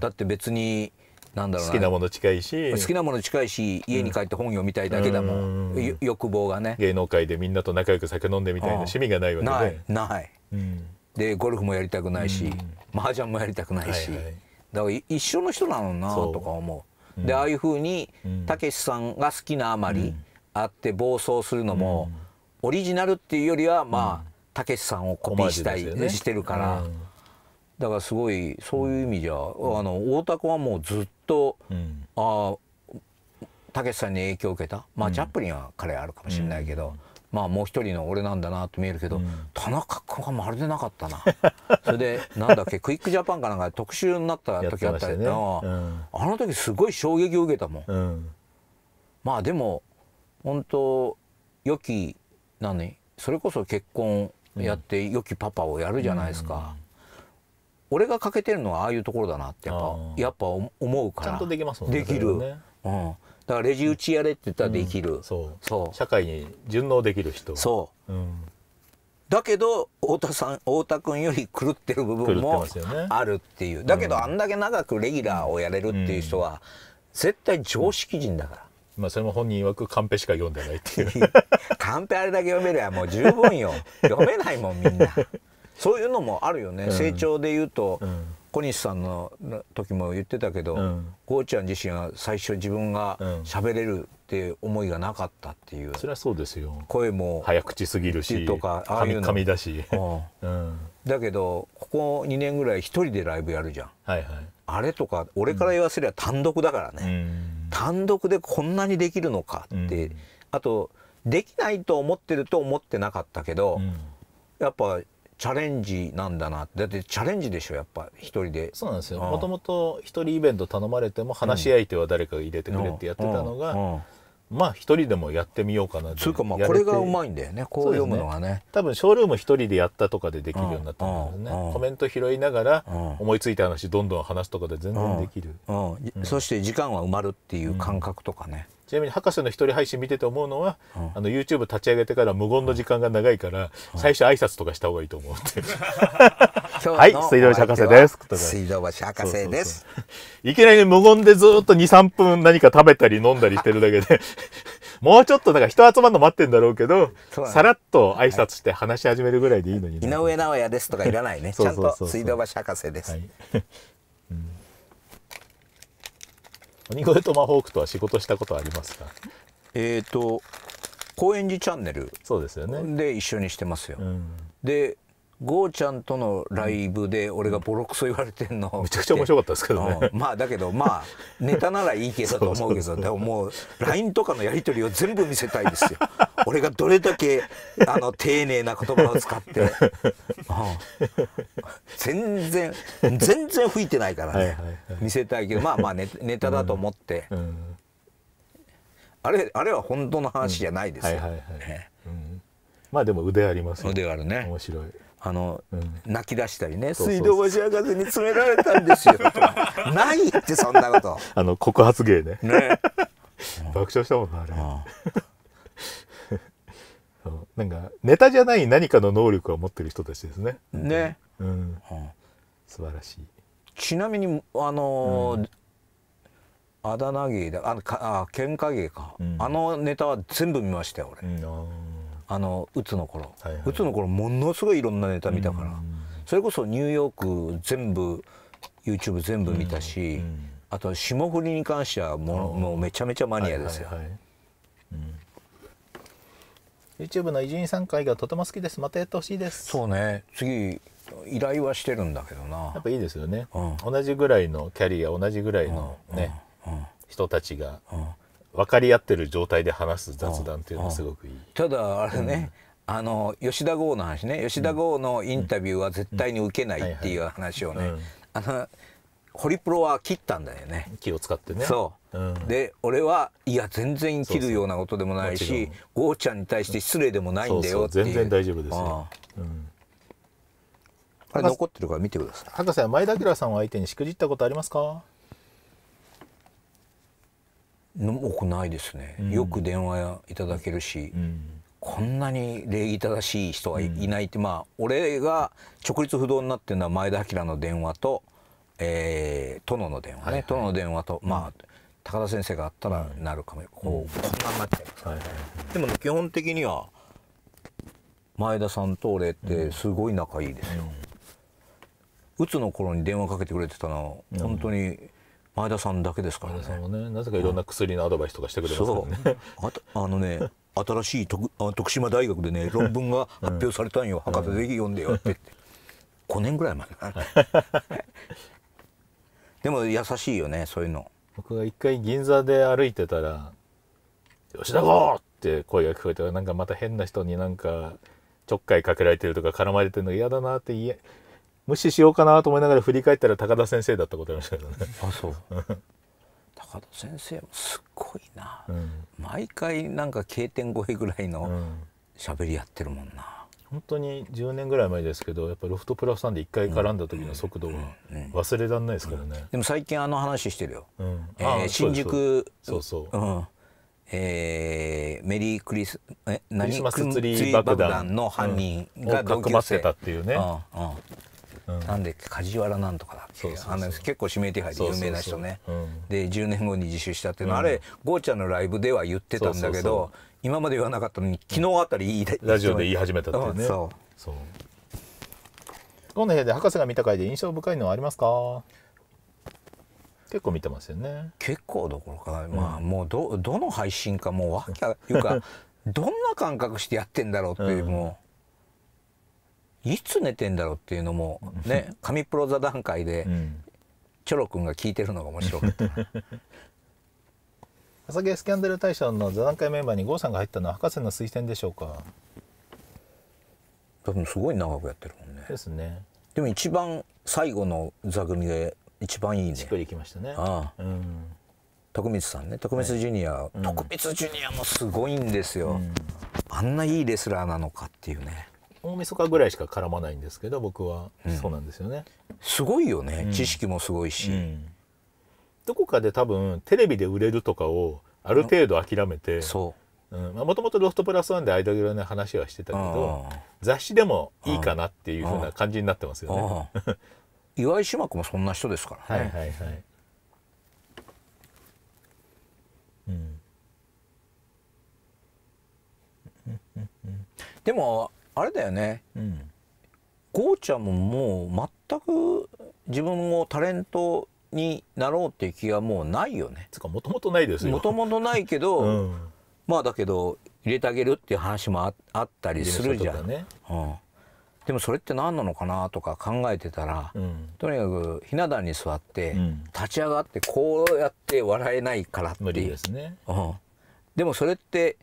S2: だって別になんだろう好きなもの近いし好きなもの近いし家に帰って本読みたいだけだもん、うん、欲望がね芸能界でみんなと仲良く酒飲んでみたいな趣味がないわけで、ね、ないない、うん、でゴルフもやりたくないし、うん、麻雀もやりたくないし、はいはい、だから一緒の人なのなとか思うでああいうふうにたけしさんが好きなあまりあって暴走するのもオリジナルっていうよりはまあたけしさんをコピーしたい、ね、してるから。だからすごいそういう意味じゃ、あの大田君はもうずっと、うん、あたけしさんに影響を受けたまあチャップリンは彼あるかもしれないけど、うん、まあもう一人の俺なんだなと見えるけど、うん、田中君はまるでなかったな それでなんだっけクイックジャパンかなんか特集になった時あったけど、ねうん、あの時すごい衝撃を受けたもん、まあでも本当良き何それこそ結婚やって良きパパをやるじゃないですか。俺が欠けてるのはああいうところだなってやっぱやっぱ思うからちゃんとできますもんねできる、ね、うん、だからレジ打ちやれって言ったらできる、うんうん、そう社会に順応できる人そう、だけど太田さん太田君より狂ってる部分もあるっていう、ね、だけどあんだけ長くレギュラーをやれるっていう人は絶対常識人だから、まあそれも本人曰くカンペしか読んでないっていう カンペあれだけ読めりゃもう十分よ読めないもんみんな。そういうのもあるよね、うん、成長で言うと、うん、小西さんの時も言ってたけど、うん、ゴーちゃん自身は最初自分が喋れるって思いがなかったっていう、それはそうですよ声も
S1: 早口すぎるしとかああいうの髪だし、
S2: うん、だけどここ2年ぐらい一人でライブやるじゃん、はいはい、あれとか俺から言わせりゃ単独だからね、単独でこんなにできるのかって、あとできないと思ってると思ってなかったけど、やっぱチャレンジなんだなだってチャレンジでしょやっぱ一人でそうなんですよもともと一人イベント頼まれても話
S1: し相手は誰か入れてくれってやってたのが、うんうん、まあ一人でもやってみようかなつうかまあこれがうまいんだよねこう読むのがね、ね、多分ショールーム一人でやったとかでできるようになったんですね、コメント拾いながら思いついた話どんどん話すとかで全然できる、そして時間は埋まるっていう感覚とかね、ちなみに博士の一人配信見てて思うのは、うん、あの YouTube 立ち上げてから無言の時間が長いから、うん、最初挨拶とかした方がいいと思うって。はい、水道橋博士です。水道橋博士です。いきなり無言でずっと2、3分何か食べたり飲んだりしてるだけで もうちょっとだから人集まるの待ってんだろうけど、
S3: さらっと挨拶
S1: して話し始めるぐらいでいいのに、ね井上尚弥ですとかいらないね。ちゃんと水道橋博士です。はいうん
S2: 鬼越トマホークとは仕事したことありますかえっ、ー、と高円寺チャンネルそうですよねで一緒にしてますよ、うん、でゴーちゃんとのライブで俺がボロクソ言われてんのめちゃくちゃ面白かったですけどね、うん、まあだけどまあネタならいいけどと思うけどでももう LINE とかのやり取りを全部見せたいですよ 俺がどれだけあの丁寧な言葉を使って、うん、全然全然吹いてないからね、はいはい、見せたいけどまあまあネネタだと思って、うん、あれあれは本当の話じゃないですよ、まあでも腕あります、ね、腕あるね面白いあの、うん、泣き出したりね水道橋博士に詰められたんですよ ないってそんなことあの
S1: 告発芸ねね 爆笑したもんなあれ なんかネタじゃない何かの能力を持ってる人たちですねね、うん、うん、素晴ら
S2: しいちなみにあのーうんあだ名芸ああかあ喧嘩芸か、うん、あのネタは全部見ましたよ俺、うん、あのうつの頃、はいはい、うつの頃ものすごいいろんなネタ見たから、それこそニューヨーク全部 YouTube 全部見たし、あと霜降りに関してはもうもうめちゃめちゃマニアですよ。はいはいはい
S1: うん、YouTube の伊集院さん会がとても好きですまたやってほしいで
S2: すそうね次依頼
S1: はしてるんだけどなやっぱいいですよね、うん、同じぐらいのキャリア同じぐらいのね、う
S2: ん、人たちが、分かり合ってる状態で話す雑談っていうのはすごくいい。ただあれね、うん、あの吉田剛の話ね吉田剛のインタビューは絶対に受けないっていう話をねあのホリプロは切ったんだよね気を使ってねそう、うん、で俺はいや全然切るようなことでもないし郷ちゃんに対して失礼でもないんだよって全然大丈夫ですよ、うん、あれ残ってるから見てください
S1: 博士は前田明さんを相手にしくじったことありますか
S2: の多くないですね、よく電話いただけるし、こんなに礼儀正しい人はいないって、まあ俺が直立不動になってるのは前田明の電話と、えー、殿の電話ね、はいはい、殿の電話とまあ、高田先生があったらなるかも、こうこんなになっちゃいます、はいはい、でも、ね、基本的には前田さんと俺ってすごい仲いいですよ。うつ、ん、の頃に電話かけてくれてたのは本当に前田さんだけですからね。さんはねなぜかいろんな薬のアドバイスとかしてくれますよね。あとあのね新しい徳徳島大学でね論文が発表されたんよ、うん、博士ぜひ読んでよって言って5年ぐらい前 でも優しいよねそういうの僕が
S1: 一回銀座で歩いてたら「吉田剛!」って声が聞こえてなんかまた変な人になんかちょっかいかけられてるとか絡まれてるの嫌だなって言え無視しようかなと思いながら振り返ったら高田先生だったことありましたけど
S3: ね。あそう
S1: 高田先生もすっごいな、うん、毎回
S2: なんか経点超えぐ
S1: らいの喋りや
S2: ってるもんな、
S1: うん、本当に10年ぐらい前ですけどやっぱロフトプラスさんで1回
S2: 絡んだ時の速度は忘れられないですからね、うん、でも最近あの話してるよ、うん、えー、新宿そうそううんえー、メリークリスえクリスマスツリー爆弾の犯人が同級生、うん、学ませたっていうね、うんうん、なんで梶原なんとかだってあの結構指名手配で有名な人ねで10年後に自首したっていうのあれゴーちゃんのライブでは言ってたんだけど今まで言わなかったのに昨日あたりラジオで言い始めたっていうねそう
S1: どの部屋で博士が見た回で印象深いのはありますか結構見てますよね結
S2: 構どころか、まあもうどどの配信かもうわけいうかどんな感覚してやってんだろうっていう、もういつ寝てんだろうっていうのもね神プロ座談会でチョロ君が聞いてるのが面白か
S3: った。
S1: 朝芸スキャンダル大賞の座談会メンバーに郷さんが入ったのは博士の推薦でしょ
S2: うか多分すごい長くやってる
S1: もんねですね
S2: でも一番最後の座組で一番いいねしっくりきましたねああ、うん、徳光さんね徳光ジュニア、はい、徳光ジュニアもすごいんですよ、うん、あんないいレスラーなのかっていうね
S1: 大晦日ぐらいしか絡まないんですけど僕は、そうなんですよねすごいよね、知識もすごいし、どこかで多分テレビで売れるとかをある程度諦めてそうもともと「ロフトプラスワン」で間イドルの話はしてたけど雑誌でもいいかなっていうふうな感じになってますよ
S3: ね
S2: 岩井志麻子もそんな人ですからねは
S3: いはいはいうん
S2: でもあれだよね、うん、ゴーちゃんももう全く自分もタレントになろうっていう気がもうないよね。つかもともとないですよ。もともとないけど、うん、まあだけど入れてあげるっていう話もあったりするじゃん。ね、うん、でもそれって何なのかなとか考えてたら、うん、とにかくひな壇に座って、立ち上がってこうやって笑えないからっていう。無理ですね、うん、でもそれって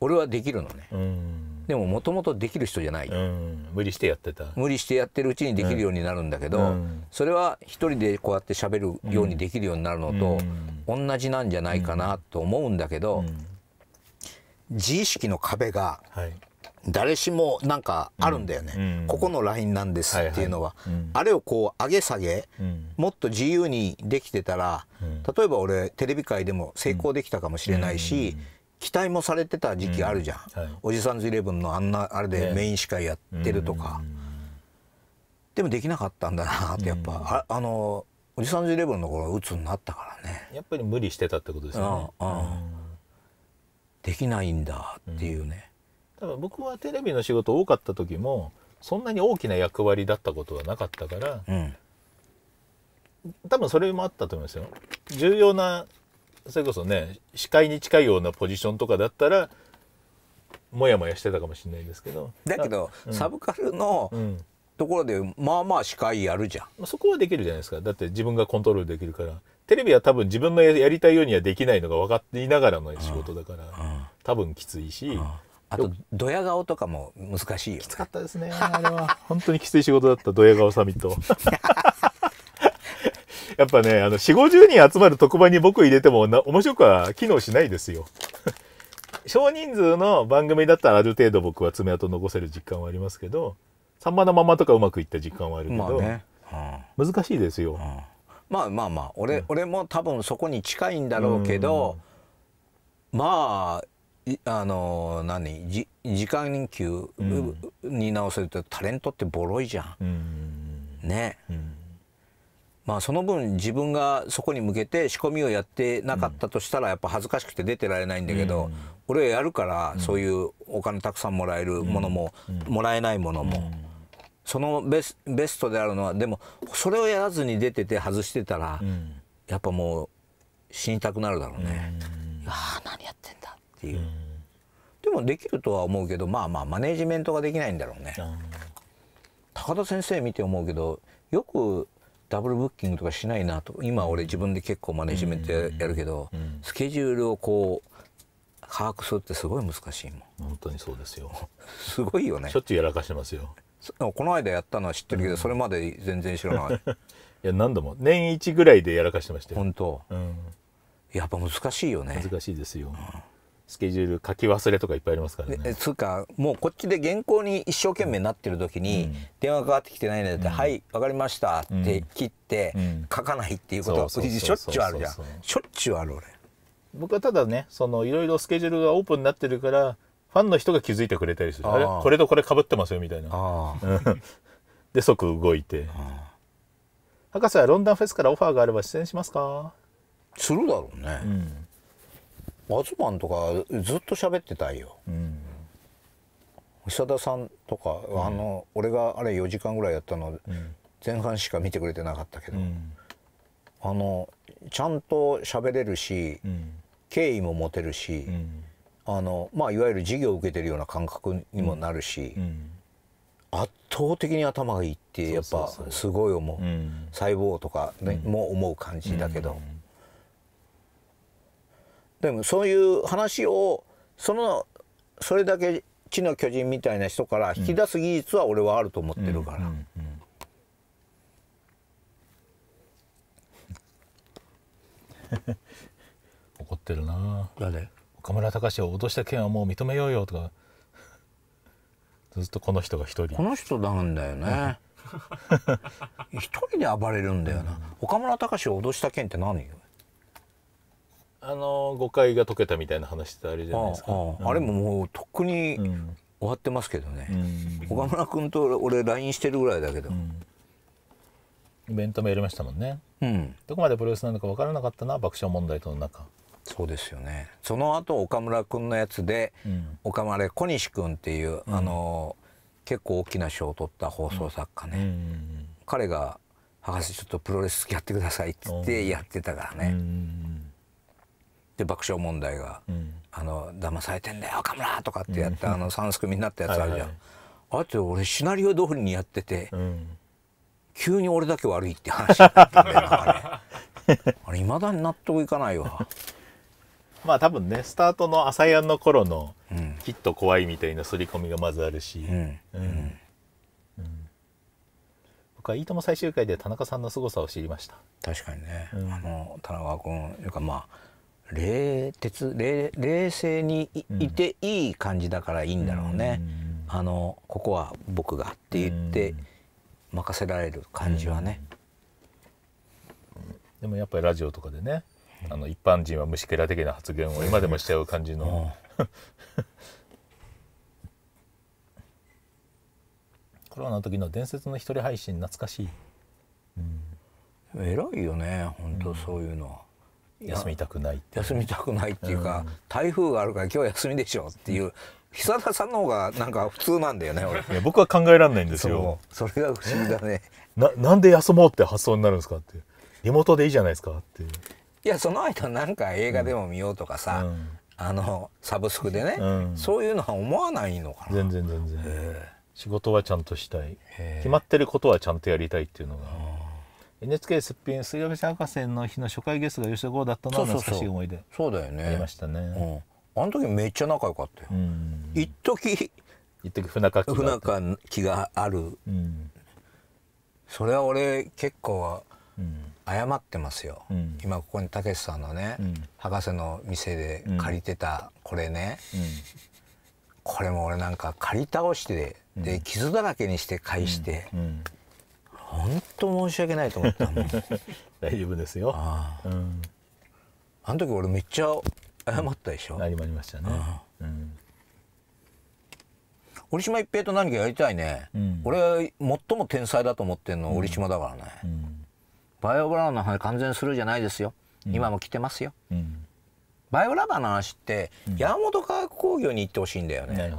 S2: 俺はできるのね。うんでももともとできる人じゃない、うん、無理してやってた無理してやってるうちにできるようになるんだけど、うん、それは一人でこうやって喋るようにできるようになるのと、同じなんじゃないかなと思うんだけど、自意識の壁が誰しもなんかあるんだよね、ここのラインなんですっていうのは、はいはい、あれをこう上げ下げ、もっと自由にできてたら、例えば俺テレビ界でも成功できたかもしれないし、期待もされてた時期あるじゃん、うんはい、おじさんズイレブンのあんなあれでメイン司会やってるとか、ね、でもできなかったんだなってやっぱ、ああのおじさんズイレブンの頃鬱になったか
S1: らねやっぱり無理してたってことですよ
S2: ね、できないんだってい
S1: うね、多分僕はテレビの仕事多かった時もそんなに大きな役割だったことはなかったから、うん、多分それもあったと思いますよ重要なそれこそね視界に近いようなポジションとかだったらもやもやしてたかもしれないですけどだけど、うん、サブカルのところでまあまあ司会やるじゃん、うん、そこはできるじゃないですかだって自分がコントロールできるからテレビは多分自分のやりたいようにはできないのが分かっていながらの仕事だから、うんうん、多分きついし、あと
S2: ドヤ顔とかも難しいよ、ね、きつかったですねあれは
S1: 本当にきつい仕事だったドヤ顔サミット やっぱね、あの、四50人集まる特番に僕入れてもな、面白くは機能しないですよ。少人数の番組だったらある程度僕は爪痕残せる実感はありますけど、さんまのままとかうまくいった実感はあるけど、まあねうん、難しいですよ。うん、
S2: まあまあまあ、俺、うん、俺も多分そこに近いんだろうけど、まあ、あの何じ時間給に直せるとタレントってボロいじゃん。ね、うんまあその分自分がそこに向けて仕込みをやってなかったとしたらやっぱ恥ずかしくて出てられないんだけど、うん、俺はやるからそういうお金たくさんもらえるものも、もらえないものも、そのベスベストであるのはでもそれをやらずに出てて外してたら、やっぱもう死にたくなるだろうね。うん、あ何やってんだっていう、でもできるとは思うけどまあまあマネジメントができないんだろうね。高田先生見て思うけどよくダブルブッキングとかしないなと今俺自分で結構マネジメントやるけど、スケジュールをこう把握するってすごい難しいもん本当にそうですよすごいよねしょっちゅうやらかしてますよこの間やったのは知ってるけど、うん、それまで全然知らない いや何度も年一ぐらいでやらかしてましたよ本当、うん、やっぱ難しいよね難しいですよ、うんスケジュール書き忘れとかいっぱいありますからね。つうかもうこっちで原稿に一生懸命なってる時に、電話かかってきてないのだって「うん、はい分かりました」って切って、書かないっていうことしょっちゅうあるじゃんしょっちゅうある俺。
S1: 僕はただねそのいろいろスケジュールがオープンになってるからファンの人が気づいてくれたりするあれこれとこれかぶってますよみたいな で即動いて博士はロンドンフェスからオファーがあれば出演しますか
S2: するだろうね、うんアズマンとかずっと喋ってたいよ、うん、久田さんとか、うん、あの俺があれ4時間ぐらいやったの、うん、前半しか見てくれてなかったけど、あのちゃんと喋れるし、敬意も持てるし、あのまあ、いわゆる授業を受けてるような感覚にもなるし、圧倒的に頭がいいってやっぱすごい思う細胞とか、ねも思う感じだけど。でもそういう話をそのそれだけ地の巨人みたいな人から引き出す技術は俺はあると思ってるから。
S1: 怒ってるな誰岡村隆史を脅した件はもう認めようよとか
S2: ずっとこの人が一人この人なんだよね 一人で暴れるんだよな岡村隆史を脅した件って何よ
S1: あの誤解が解けたみたいな話ってあるじゃないです
S2: か。あれももうとっくに終わってますけどね、うん、岡村君と俺 LINE してるぐらいだけど、うん、
S1: イベントもやりましたもんね、うん、どこまでプロレスなのか分からなかったな爆
S2: 笑問題との中そうですよねその後岡村君のやつで、うん、岡村小西君っていう、あの結構大きな賞を取った放送作家ね、彼が「博士ちょっとプロレスやってください」っつってやってたからね、で爆笑問題が「うん、あの騙されてんだよ岡村!」とかってやった、うん、あの三すくみになったやつあるじゃん。はいはい、あって俺シナリオ通りにやってて、うん、急に俺だけ悪いって話になったんだよな あれいまだに納得
S1: いかないわ。まあ多分ねスタートの朝やんの頃の「きっと怖い」みたいな刷り込みがまずあるし。うんうん僕は「い
S2: いとも」最終回で田中さんの凄さを知りました確かにね、うん、あの田中君というかまあ冷徹冷冷静にいていい感じだからいいんだろうね、うん、あのここは僕がって言って任せられる感じはね、でもやっぱりラジオとか
S1: でねあの一般人は虫けら的な発言を今でもしちゃう感じの、コロナの時の伝説の一人配信
S2: 懐かしい、うん、偉いよね本当そういうのは。休みたくない休みたくないっていうか、台風があるから今日休みでしょっていう久田さんの方がなんか普通なんだよね俺僕は考えられないんですよそれが不思議だね
S1: ななんで休もうって発想になるんですかってリモートでいいじゃないですかってい
S2: やその間なんか映画でも見ようとかさ、うん、あのサブスクでね、うん、そういうのは思わないのかな全然全然仕事はちゃんとしたい決まってることはちゃん
S1: とやりたいっていうのが NHK すっぴん水曜日博士の日の初回ゲストが吉田剛だっ
S3: たのは懐かしい思い出
S2: そうだよねありましたね、うん、あの時めっちゃ仲良かったよ一時一時船かき船かがある、うん、それは俺結構謝ってますよ、うん、今ここにたけしさんのね、博士の店で借りてたこれね、これも俺なんか借り倒してで傷だらけにして返して、本当申し訳ないと思ったもん 大丈夫ですよあ,、うん、あの時俺めっちゃ謝ったでしょ、うん、謝りましたね、うん、折島一平と何かやりたいね、うん、俺最も天才だと思ってんの折島だからね、うん、バイオブラウンの話完全するじゃないですよ、今も来てますよ、バイオラバーの話って山本化学工業に行ってほしいんだよね。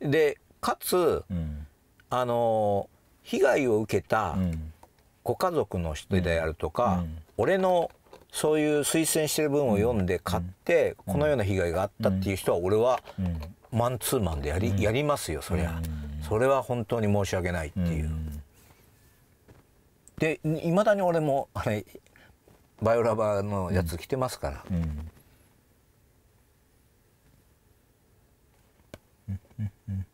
S2: ねでかつ、あのー被害を受けたご家族の人であるとか、俺のそういう推薦してる文を読んで買って、このような被害があったっていう人は俺はマンツーマンでやり,、やりますよそりゃ、それは本当に申し訳ないっていう。でいまだに俺もあれバイオラバーのやつ着てますから。
S3: うんうん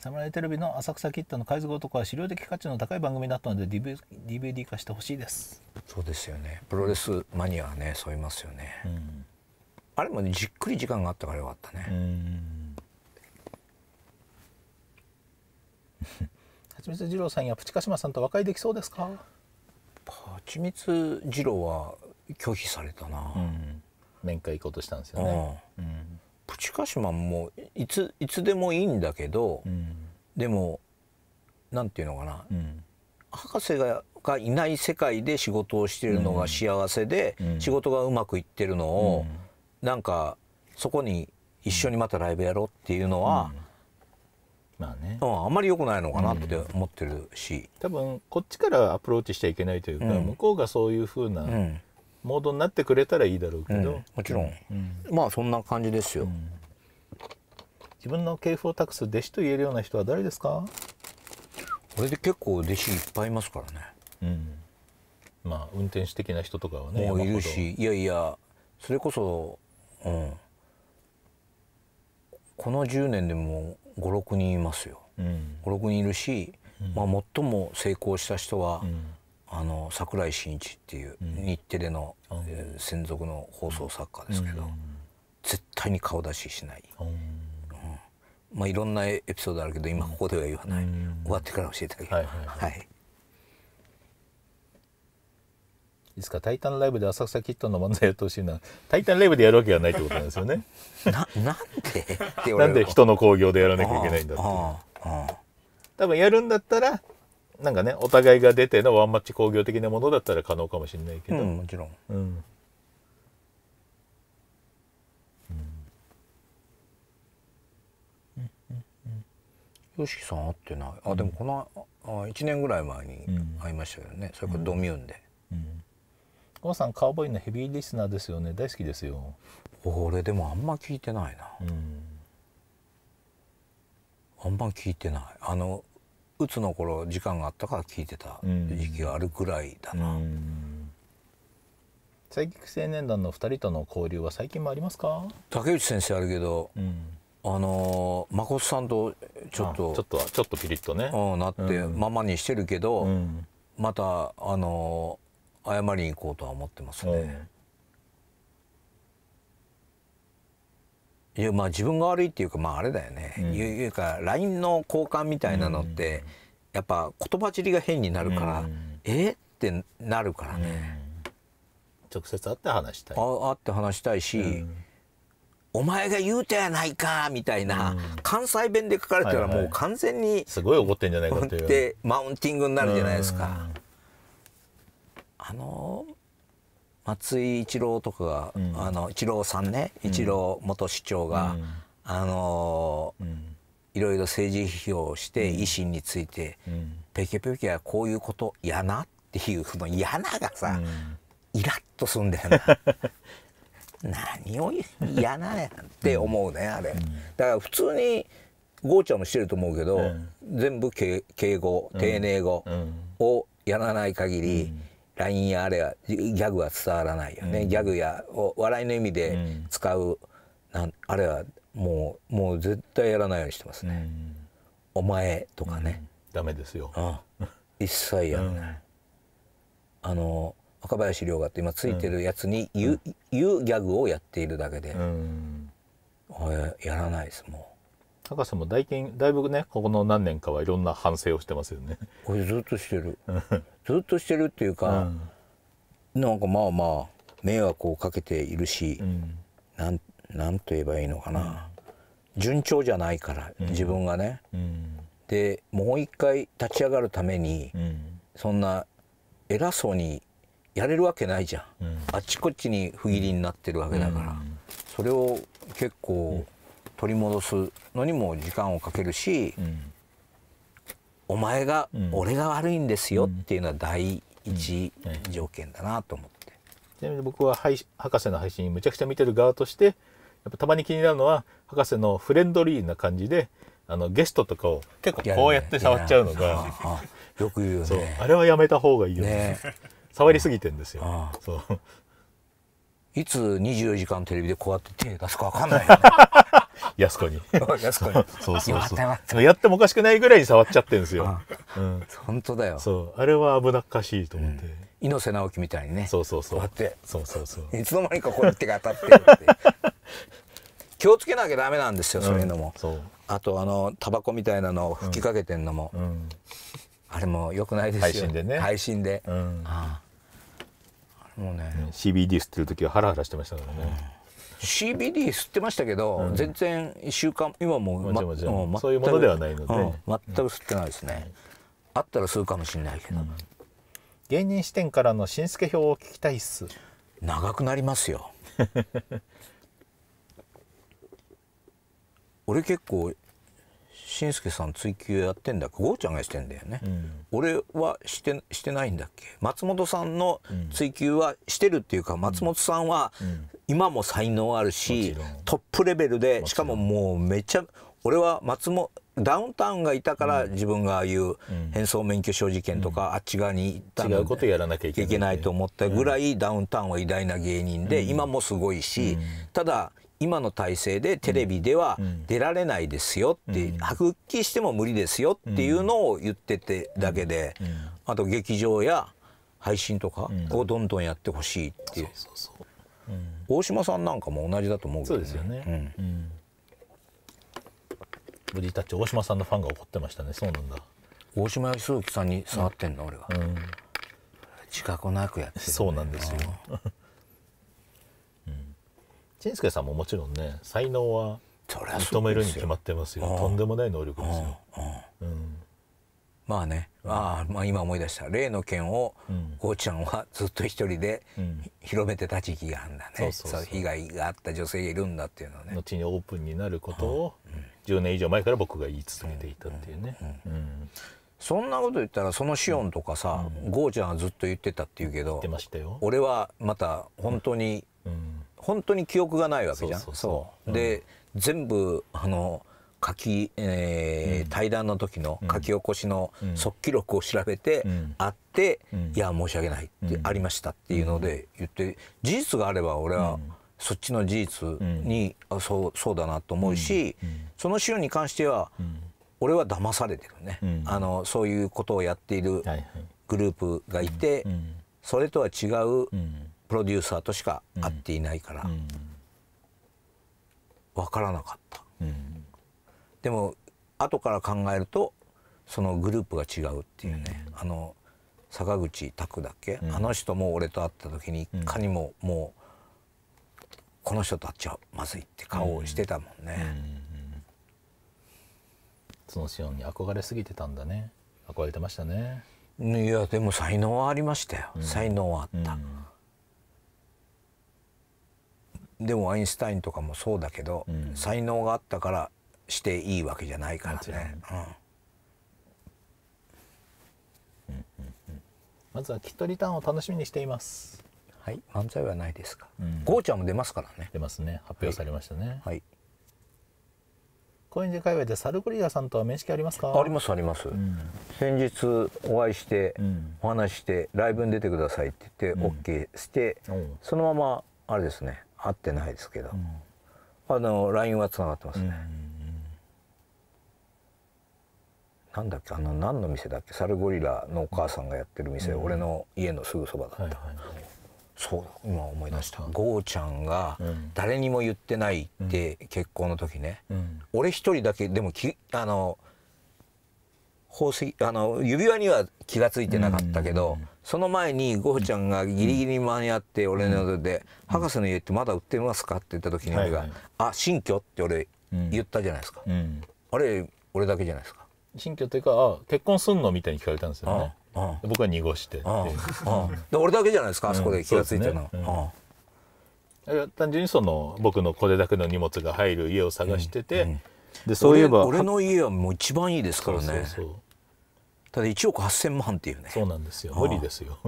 S1: サムライテレビの浅草キッドの海賊男は資料的価値の高い番組だったので DV DVD 化してほしいです
S2: そうですよねプロレスマニアはねそう言いますよね、うん、あれもじっくり時間があったからよかったね、うん はちみつ二郎さんやプ
S1: チカシマさんと和解できそうですかは
S2: ちみつ二郎は拒否されたな、うん、面会行こうとしたんですよね、うんプチカシマンもいついつでもいいんだけど、うん、でもなんていうのかな、うん、博士ががいない世界で仕事をしてるのが幸せで、うん、仕事がうまくいってるのを、うん、なんかそこに一緒にまたライブやろうっていうのは、まあね、うん、あんまり良くないのかなって思ってるし、多分こっちからアプローチしちゃいけないというか、向
S1: こうがそういうふうな、モードになってくれたらいいだろうけ
S2: ど、うん、もちろん、うん、まあそんな感じですよ、うん、
S1: 自分の系譜を託す弟子と言えるような人は誰ですかこれで結構弟子いっぱいいますからねうんまあ運転手的な人とかはねもういるし
S2: いやいやそれこそうんこの10年でも56人いますよ、うん、56人いるし、まあ、最も成功した人は、あの桜井真一っていう日テレの、うんえー、専属の放送作家ですけど、うん、絶対に顔出ししない、うん、まあいろんなエピソードあるけど今ここでは言わない、終わってから教えてあげる、はいはいはい、はい、ですかタイタンライブ」で浅草キッド
S1: の漫才やってほしいな「タイタンライブ」でやるわけがないってことなんですよね。ななんで なんで人の興行でやらなきゃいけないんだって。多分やるんだったらなんかねお互いが出てのワンマッチ工業的なものだったら可能かもしれない
S2: けど、うん、もちろん、うん、うん、よしきさん会ってないあでもこの、あ1年ぐらい前に会いましたよね、うん、それからドミューンで、うんうん、さんカウボーイのヘビーリスナーですよね大好きですよ俺でもあんま聞いてないな、うん、あんま聞いてないあの鬱の頃時間があったから聞いてた時期があるくらいだな。サイキッ
S1: ク青年団の2人との交流は最近もありますか
S2: 竹内先生あるけど、うん、あの誠さんとちょっとちょっとちょっとピリッとね、うん、なってままにしてるけど、うん、またあの謝りに行こうとは思ってますね。いやまあ自分が悪いっていうかまああれだよね、うん、いうか LINE の交換みたいなのって、やっぱ言葉尻が変になるから、うん、えってなるからね、直接会って話したい会って話したいし、お前が言うたやないかみたいな、関西弁で書かれたらもう完全に、すごい怒ってんじゃないかってマウンティングになるじゃないですか、あのー松井一郎とかが、うん、あの一郎さんね、うん、一郎元市長が、うん、あのー、いろいろ政治批評をして維新について、ペケペケはこういうこと嫌なっていうその嫌ながさ、イラッとすんだよな。何を嫌なやって思うねあれ、だから普通にゴーちゃんもしてると思うけど、全部敬語丁寧語をやらない限り、ラインやあれはギャグは伝わらないよね、うん、ギャグやお笑いの意味で使う、うん、あれはもうもう絶対やらないようにしてますね「お前」とかね、ダメですよああ一切やらない、あの若林亮がって今ついてるやつに言う,、言うギャグをやっているだけで、うん、やらないですも
S1: う高士も大だいぶねここの何年かはいろんな反省をしてますよね。
S2: これずっとしてるずっとしてるっていうか、うん、なんかまあまあ迷惑をかけているし、うん、なんなんと言えばいいのかな、うん、順調じゃないから自分がね。うん、でもう一回立ち上がるために、そんな偉そうにやれるわけないじゃん、あっちこっちに不義理になってるわけだから、それを結構取り戻すのにも時間をかけるし、お前が、俺が悪いんですよっていうのは第一条件だなと思って、ちなみに僕は
S1: 博士の配信むちゃくちゃ見てる側としてやっぱたまに気になるのは博士のフレンドリーな感じであのゲストとかを結構こうやって触っちゃうのが、ね、よく言
S2: うよねあれは
S1: やめた方がいいよね、ね、
S2: 触りすぎてんですよ、ああそういつ24時間テレビでこうやって手出すか分かんないよね 安子に。
S1: 安子に。そうそう
S2: そう。やってもおかしくないぐらいに触っちゃってるんですよ。本当だよ。そう。あれは危なっかしいと思って。猪瀬直樹みたいにね。そうそうそう。って。そうそうそう。いつの間にかこう手
S3: が当たってるって。
S2: 気をつけなきゃダメなんですよ、そういうのも。そう。あと、あの、タバコみたいなのを吹きかけてんのも。あれも良くないですよ。配信でね。配信で。うん。もうね。
S1: CBD 吸ってる
S2: 時はハラハラしてましたからね。CBD 吸ってましたけど、全然1週間今ももももそういうものではないので、全く吸ってないですね、あったら吸うかも
S1: しれないけど、芸人視点からの新助表を聞きたいっす長くな
S2: りますよ 俺結構新助さん追求やってんだっけゴーちゃんがしてんだよね、うん、俺はしてしてないんだっけ松本さんの追求はしてるっていうか、松本さんは今も才能あるしトップレベルでしかももうめちゃ俺は松本ダウンタウンがいたから自分がああいう変装免許証事件とか、あっち側に行った違うことやらなきゃいけないと思ったぐらいダウンタウンは偉大な芸人で、今もすごいし、ただ今の体制でテレビでは出られないですよって、復帰しても無理ですよっていうのを言っててだけで、あと劇場や配信とかをどんどんやってほしいっていう大島さんなんかも同じだと思うけど、ね、そうですよね、うん、
S1: ブリータッチ大島さんのファンが怒ってましたねそうなんだ大
S2: 島義之さんに触って
S1: んの、うん、俺は、うん、自覚なくやって、ね、そうなんですよ陳介うん、さんももちろんね才能は認めるに決ま
S2: ってますよとん
S1: でもない能力ですよ、うん
S2: まあね、あまあ今思い出した例の件をゴーちゃんはずっと一人で広めてた時期があるんだね被害があった女性がいるんだっていうのね後にオープンになることを10年以上前から僕が言い続けていたっていうねそんなこと言ったらそのシオンとかさ、うん、ゴーちゃんはずっと言ってたっていうけど俺はまた本当に、うん、本当に記憶がないわけじゃんそうで、全部あの書き、えー、うん、対談の時の書き起こしの速記録を調べて、あって、うん、いや申し訳ないって、ありましたっていうので言って事実があれば俺は、そっちの事実に、あそうそうだなと思うし、その資料に関しては、俺は騙されてるね、あのそういうことをやっているグループがいて、それとは違うプロデューサーとしか会っていないから、う分からなかった。でも後から考えるとそのグループが違うっていうね、うん、あの坂口拓だっけ、うん、あの人も俺と会った時にいかにももう、この人と会っちゃまずいって顔をしてたもんね、
S1: そのシオに憧れすぎてたんだね憧れてましたね
S2: いやでも才能はありましたよ、うん、才能はあった、でもアインシュタインとかもそうだけど、才能があったからしていいわけじゃないからね。
S1: まずはきっとリターンを楽しみにしています。
S2: はい、漫才はないですか。
S1: うん、ゴーちゃんも出ますからね。出ますね。発表されましたね。はい。高円寺界隈でサルゴリラさんとは面識ありますか。あり
S2: ますあります。うん、先日お会いして、うん、お話してライブに出てくださいって言って OK して、そのままあれですね。会ってないですけど、あの LINE はつながってますね。なんだっけあの何の店だっけサルゴリラのお母さんがやってる店、うん、俺の家のすぐそばだった、はいはいそう今思い出したゴーちゃんが誰にも言ってないって、うん、結婚の時ね、うん、俺一人だけでもきあの宝石あの指輪には気が付いてなかったけど、その前にゴーちゃんがギリギリ間に合って俺ので、博士の家ってまだ売ってますか?」って言った時に俺が「はいはい、あ新居?」って俺言ったじゃないですか、
S3: あ
S2: れ俺だけじゃないですか。新居というかあ結婚すんのみたいに聞かれたんですよね、
S1: うん、僕は濁してで俺だけじゃないですかあそこで気が付いてるの、
S2: ね
S1: うん、単純にその僕のこれだけの荷物が入る家を探してて、
S2: でそういえば俺の家はもう一番いいですからねただ1億8,000万っていうねそうなんですよ無理ですよ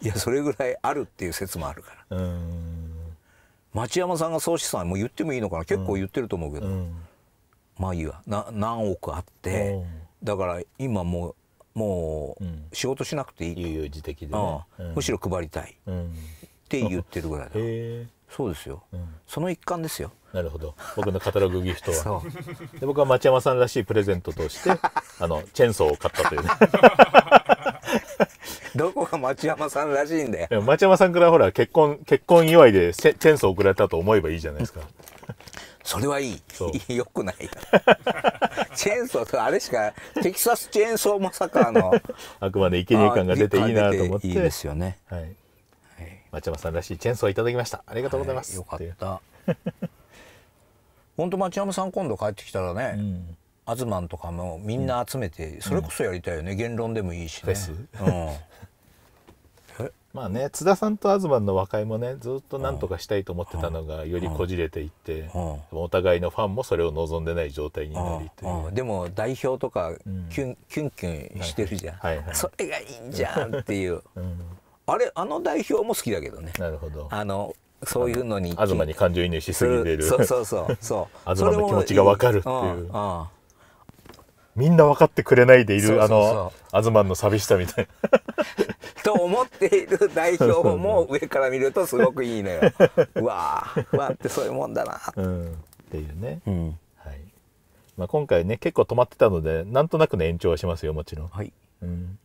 S2: いやそれぐらいあるっていう説もあるから町山さんが総資産もう言ってもいいのかな結構言ってると思うけど、うんうんいわな何億あってだから今もうもう仕事しなくていい、悠々自適で、むしろ配りたい、って言ってるぐらいだ、そうですよ、その一環ですよなるほど僕のカ
S1: タログギフトはで僕は町山さんらしいプレゼントとして あのチェーンソーを買ったという どこが町山さんらしいんだよ町山さんからほら結婚結婚祝いでチェーンソー送られたと思えばいいじゃないですかそれはい
S2: いよ くない チェーンソーとあれしかテキサスチェーンソーまさかの
S1: あくまで生贄感が出ていいなと思っていいですよねはい、はい、町山さんらしいチェーンソーいただきましたありがとうございます、はい、よ
S2: かった本当町山さん今度帰ってきたらね、うん、アズマンとかもみんな集めて、うん、それこそやりたいよね、言論でもいいしね、うん、
S1: まあね津田さんと東の和解もねずっと何とかしたいと思ってたのがよりこじれていって、お互いのファンもそれを望んでない状
S2: 態になりという、でも代表とかキュン、うん、キュンキュンしてるじゃん、はいはいはい、それ
S3: がいいんじゃんっ
S2: ていう、うん、あれあの代表も好きだけどねなるほどあのそういうのに東に感情移入しすぎてるそうそうそうそう 東の気持ちが分かるっていう。
S1: みんな分かってくれないでいるあのアズマンの寂しさみたいな。
S2: と思っている代表も上から見るとすごくいいのよ。うわーわーってそういうもんだな
S1: うん、っていうね。うんはいまあ、今回ね結構止まってたのでなんとなくね延長はしますよもちろん。はい、うん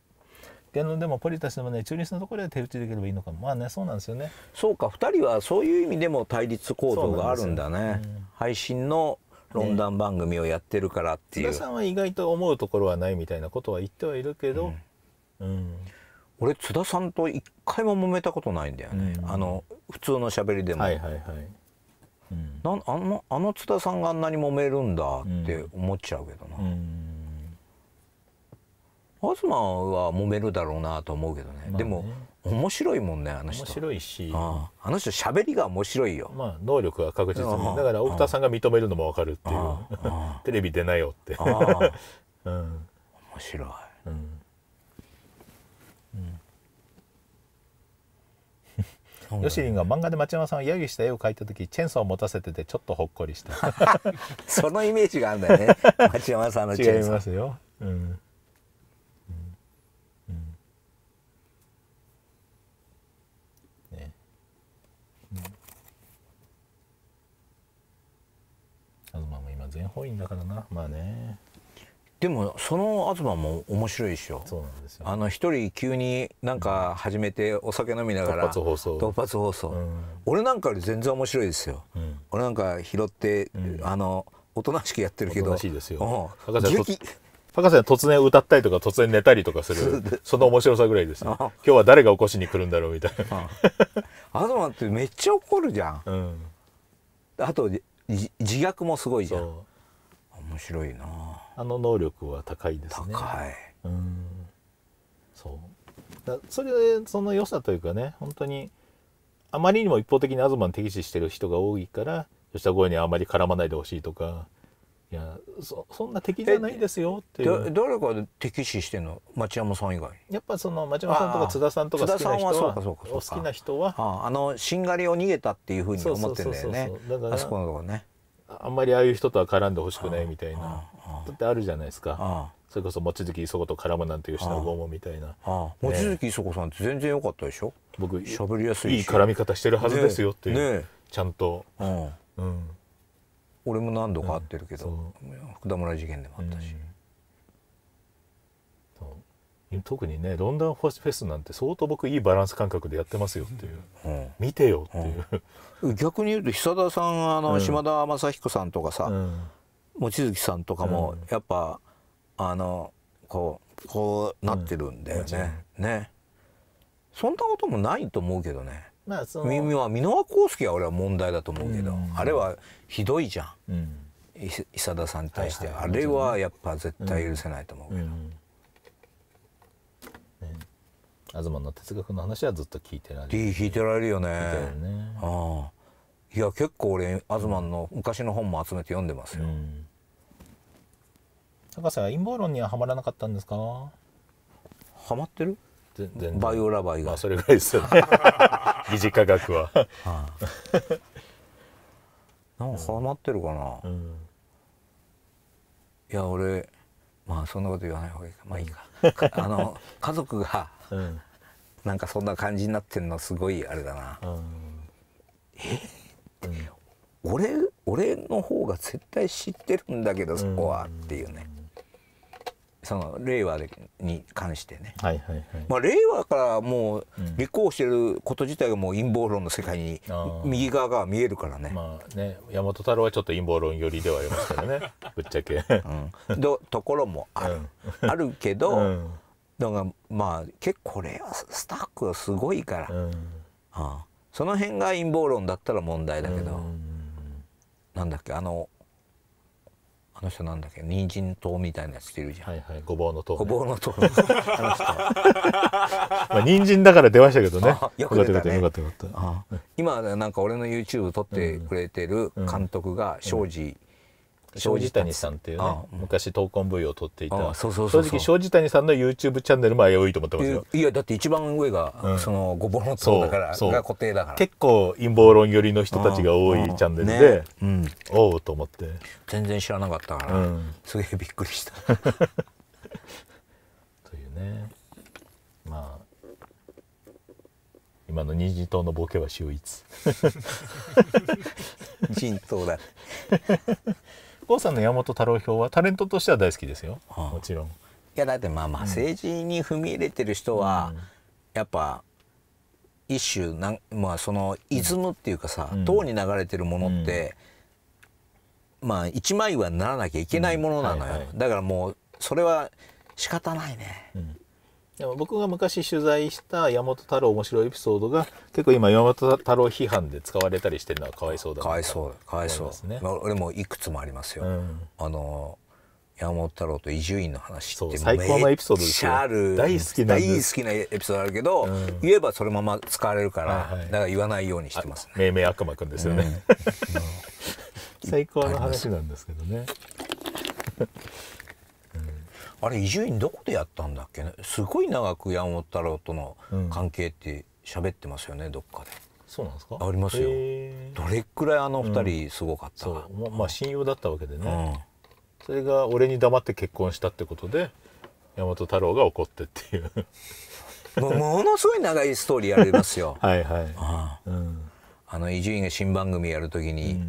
S1: あのでもポリタスでもね中立のところで手打ちできればいいのかもまあねそうなんですよね
S2: そうか2人はそういう意味でも対立構造があるんだね、うん、配信の論壇番組をやってるからっていう、ね、さんは意外と思うところはないみたいなことは言ってはいるけど、うん、うん、俺津田さんと一回も揉めたことないんだよね、うん、あの普通のしゃべりでも。はいはいはいうん、なあのあの津田さんがあんなに揉めるんだって思っちゃうけどな、うん、東は揉めるだろうなと思うけどね、まあね、でも面白いもんねあの人面白いしあの人喋りが面白いよまあ能力は確実にだから奥田さんが認めるのも
S1: 分かるっていうテレビ出なよって、うん、面白い、うん、ヨシリンが漫画で町山さんを揶揄した絵を描いた時チェーンソーを持たせててちょっとほっこりした
S2: そのイメージがあるんだよね 町山さんのチェーンソー違います
S1: よ、うん
S2: 全本位だからなまあねでもその東も面白いでしょそうなんですよあの一人急になんか始めてお酒飲みながら突発放送突発放送、うん、俺なんかより全然面白いですよ、うん、俺なんか拾って、うん、あのおとなしくやってるけどおとなしいですよ博士博士は突然歌ったりとか突然
S1: 寝たりとかするその面白さぐらいです、ね、今日は誰が起こしに来るんだろうみたい
S2: な東ってめっちゃ怒るじゃん、あと自虐もすごいじゃん面白いなあの能力は高いですね高いうん
S1: そうだそれでその良さというかね本当にあまりにも一方的に東に敵視してる人が多いから吉田豪にはあまり絡まないでほしいと
S2: かい
S1: やそそんな敵じゃないですよって
S2: いう誰が敵視してんの町山さん以外
S1: やっぱその町山さんとか津田さんとか津田さんはそうかそうか
S2: 好きな人はあのしんがりを逃げたっていうふうに思ってんだよねあそこのとこねあんまりああ
S1: いう人とは絡んでほしくないみたいなだってあるじゃないですかそれこそ望月磯子と絡むなんてい吉の剛もみたいな望月磯子さんって全然良かったでしょ僕しゃべりやすいいい
S2: 絡み方してるはずですよっていうちゃんと俺も何度か会ってるけど福田村事件でもあったし
S1: 特にねロンドンスフェスなんて相当僕いいバランス感覚でやってますよっていう
S2: 見てよっていう逆に言うと久田さんあの、島田雅彦さんとかさ、望月さんとかもやっぱ、あのこうこうなってるんだよね。ねそんなこともないと思うけどね。まあ、その耳は箕輪康介は俺は問題だと思うけど、あれはひどいじゃん、久田さんに対して、あれはやっぱ絶対許せないと思うけど。東の哲学の話はずっと聞いてられる聞いてられるよねねああいや結構俺東の昔の本も集めて読んでますよ、うん、
S1: 博士は陰謀論にはハマらなかったんですか
S2: ハマってる全然バイオラバイ以まあ、それぐらいですよね 疑似科学は、はあ、なんかハマってるかな、うん、いや俺まあそんなこと言わない方がいいかまあいいか あの家族がうん、なんかそんな感じになってんのすごいあれだな、うん、え、うん、俺俺の方が絶対知ってるんだけどそこは、っていうねその令和に関してね、はいはいはいまあ、令和からもう立候補してること自体がもう陰謀論の世界に右側が見えるからね,、まあね、
S1: 山本太郎はちょっと陰謀論寄りで
S2: はありますからねぶっちゃけ、うん、ところもある、うん、あるけど、うんだからまあ結構これはスタッフがすごいから、うんああ、その辺が陰謀論だったら問題だけど、うん、なんだっけあのあの人なんだっけ人参党みたいなやついるじゃん、はいはい、ごぼうの党、ね、ごぼうの党 あの人 まあ人参だから出ましたけどねよく出たねよかったよかった今なんか俺の YouTube 撮ってくれてる監督が庄司、うん
S1: 庄司谷さんっていうね、
S2: 昔闘魂 V を撮っていた正直庄
S1: 司谷さんの YouTube チャンネルも危ういと思ってますよ
S2: いやだって一番上が、そのごぼの党だからが固定だから結構陰謀論寄りの人たちが多いチャンネルで、うん、おおと思って全然知らなかったから、すげえびっくりした というねま
S1: あ今の二次党のボケは秀逸人党だ郷さんの山本太郎票はタレントとしては大好きですよ、はあ、もちろん。いやだってまあまあ政
S2: 治に踏み入れてる人は、やっぱ一種なんまあそのイズムっていうかさ、党に流れてるものって、まあ一枚はならなきゃいけないものなのよ、だからもうそれは仕方ないね、
S1: うん、でも僕が昔取材した山本太郎面白いエピソードが結構今山本太郎批判で使われたりしてるのはかわいそうだなかわいそうかわいそ
S2: う、ね、俺もいくつもありますよ、うん、あの山本太郎と伊集院の話って最高のエピソードですよ大好きな大好きなエピソードあるけど、うん、言えばそのまま使われるから、はいはい、だから言わないようにしてますね命名悪魔くんですよね、うん、
S1: 最高の話なんですけどね
S2: あれ伊集院どこでやったんだっけねすごい長く山本太郎との関係って喋ってますよね、うん、どっかで。
S1: そうなんですかありますよど
S2: れくらいあの二人すごかったか、うんま、まあ親友だっ
S1: たわけでね、うん、それが俺に黙って結婚したってことで山本太郎が
S2: 怒ってっていう もものすごい長いストーリーやりますよ はい
S3: はいあ
S2: あ、うん、あの伊集院が新番組やるときに、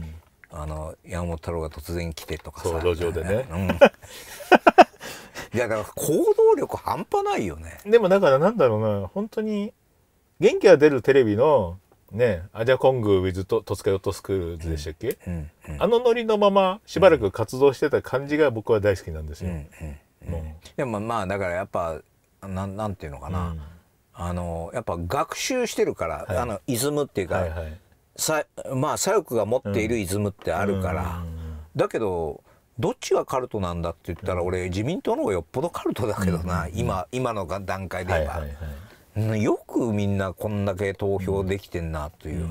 S2: あの山本太郎が突然来てとかさ路上でね、うん いやだから行動力半
S1: 端ないよねでもだからなんだろうな本当に元気が出るテレビのねアジャコング with と戸塚ヨットスクールズでしたっけ、うんうん、あのノリのままし
S2: ばらく活動してた感じが僕は大好きなんですよ、でもまあだからやっぱななんていうのかな、あのやっぱ学習してるから、はい、あのイズムっていうか、はいはい、さまあ左翼が持っているイズムってあるから、だけどどっちがカルトなんだって言ったら、俺自民党の方がよっぽどカルトだけどな、今今の段階で言えば、はいはいはい、よくみんなこんだけ投票できてんなという、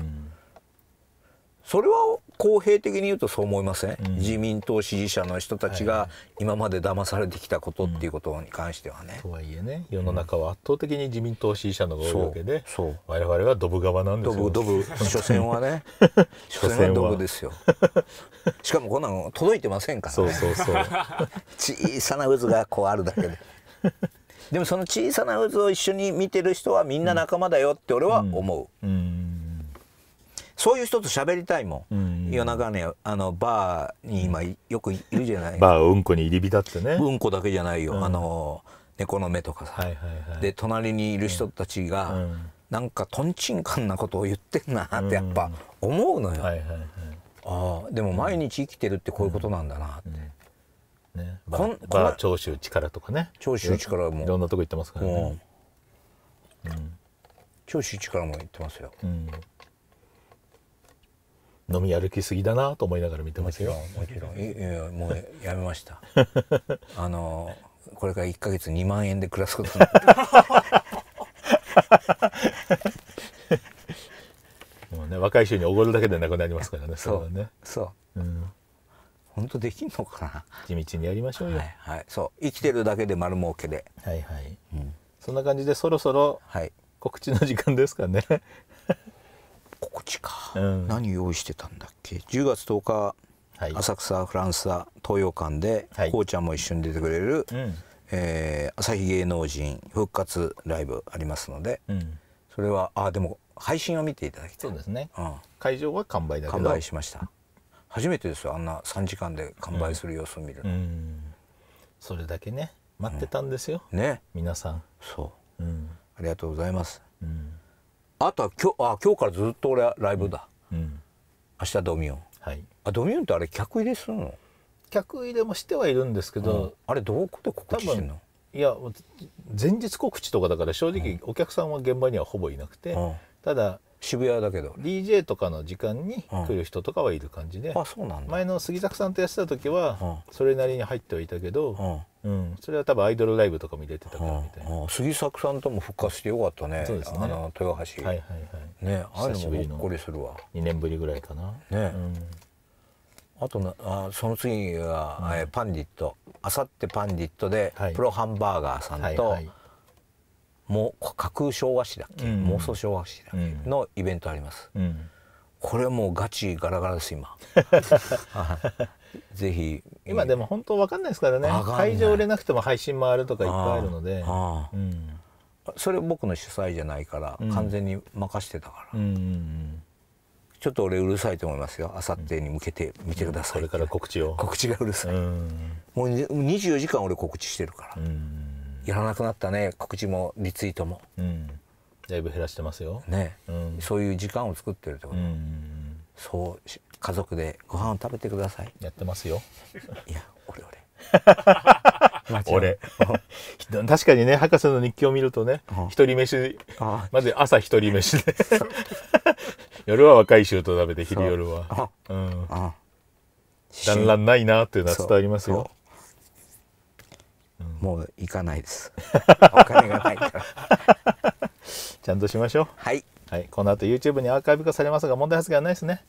S2: それは公平的に言うとそう思いません、うん、自民党支持者の人たちが今まで騙されてきたことっていうことに関してはね。とはいえね世の中は圧倒的に自民党支持者の多いわけ
S1: で、うん、我々はドブ側なんですよド
S2: ブドブ 所詮はね 所詮はドブですよしかもこんなの届いてませんから、ね、そうそうそう 小さな渦がこうあるだけで。でもその小さな渦を一緒に見てる人はみんな仲間だよって俺は思う。うんそういう人と喋りたいもん、うん、夜中ねあのバーに今よくいるじゃないバー
S1: うんこに入り浸ってねうん
S2: こだけじゃないよ、うん、あの猫の目とかさ、はいはいはい、で隣にいる人たちが、うん、なんかとんちんかんなことを言ってんなってやっぱ思うのよ、はいはいはい、ああでも毎日生きてるってこういうことなんだなって。ね、こんバー
S1: 長州力とかね長州力もいろんなとこ行ってますからね、
S2: うん、長州
S1: 力も行ってますよ、うん、
S2: 飲み歩きすぎだなと思いながら見てますよもちろんえもうやめました あのこれから1か月2万円で暮らすことになって
S1: もうね若い衆におごるだけでなくなりますからねそうね
S3: そう、うん、
S1: 本
S2: 当できんのかな地道にやりましょうよ、はい、はい、そう生きてるだけで丸儲けで
S1: はいはい、うん、そんな感じでそろそろ
S2: 告知の時間ですかね告知か、うん、何用意してたんだっけ10月10日、はい、浅草フランス座東洋館で、はい、こうちゃんも一緒に出てくれる、うん、えー、朝日芸能人復活ライブありますので、うん、それはあでも配信を見ていただきたいそうですね、うん、会場は完売だけど完売しました初めてですよあんな3時間で
S1: 完売する様子を見るの、それだけね待ってたんですよ、
S2: ね皆さんそう、うん、ありがとうございます、うんあとは今日あ今日からずっと俺ライブだ、うん、明日ドミオン、はい、あドミオンってあれ客入れするの客入れもしてはいるんですけど、うん、あれどこで告知してんの
S1: いや前日告知とかだから正直お客さんは現場にはほぼいなくて、ただ渋谷だけど DJ とかの時間に来る人とかはいる感じで、あそうなんだ前の杉作さんとやってた時はそれなりに入ってはいたけど、うんそれは多分アイドルライブとかも入れてたからみ
S2: たいな、杉作さんとも復活してよかったねそうですねあの豊橋はいはいはいねああいうのもほっこりするわ2年ぶりぐらいかなね、うあとなあその次は、うパンディットあさってパンディットで、プロハンバーガーさんと、はいもう架空昭和史だっけ、うん、妄想昭和史だっけ、のイベントあります、うん、これはもうガチガラガラです今 ぜひ
S1: 今でも本当わかんないですからね会場売
S2: れなくても配信回るとかいっぱいあるので、うん、それ僕の主催じゃないから、完全に任してた
S3: から、うん
S2: ちょっと俺うるさいと思いますよ。あさってに向けて見てください、うん、これから告知を。告知がうるさい。うもう24時間俺告知してるから。やらなくなったね告知もリツイートも、うん、だいぶ減らしてますよね、うん、そういう時間を作ってるってこと、うんうんそう家族でご飯を食べてくださいやってますよいや俺俺 俺 確かにね
S1: 博士の日記を見るとね一、うん、人飯まず朝一人飯で 夜は若い衆と食べて昼夜はうんだんだんないなっていうのは伝わりますよもう行かないです お金がないから ちゃんとしましょうはい、はい、この後 YouTube にアーカイブ化されますが問題発言はないですね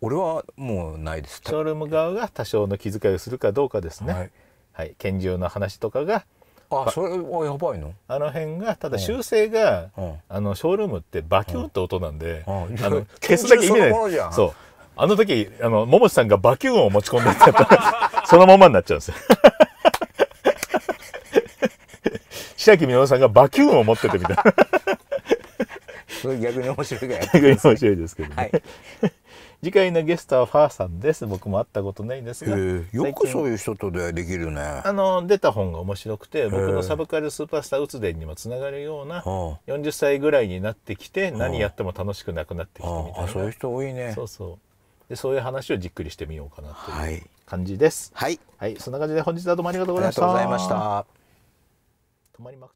S1: 俺はもうないですショールーム側が多少の気遣いをするかどうかですね、はい、はい、拳銃の話とかがあそれはやばいのあの辺がただ修正が、うん、あのショールームってバキュンって音なんで、うん、あの消すだけ意味ないそうあの時あの桃地さんがバキューンを持ち込んでた そのままになっちゃうんですよ白木美濃さんがバキュームを持っててみたいな。
S2: 逆に面白いから逆
S1: に面白いですけどね。はい次回のゲストはファーさんです僕も会ったことないんですが、ど。よくそういう人と出会いできるねあの出た本が面白くて僕のサブカルスーパースターうつでにもつながるような、40歳ぐらいになってきて、何やっても楽しくなくなってきてみたいな、そういう人多いねそうそうでそういう話をじっくりしてみようかなという感じで
S3: す、はい、はい、そんな感じで本日はどうもありがとうございました。ありがとうございました止まりまく